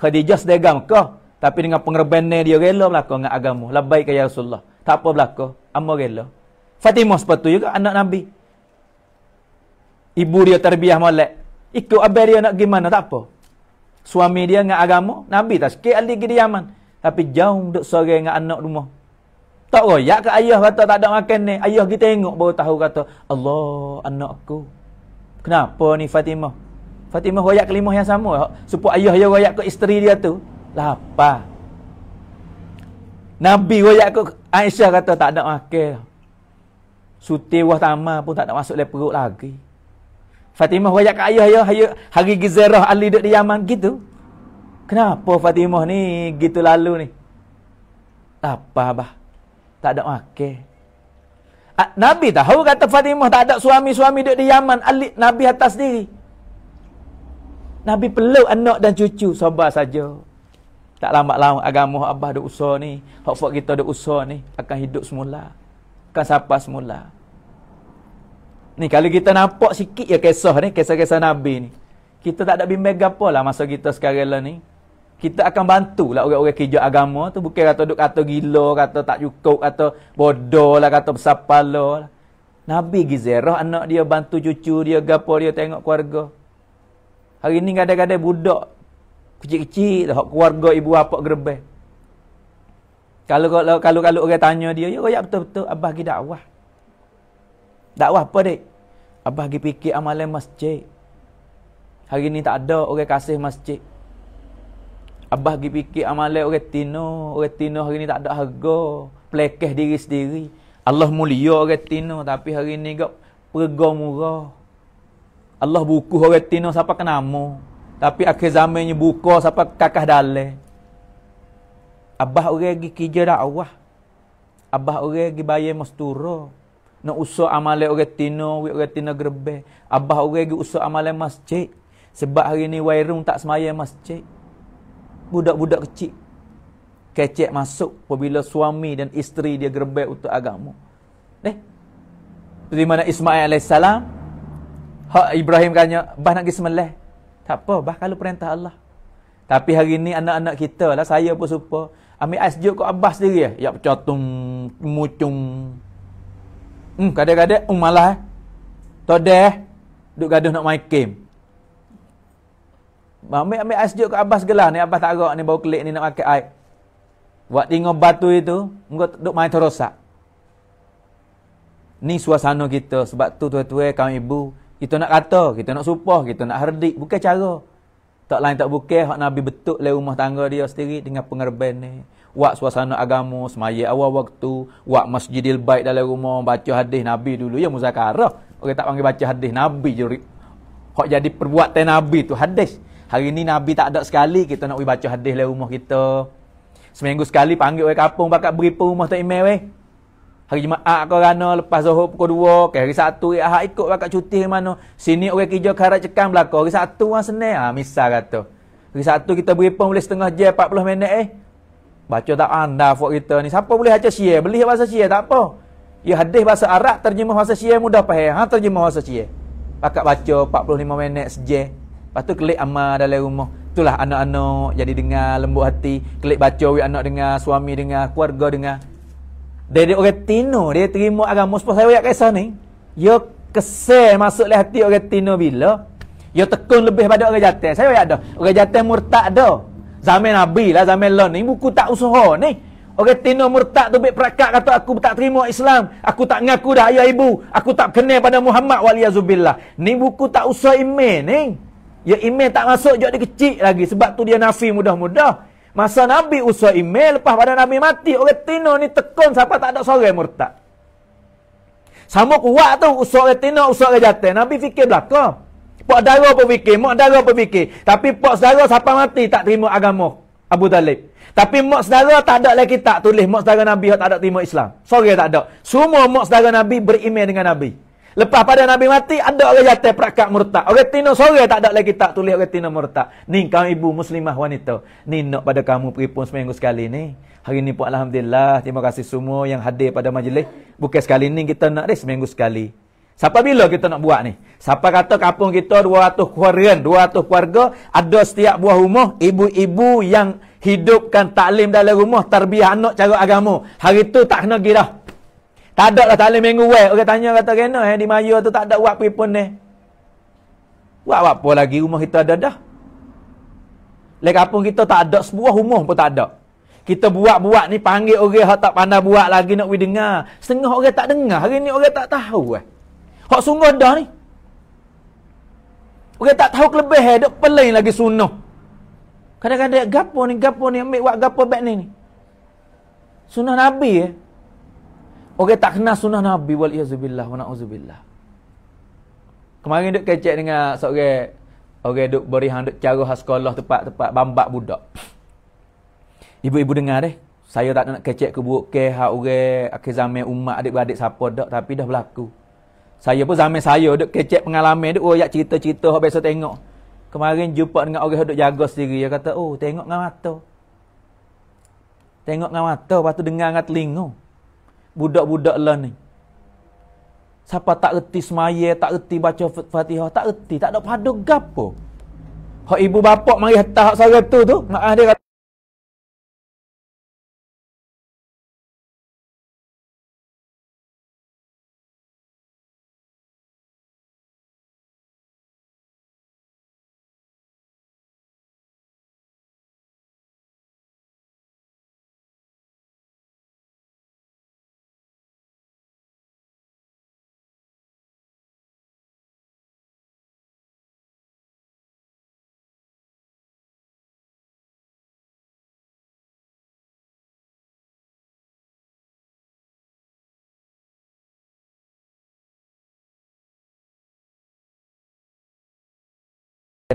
Khadijah sedega kau. Tapi dengan pengerban dia rela belakang dengan agama. Labaik ya Rasulullah. Tak apa belakang. Amma rela. Fatimah sepatu juga anak Nabi. Ibu dia terbiah malak. Ikut abang dia nak pergi mana. Tak apa. Suami dia dengan agama. Nabi tak sikit alih ke Yaman. Tapi jauh duduk sore dengan anak rumah. Tak royak ke ayah kata tak ada makan ni. Ayah kita tengok baru tahu kata. Allah anakku. Kenapa ni Fatimah? Fatimah royak kelimah yang sama. Supaya ayah dia royak ke isteri dia tu lapar. Nabi royak aku Aisyah kata tak ada makan. Suti wah tama pun tak ada masuk dalam perut lagi. Fatimah royak kat ayah ya, hari gizarah Ali duduk di Yaman gitu. Kenapa Fatimah ni gitu lalu ni? Lapar bah. Tak ada makan. Nabi tahu kata Fatimah tak ada suami-suami duduk di Yaman. Ali, Nabi atas diri. Nabi peluk anak dan cucu. Sobat saja. Tak lambat-lambat agama Abah ada usaha ni. Hak-hak kita ada usaha ni. Akan hidup semula. Akan sapa semula. Ni kalau kita nampak sikit ya kisah ni. Kisah-kisah Nabi ni. Kita tak ada bimbing apa lah masa kita sekarang lah ni. Kita akan bantu lah orang-orang kerja agama tu. Bukan kata duduk kata gila, kata tak cukup, kata bodoh lah, kata bersapala lah. Nabi Gizerah anak dia bantu cucu dia, gapo dia tengok keluarga. Hari ni kadang-kadang budak kecil-kecil dah keluarga ibu bapa gerbel. Kalau kalau kalau kalau orang tanya dia, ya royak betul-betul abah pergi dakwah. Dakwah apa dek? Abah pergi fikir amalan masjid. Hari ni tak ada orang kasih masjid. Abah pergi fikir amalan orang tino, orang tino hari ni tak ada harga, Plekeh diri sendiri. Allah mulia orang tino tapi hari ni gap pergo murah. Allah buku orang tino siapa kenamo? Tapi akhir zamannya buka siapa kakah dalai. Abah orang pergi kerja dakwah. Abah orang pergi bayar mastura. Nak usah amalan orang tina, orang tina gerbe. Abah orang pergi usah amalan masjid. Sebab hari ni wairung tak semaya masjid. Budak-budak kecil. kecik masuk apabila suami dan isteri dia gerbe untuk agama. Eh? Di mana Ismail AS. Hak Ibrahim kanya, Abah nak pergi semelih. Tak apa, bah kalau perintah Allah. Tapi hari ni anak-anak kita lah, saya pun suka. Ambil air sejuk kat Abbas sendiri ya. Ya, pecah mucung. Hmm, kadang-kadang, um, hmm, malah eh. Tak eh? ada gaduh nak main game. Ambil, ambil air sejuk kat Abbas gelah ni. Abbas tak agak ni, bau klik ni nak pakai air. Buat tengok batu itu, engkau duk main terosak. Ni suasana kita. Sebab tu tuan-tuan, kaum ibu, kita nak kata, kita nak supah, kita nak herdik. Bukan cara. Tak lain tak bukan, hak Nabi betul lewat rumah tangga dia sendiri dengan pengerban ni. Wak suasana agama, semaya awal waktu. Wak masjidil baik dalam rumah, baca hadis Nabi dulu. Ya muzakarah. Orang tak panggil baca hadis Nabi je. Hak jadi perbuatan Nabi tu hadis. Hari ni Nabi tak ada sekali kita nak baca hadis lewat rumah kita. Seminggu sekali panggil orang kapung bakat beri rumah tak email eh. Hari Jumaat kau rana lepas Zuhur pukul 2, okay, hari Sabtu ya hak ikut bakat cuti ke mana. Sini orang kerja karat cekam belaka. Hari Sabtu orang senang. Ah ha, misal kata. Hari Sabtu kita beri pun boleh setengah jam 40 minit eh. Baca tak anda fuk kita ni. Siapa boleh baca syiar? Beli bahasa syiar tak apa. Ya hadis bahasa Arab terjemah bahasa syiar mudah pahaya. Ha terjemah bahasa syiar. pakak baca 45 minit sejam. Lepas tu klik amal dalam rumah. Itulah anak-anak jadi dengar lembut hati. Klik baca anak dengar, suami dengar, keluarga dengar. Dari orang Tino dia terima agama musuh saya banyak kisah ni. Dia kesel masuk leh hati orang Tino bila. Dia tekun lebih pada orang jatah. Saya banyak dah. Orang jatah murtad dah. Zaman Nabi lah, zaman lah ni. Buku tak usaha ni. Orang Tino murtad tu baik perakat kata aku tak terima Islam. Aku tak ngaku dah ayah ibu. Aku tak kenal pada Muhammad waliyazubillah. Ni buku tak usaha iman ni. Ya iman tak masuk, jauh dia kecil lagi. Sebab tu dia nafi mudah-mudah. Masa Nabi usah email, lepas pada Nabi mati, orang tino ni tekun siapa tak ada sore murtad. Sama kuat tu, usah orang tino, usah orang jatuh. Nabi fikir belakang. Pak darah pun fikir, mak darah pun fikir. Tapi pak saudara siapa mati tak terima agama Abu Talib. Tapi mak saudara tak ada lagi tak tulis mak saudara Nabi yang tak ada terima Islam. Sore tak ada. Semua mak saudara Nabi berimej dengan Nabi. Lepas pada Nabi mati, ada orang jatuh perakak murtad. Orang tina sore tak ada lagi tak tulis orang tina murtad. Ni kau ibu muslimah wanita. Ni nak pada kamu pergi pun seminggu sekali ni. Hari ni pun Alhamdulillah. Terima kasih semua yang hadir pada majlis. Bukan sekali ni kita nak ni seminggu sekali. Siapa bila kita nak buat ni? Siapa kata kampung kita 200 keluarga, 200 keluarga, ada setiap buah rumah, ibu-ibu yang hidupkan taklim dalam rumah, terbiah anak cara agama. Hari tu tak kena girah. Tak ada lah talim minggu wet. Orang tanya kata kena eh. Di Maya tu tak ada wap pun ni. buat apa lagi rumah kita ada dah. Lagi apa kita tak ada sebuah rumah pun tak ada. Kita buat-buat ni panggil orang yang tak pandai buat lagi nak we dengar. Setengah orang tak dengar. Hari ni orang tak tahu eh. Hak sungguh dah ni. Orang tak tahu kelebih eh. Dia pelin lagi sunuh. Kadang-kadang gapo ni, gapo ni. Ambil wap gapo back ni ni. Sunnah Nabi eh. Orang tak kenal sunnah Nabi wal iazubillah wa na'uzubillah. Kemarin duk kecek dengan seorang orang duk beri hang duk ceroh sekolah tempat-tempat bambak budak. Ibu-ibu dengar deh. Saya tak nak kecek ke buruk ke hak orang akhir zaman umat adik-beradik siapa dak tapi dah berlaku. Saya pun zaman saya duk kecek pengalaman duk orang oh, cerita-cerita hak biasa tengok. Kemarin jumpa dengan orang duk jaga sendiri dia kata, "Oh, tengok dengan mata." Tengok dengan mata, lepas tu dengar dengan telinga budak-budak lah ni. Siapa tak reti semaya, tak reti baca fatihah, tak reti. Tak ada padu gapo. Hak ibu bapak mari hantar hak sara tu tu. Maaf dia kata.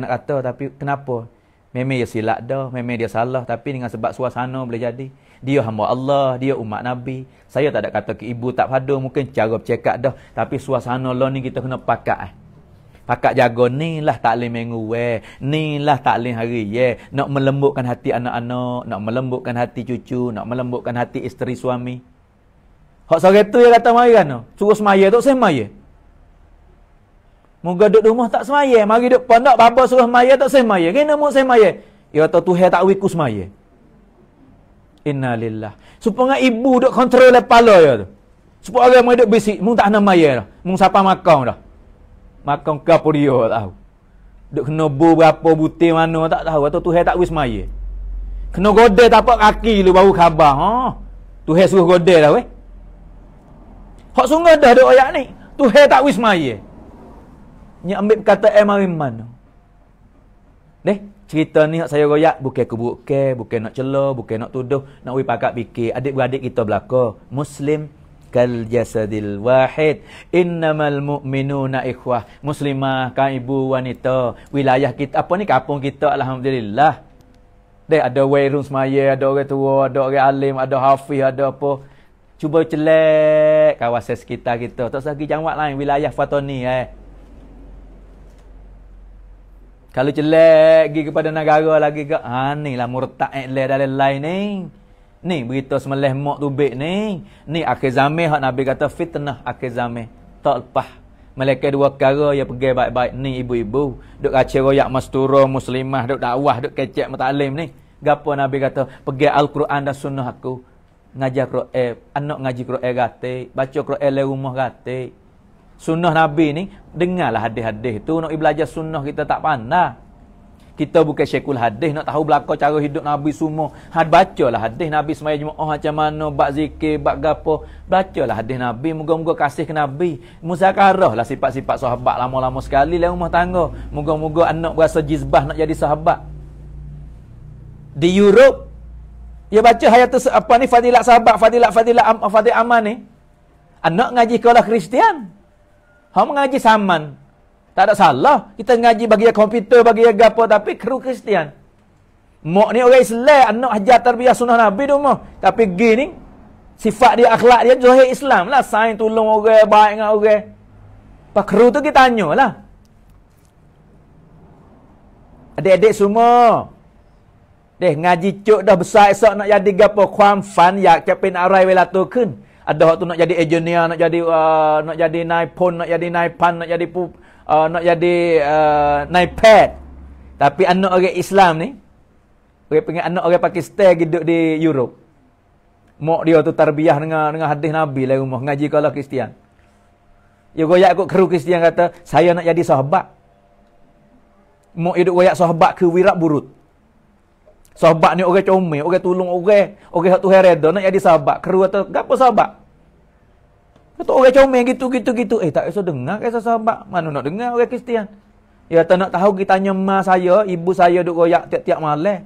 nak kata tapi kenapa? Memang dia silap dah, memang dia salah tapi dengan sebab suasana boleh jadi. Dia hamba Allah, dia umat Nabi. Saya tak ada kata ke ibu tak pada mungkin cara bercakap dah tapi suasana lah ni kita kena pakat eh. Pakat jaga ni lah taklim minggu eh. Ni lah taklim hari ye. Yeah. Nak melembutkan hati anak-anak, nak melembutkan hati cucu, nak melembutkan hati isteri suami. Hak sore tu dia kata mari kan? Suruh semaya tu semaya. Moga duduk rumah tak semaya. Mari duduk pandak, bapa suruh semaya tak semaya. Kenapa mau semaya? Ya kata Tuhan tak wiku semaya. Inna lillah. Supaya ibu duduk kontrol kepala ya tu. Supaya orang mau duduk bisik, mung tak nak maya dah. Mung siapa makan dah. Makan ke apa dia tak tahu. Duduk kena bu berapa butir mana tak tahu. Atau Tuhan tak wis maya. Kena godel tapak kaki lu baru khabar. Ha? Tuhan suruh godel dah weh. Hak sungguh dah duduk ayat ni. Tuhan tak wis maya ni ambil kata Imam mana? Deh, cerita ni saya royak bukan aku buruk ke, bukan nak cela, bukan nak tuduh, nak we pakak fikir. Adik-beradik kita belaka, Muslim kal jasadil wahid innamal mu'minuna ikhwah muslimah kaum ibu wanita wilayah kita apa ni kapung kita alhamdulillah deh ada wairun semaya ada orang tua ada orang alim ada hafiz ada apa cuba celak kawasan sekitar kita tak usah pergi lain wilayah fatoni eh kalau celak pergi kepada negara lagi ke, ha ni lah murtad ekle eh, dari lain ni. Ni berita semelih mak tu baik ni. Ni akhir zaman hak Nabi kata fitnah akhir zaman. Tak lepas. Mereka dua perkara yang pergi baik-baik ni ibu-ibu. Duk kacau royak mastura muslimah, duk dakwah, duk kecek mutalim ni. Gapo Nabi kata, pergi Al-Quran dan sunnah aku. Ngajar Quran, eh, anak ngaji Quran gati. Baca Quran le rumah gati sunnah Nabi ni, dengarlah hadis-hadis tu. Nak belajar sunnah kita tak pandai. Kita bukan syekul hadis, nak tahu belakang cara hidup Nabi semua. Had baca lah hadis Nabi semaya jemaah oh, macam mana, bak zikir, bak gapo. Baca lah hadis Nabi, moga-moga kasih ke Nabi. Musakarah lah sifat-sifat sahabat lama-lama sekali lah rumah tangga. Moga-moga anak berasa jizbah nak jadi sahabat. Di Europe, dia baca hayat apa ni fadilat sahabat, fadilat fadilat fadilat aman ni. Anak ngaji kalau Kristian. Kristian. Hak mengaji saman. Tak ada salah. Kita mengaji bagi yang komputer, bagi yang apa. Tapi kru Kristian. Mok ni orang Islam. Anak hajar terbiah sunnah Nabi di rumah. Tapi gini. Sifat dia, akhlak dia zahir Islam lah. Sain tolong orang, baik dengan orang. Pak kru tu kita tanya lah. Adik-adik semua. Deh, ngaji cuk dah besar esok nak jadi apa. Kuam fan yak capin arai bila tu kun ada waktu nak jadi engineer nak jadi uh, nak jadi naipun nak jadi naipan nak jadi pu, uh, nak jadi uh, naipad tapi anak orang Islam ni orang pengen anak orang Pakistan hidup di Europe mak dia tu tarbiyah dengan dengan hadis Nabi lah rumah ngaji kalau Kristian Ya goyak kok kru Kristian kata saya nak jadi sahabat mak hidup goyak sahabat ke wirak burut Sahabat ni orang comel, orang tolong orang, orang hak tu hereda nak jadi sahabat. Keru kata gapo sahabat? Kata orang comel gitu, gitu, gitu. Eh, tak rasa dengar ke sahabat. Mana nak dengar orang Kristian? Ya, tak nak tahu kita tanya ma saya, ibu saya duk royak tiap-tiap malam.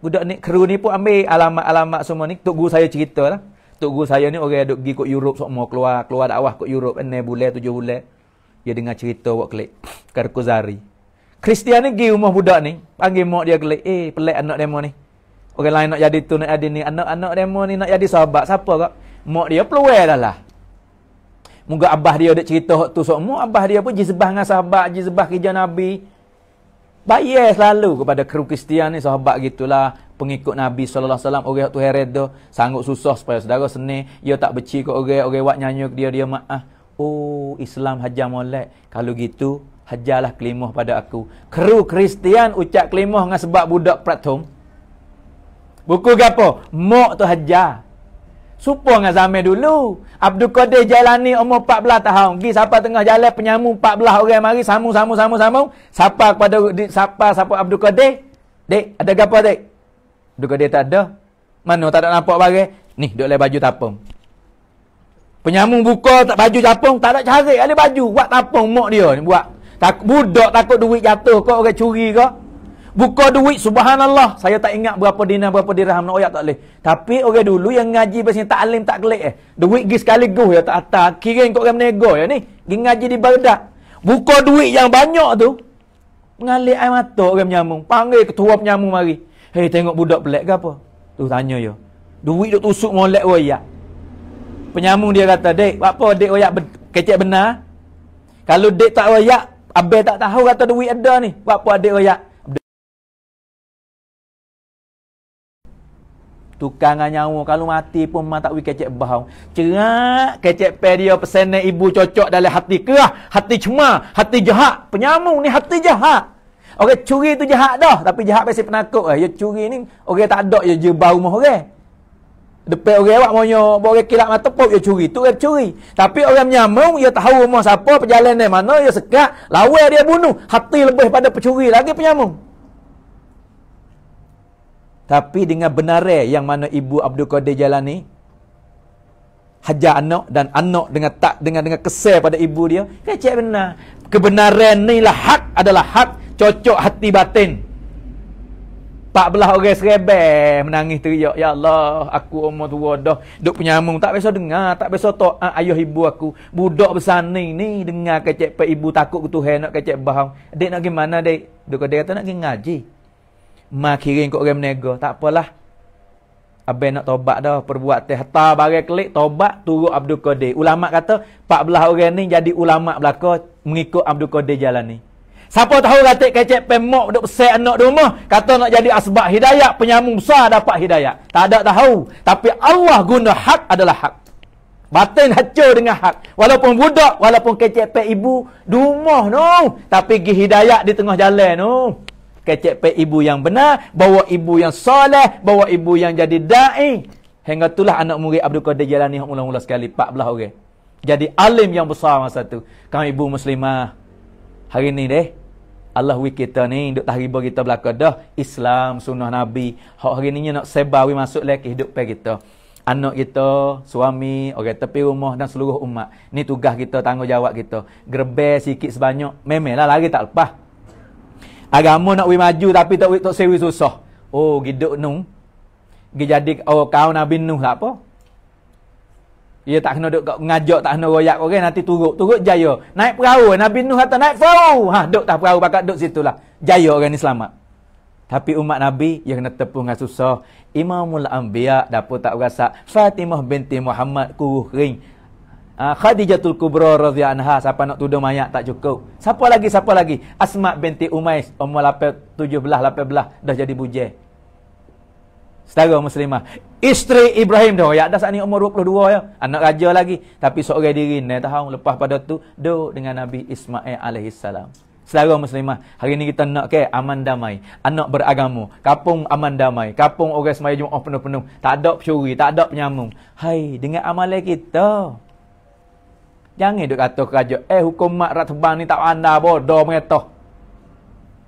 Budak ni, kru ni pun ambil alamat-alamat semua ni. Tuk guru saya cerita lah. Tok guru saya ni orang duk pergi ke Europe semua so, keluar. Keluar dakwah ke Europe. Ini bulan, tujuh bulan. Dia dengar cerita buat klik. (sniffs) Karkozari. Kristian ni pergi rumah budak ni. Panggil mak dia klik. Eh, pelik anak demo ni. Orang lain nak jadi tu, nak jadi ni. Anak-anak demo ni nak jadi sahabat. Siapa kak? Mak dia peluai dah lah. Moga abah dia ada cerita hak tu semua. abah dia pun jizbah dengan sahabat, jizbah kerja Nabi. Bayar selalu kepada kru Kristian ni sahabat gitulah pengikut Nabi saw. alaihi wasallam orang tu hereda sanggup susah supaya saudara seni dia tak beci ke orang orang buat nyanyi dia dia maaf. Ah, oh Islam hajar molek. Kalau gitu hajarlah kelimah pada aku. Kru Kristian ucap kelimah dengan sebab budak pratum. Buku gapo? Mok tu hajar. Supa dengan zaman dulu. Abdul Qadir Jailani umur 14 tahun. Gi sapa tengah jalan penyamu 14 orang mari samu samu samu samu. Sapa kepada di, sapa sapa Abdul Qadir? Dek, ada gapo dek? Abdul Qadir tak ada. Mana tak ada nampak barang? Ni, duk le baju tapung. Penyamu buka tak baju tapung, tak ada cari ada baju. Buat tapung mak dia ni buat. Tak budak takut duit jatuh kau orang curi kau. Buka duit subhanallah. Saya tak ingat berapa dinar berapa dirham nak oyak tak leh. Tapi orang dulu yang ngaji bahasa tak alim tak kelik eh. Duit gi sekali go ya tak atas. Kirim kau orang menego ya ni. Gi ngaji di Baghdad. Buka duit yang banyak tu. Mengalir air mata orang menyamung. Panggil ketua penyamung mari. Hei tengok budak pelik ke apa? Tu tanya yo. Duit duk tusuk molek oyak. Penyamung dia kata, "Dek, apa dek oyak ben kecek benar?" Kalau dek tak oyak, abel tak tahu kata duit ada ni. Buat apa adik oyak? Tukang dengan nyawa. Kalau mati pun memang tak boleh kecek bahau. Cerak kecek dia pesan ibu cocok dalam hati kerah. Hati cuma, Hati jahat. Penyamung ni hati jahat. Orang curi tu jahat dah. Tapi jahat pasti penakut. Eh. Ya curi ni orang tak ada ya je, je bau rumah orang. Depan orang awak maunya boleh kilat mata pop ya curi. Tu orang curi. Tapi orang menyamung ya tahu rumah siapa, perjalanan dari mana, ya sekat, lawan dia bunuh. Hati lebih pada pencuri lagi penyamung. Tapi dengan benar yang mana ibu Abdul Qadir jalani, hajar anak dan anak dengan tak dengan dengan kesal pada ibu dia, kan benar. Kebenaran ni lah hak adalah hak cocok hati batin. 14 orang serebeh menangis teriak, "Ya Allah, aku umur tua dah, duk penyamung tak biasa dengar, tak biasa tau ayah ibu aku. Budak besar ni ni dengar kecek pe ibu takut ke Tuhan nak kecek bahang. Dek nak gimana, Dek? Dek kata nak pergi ngaji." Ma kirim kat orang menega. Tak apalah. Abel nak tobat dah. Perbuat teh. Hata barai kelik. Tobat. Turut Abdul Qadir. Ulama kata. pak belah orang ni jadi ulama belakang. Mengikut Abdul Qadir jalan ni. Siapa tahu ratik kecek pemok duduk besar anak di rumah. Kata nak jadi asbab hidayah. Penyambung besar dapat hidayah. Tak ada tahu. Tapi Allah guna hak adalah hak. Batin hancur dengan hak. Walaupun budak, walaupun kecepek ibu, dumoh no. Tapi gi hidayah di tengah jalan no kecepat ibu yang benar, bawa ibu yang soleh, bawa ibu yang jadi da'i. Hingga itulah anak murid Abdul Qadir Jalani yang ulang-ulang sekali, 14 orang. Jadi alim yang besar masa tu. Kami ibu muslimah, hari ni deh, Allah wik kita ni, duk tahribah kita belakang dah, Islam, sunnah Nabi. Hak hari ni nak sebar, wik masuk lagi hidup pe kita. Anak kita, suami, orang tepi rumah dan seluruh umat. Ni tugas kita, tanggungjawab kita. Gerbe sikit sebanyak, memelah lari tak lepas. Agama nak we maju tapi tak tak sewi susah. Oh, giduk nung. Gi jadi oh kau Nabi Nuh lah apa? Ia tak kena duk ngajak, tak kena royak orang, okay? nanti turut. Turut jaya. Naik perahu, Nabi Nuh kata naik perahu. Ha, duk tak perahu, bakat duk situlah. lah. Jaya orang ni selamat. Tapi umat Nabi, yang kena tepung dengan susah. Imamul Ambiya, dapur tak rasa. Fatimah binti Muhammad, kuruh ring. Ah, Khadijatul Kubra radhiyallahu anha siapa nak tuduh mayat tak cukup. Siapa lagi siapa lagi? Asma binti Umais umur 17 18 dah jadi bujang. Setara muslimah. Isteri Ibrahim dah ayat dah saat ni umur 22 ya. Anak raja lagi tapi seorang diri ni tahun lepas pada tu do dengan Nabi Ismail alaihi salam. Selera muslimah, hari ni kita nak ke aman damai, anak beragama, kapung aman damai, kapung orang semaya jumlah penuh-penuh, tak ada pencuri, tak ada penyamung. Hai, dengan amalan kita, Jangan duk kata kerajaan, eh hukum mak rat terbang ni tak anda bodoh mengatuh.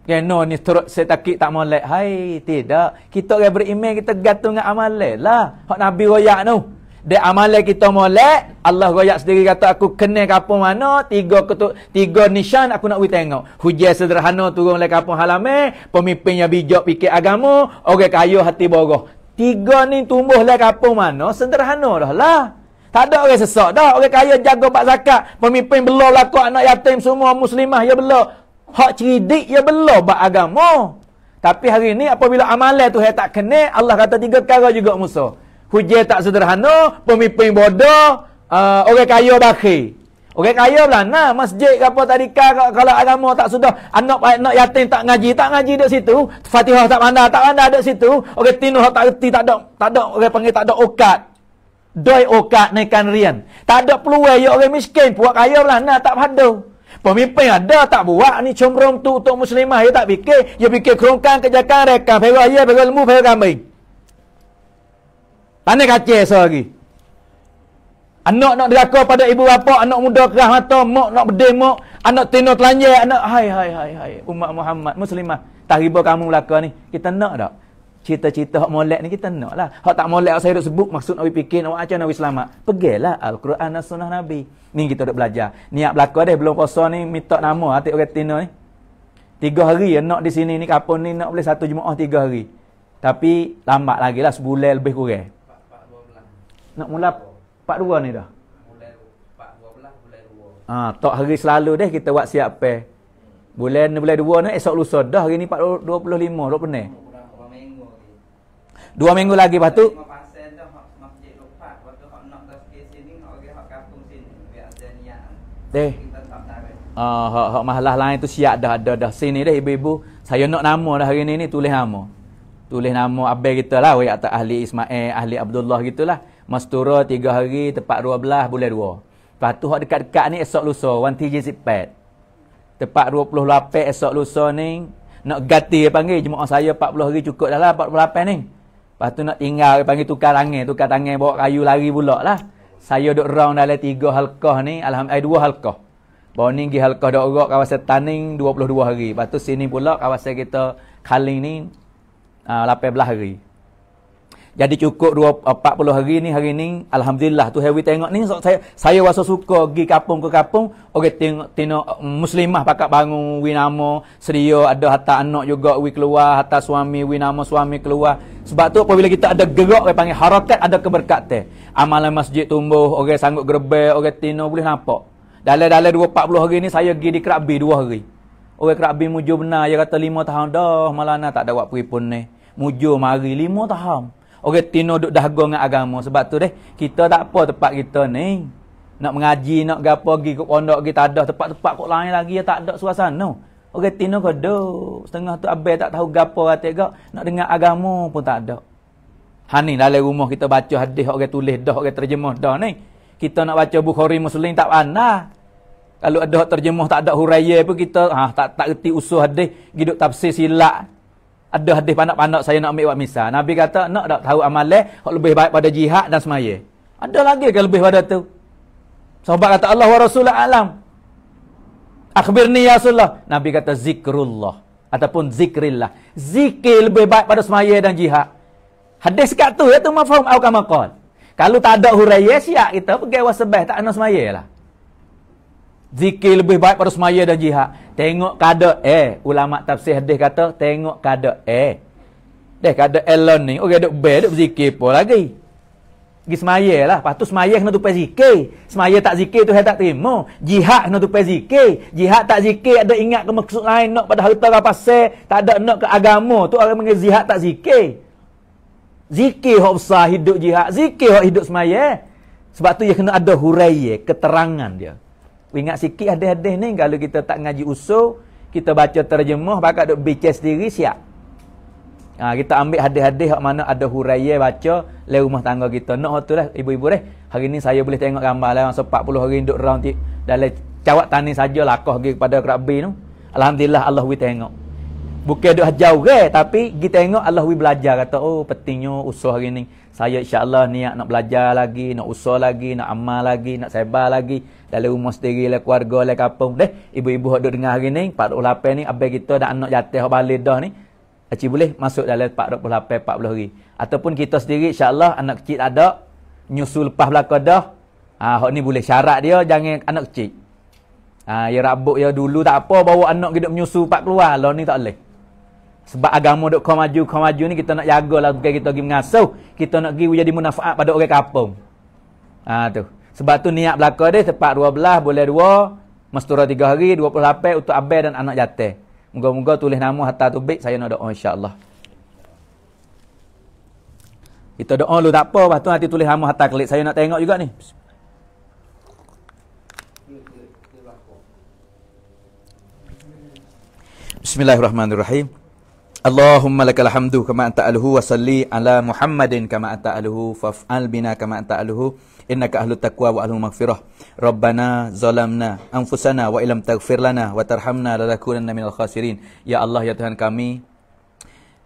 Kena ni turut setakik tak molek. Hai, tidak. Kita akan beriman, kita gantung dengan amalek lah. Hak Nabi royak tu. Dia amalek kita molek, Allah royak sendiri kata aku kena kapung mana, tiga ketuk, tiga nisan aku nak pergi tengok. Hujan sederhana turun oleh kapung halaman, pemimpin yang bijak fikir agama, orang kayu hati bogoh. Tiga ni tumbuh oleh kapung mana, sederhana dah lah. Tak ada orang sesak dah. Orang kaya jaga bak zakat. Pemimpin belah laku anak yatim semua muslimah. Ya belah. Hak ceridik ya belah bak agama. Tapi hari ni apabila amalan tu tak kena. Allah kata tiga kara juga Musa. Hujir tak sederhana. Pemimpin bodoh. Uh, orang kaya bakhir. Orang kaya lah. Nah masjid apa tadi kalau agama tak sudah. Anak anak yatim tak ngaji. Tak ngaji dekat situ. Fatihah tak pandai. Tak pandai dekat situ. Orang tinuh tak erti. Tak ada. Tak ada. Orang panggil tak ada okat doi okat ni rian. Tak ada peluang ya orang miskin, puak kaya lah nak tak padu. Pemimpin ada tak buat ni cemrom tu untuk muslimah ya tak fikir, ya fikir kerongkang kejakan reka bagi ayah bagi ilmu bagi kambing. Tanya kacau esok lagi. Anak nak dilakukan pada ibu bapa, anak muda kerah mata, mak nak bedih mak, anak tino telanjir, anak hai hai hai hai umat Muhammad muslimah. Tak riba kamu melaka ni. Kita nak tak? cita-cita hak molek ni kita nak lah. Hak tak molek saya duk sebut maksud Nabi fikir nak macam Nabi selamat. Pergilah Al-Quran dan Sunnah Nabi. Ni kita duk belajar. Niat berlaku dah belum puasa ni minta nama hati orang Tino ni. Tiga hari ya nak di sini ni kapan ni nak boleh satu jumaah tiga hari. Tapi lambat lagi lah sebulan lebih kurang. Empat, Nak mula empat dua ni dah. Ah, ha, tak hari selalu deh kita buat siap pe. Bulan ni bulan dua ni esok lusa dah hari ni 425, dua puluh lima. penuh. Dua minggu lagi lepas tu Eh Uh, hak, hak mahalah lain tu siap dah ada dah sini dah ibu-ibu saya nak nama dah hari ni ni tulis nama tulis nama abel kita lah wei atau ahli ismail ahli abdullah gitulah mastura tiga hari tepat 12 bulan 2 lepas tu hak dekat-dekat ni esok lusa wan tiji sipat tepat 28 esok lusa ni nak ganti panggil jemaah saya 40 hari cukup dah lah 48 ni Lepas tu nak tinggal, panggil tukar tangan. Tukar tangan bawa kayu lari pula lah. Saya duduk round dalam tiga halkah ni. Alhamdulillah, eh, dua halkah. Bawa ni pergi halkah Dokrok kawasan Taning 22 hari. Lepas tu sini pula kawasan kita Kaling ni uh, ah, 18 hari. Jadi cukup dua 40 eh, hari ni, hari ni, Alhamdulillah tu hari tengok ni, saya, saya rasa suka pergi kapung ke kapung, orang okay, tengok, tengok mm, muslimah pakat bangun, winamo, seria ada hatta anak juga, wi keluar, hatta suami, winamo suami keluar. Sebab tu apabila kita ada gerak, orang panggil harakat, ada keberkatan. Amalan masjid tumbuh, orang okay, sanggup gerbel, orang okay, tengok boleh nampak. Dalam-dalam 240 hari ni, saya pergi di kerabi 2 hari. Orang kerabi mujur benar, dia kata lima tahun, dah malah tak ada waktu pun ni. Mujur mari lima tahun. Orang tino duk dahaga dengan agama. Sebab tu deh, kita tak apa tempat kita ni. Nak mengaji, nak gapo pergi ke pondok pergi tak ada tempat-tempat kok lain lagi ya tak ada suasana. No. Orang tino ko duk setengah tu abel tak tahu gapo rate gak, nak dengar agama pun tak ada. Ha ni dalam rumah kita baca hadis orang tulis dah, orang terjemah dah ni. Kita nak baca Bukhari Muslim tak pandai. Kalau ada terjemah tak ada huraya pun kita ha, tak tak reti usul hadis, giduk tafsir silap ada hadis panak-panak saya nak ambil buat misal. Nabi kata, nak tak tahu amalan yang lebih baik pada jihad dan semaya. Ada lagi ke lebih pada tu? Sahabat kata, Allah wa Rasulullah alam. Akhbirni ya Rasulullah. Nabi kata, zikrullah. Ataupun zikrillah. Zikir lebih baik pada semaya dan jihad. Hadis kat tu, ya tu mafum. Aukamakal. Kalau tak ada huraya, siap kita pergi wasabah. Tak ada semaya lah zikir lebih baik pada semaya dan jihad. Tengok kada eh ulama tafsir hadis kata tengok kada eh. Dah kada elon learning. Okey dok ber dok zikir apa lagi? Gi semaya lah. Patu semaya kena tupai zikir. Semaya tak zikir tu tak terima. Jihad kena tupai zikir. Jihad tak zikir ada ingat ke maksud lain nak pada harta apa pasal, tak ada nak ke agama tu orang mengenai jihad tak zikir. Zikir hok besar hidup jihad, zikir hok hidup semaya. Eh. Sebab tu dia kena ada huraiye, keterangan dia. Ingat sikit hadis-hadis ni kalau kita tak ngaji usul, kita baca terjemah bakal duk bicas sendiri siap. Ha, kita ambil hadis-hadis hak mana ada huraiye baca le rumah tangga kita. Nak no, itulah ibu-ibu deh. Hari ni saya boleh tengok gambar lah masa 40 hari duk round ti dalam cawat tani saja lakah pergi kepada kerabbi tu. Alhamdulillah Allah we tengok. Bukan duk jauh ke tapi kita tengok Allah we belajar kata oh pentingnya usul hari ni saya insyaAllah niat nak belajar lagi, nak usah lagi, nak amal lagi, nak sebar lagi. Dalam rumah sendiri lah, keluarga lah, kapung. Deh, ibu-ibu yang duduk dengar hari ni, 48 ni, abis kita dah anak jatuh balik dah ni. Acik boleh masuk dalam 48, 40 hari. Ataupun kita sendiri, insyaAllah anak kecil ada, nyusul lepas belakang dah. Ha, hak ni boleh syarat dia, jangan anak kecil. Ha, ya rabuk ya dulu tak apa, bawa anak hidup menyusul pak keluar. Lah ni tak boleh. Sebab agama dok kau maju, kau maju ni kita nak jagalah bukan kita pergi mengasuh. Kita nak pergi jadi munafaat pada orang kampung. ha, tu. Sebab tu niat belaka dia tepat 12 boleh 2, mestura 3 hari, 28 untuk abel dan anak jatuh. Moga-moga tulis nama hatta tu baik saya nak doa insya-Allah. Kita doa lu tak apa, lepas tu nanti tulis nama hatta kelik. Saya nak tengok juga ni. Bismillahirrahmanirrahim. Allahumma lakal hamdu kama anta alhu wa salli ala Muhammadin kama anta alhu faf'al bina kama anta alhu innaka ahlut taqwa wa ahlul maghfirah rabbana zalamna anfusana wa illam taghfir lana wa tarhamna lanakunanna minal khasirin ya Allah ya Tuhan kami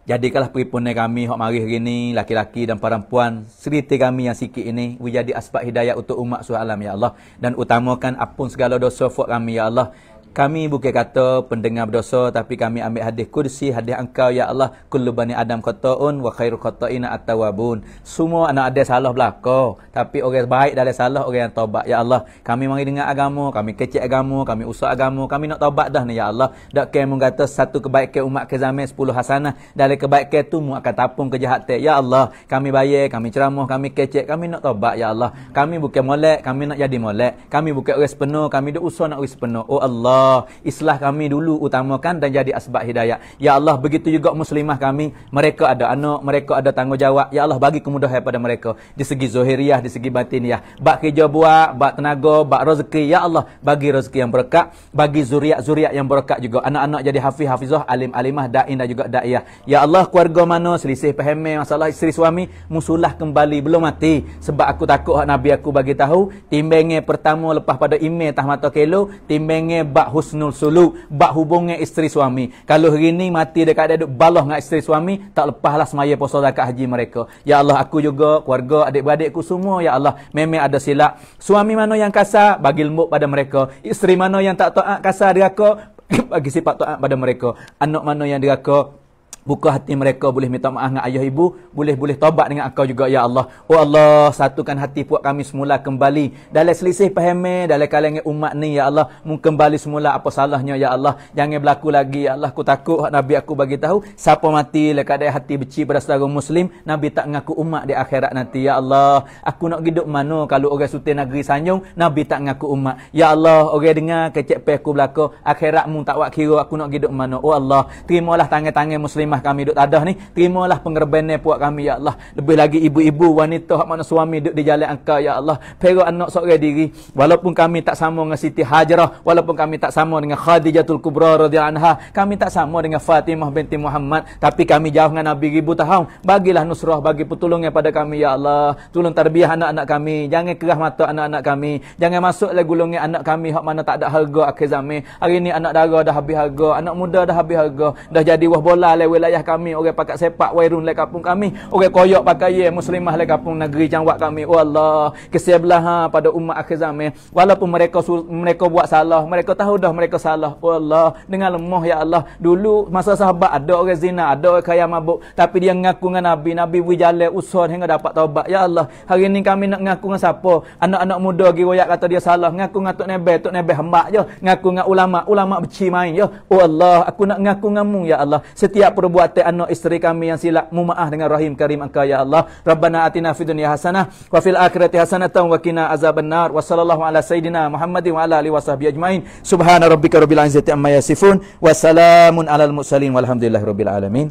jadikanlah peripunan kami hok mari hari ini laki-laki dan perempuan cerita kami yang sikit ini menjadi asbab hidayah untuk umat sualam ya Allah dan utamakan apun segala dosa fuk kami ya Allah kami bukan kata pendengar berdosa tapi kami ambil hadis kursi hadis engkau ya Allah kullu bani adam khata'un wa khairu khata'ina at-tawwabun semua anak ada salah belaka tapi orang baik dalam salah orang yang taubat. ya Allah kami mari dengar agama kami kecil agama kami usah agama kami nak taubat dah ni ya Allah dak ke mun kata satu kebaikan umat ke zaman 10 hasanah dalam kebaikan tu mu akan tapung kejahatan ya Allah kami bayar kami ceramah kami kecil kami nak taubat. ya Allah kami bukan molek kami nak jadi molek kami bukan orang sepenuh kami dak usah nak orang sepenuh oh Allah Allah islah kami dulu utamakan dan jadi asbab hidayah ya Allah begitu juga muslimah kami mereka ada anak mereka ada tanggungjawab ya Allah bagi kemudahan pada mereka di segi zahiriah di segi batiniah bak kerja buat bak tenaga bak rezeki ya Allah bagi rezeki yang berkat bagi zuriat-zuriat yang berkat juga anak-anak jadi hafiz hafizah alim alimah da'in dan juga daiyah ya Allah keluarga mana selisih paham masalah isteri suami musulah kembali belum mati sebab aku takut nabi aku bagi tahu timbangnya pertama lepas pada email tah mata kelo timbangnya bak husnul suluk, bak hubungan isteri suami. Kalau hari ni mati dekat dia duk baloh dengan isteri suami, tak lepaslah semaya puasa zakat haji mereka. Ya Allah, aku juga, keluarga, adik-beradik aku semua, ya Allah, memang ada silap. Suami mana yang kasar, bagi lembut pada mereka. Isteri mana yang tak taat kasar diraka, (coughs) bagi sifat taat pada mereka. Anak mana yang diraka, buka hati mereka boleh minta maaf dengan ayah ibu boleh boleh tobat dengan engkau juga ya Allah oh Allah satukan hati puak kami semula kembali dalam selisih paham dalam kalangan umat ni ya Allah mung kembali semula apa salahnya ya Allah jangan berlaku lagi ya Allah aku takut nabi aku bagi tahu siapa mati le kada hati beci pada saudara muslim nabi tak ngaku umat di akhirat nanti ya Allah aku nak hidup mana kalau orang sultan negeri sanjung nabi tak ngaku umat ya Allah orang dengar kecek pe aku belaka akhirat mun tak wak kira aku nak hidup mana oh Allah terimalah tangan-tangan muslim khaimah kami duduk tadah ni terimalah pengorbanan puak kami ya Allah lebih lagi ibu-ibu wanita hak mana suami duduk di jalan engkau ya Allah perak anak seorang diri walaupun kami tak sama dengan Siti Hajarah walaupun kami tak sama dengan Khadijatul Kubra radhiyallahu anha kami tak sama dengan Fatimah binti Muhammad tapi kami jauh dengan Nabi ribu tahun bagilah nusrah bagi pertolongan pada kami ya Allah tolong tarbiyah anak-anak kami jangan kerah mata anak-anak kami jangan masuklah gulungan anak kami hak mana tak ada harga akhir zaman hari ni anak dara dah habis harga anak muda dah habis harga dah jadi wah bola lewe wilayah kami orang pakat sepak wairun lek kampung kami orang koyok pakai ye muslimah lek kampung negeri jangwak kami wallah oh kesebelah pada umat akhir zaman walaupun mereka mereka buat salah mereka tahu dah mereka salah oh Allah dengan lemah ya Allah dulu masa sahabat ada orang zina ada orang kaya mabuk tapi dia mengaku dengan nabi nabi wijale usah hingga dapat taubat ya Allah hari ni kami nak mengaku dengan siapa anak-anak muda gi royak kata dia salah mengaku dengan tok nebe tok nebe hamba je mengaku dengan ulama ulama beci main Oh Allah aku nak mengaku denganmu ya Allah setiap perbuatan anak isteri kami yang silap mumaah dengan rahim karim engkau ya Allah Rabbana atina fid dunya hasanah wa fil akhirati hasanah wa qina azaban nar wa sallallahu ala sayidina muhammadin wa ala alihi washabi ajmain subhana rabbika rabbil izzati amma yasifun wa salamun alal mursalin walhamdulillahi rabbil alamin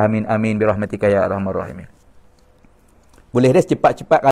amin amin bi rahmatika ya arhamar rahimin boleh deh cepat-cepat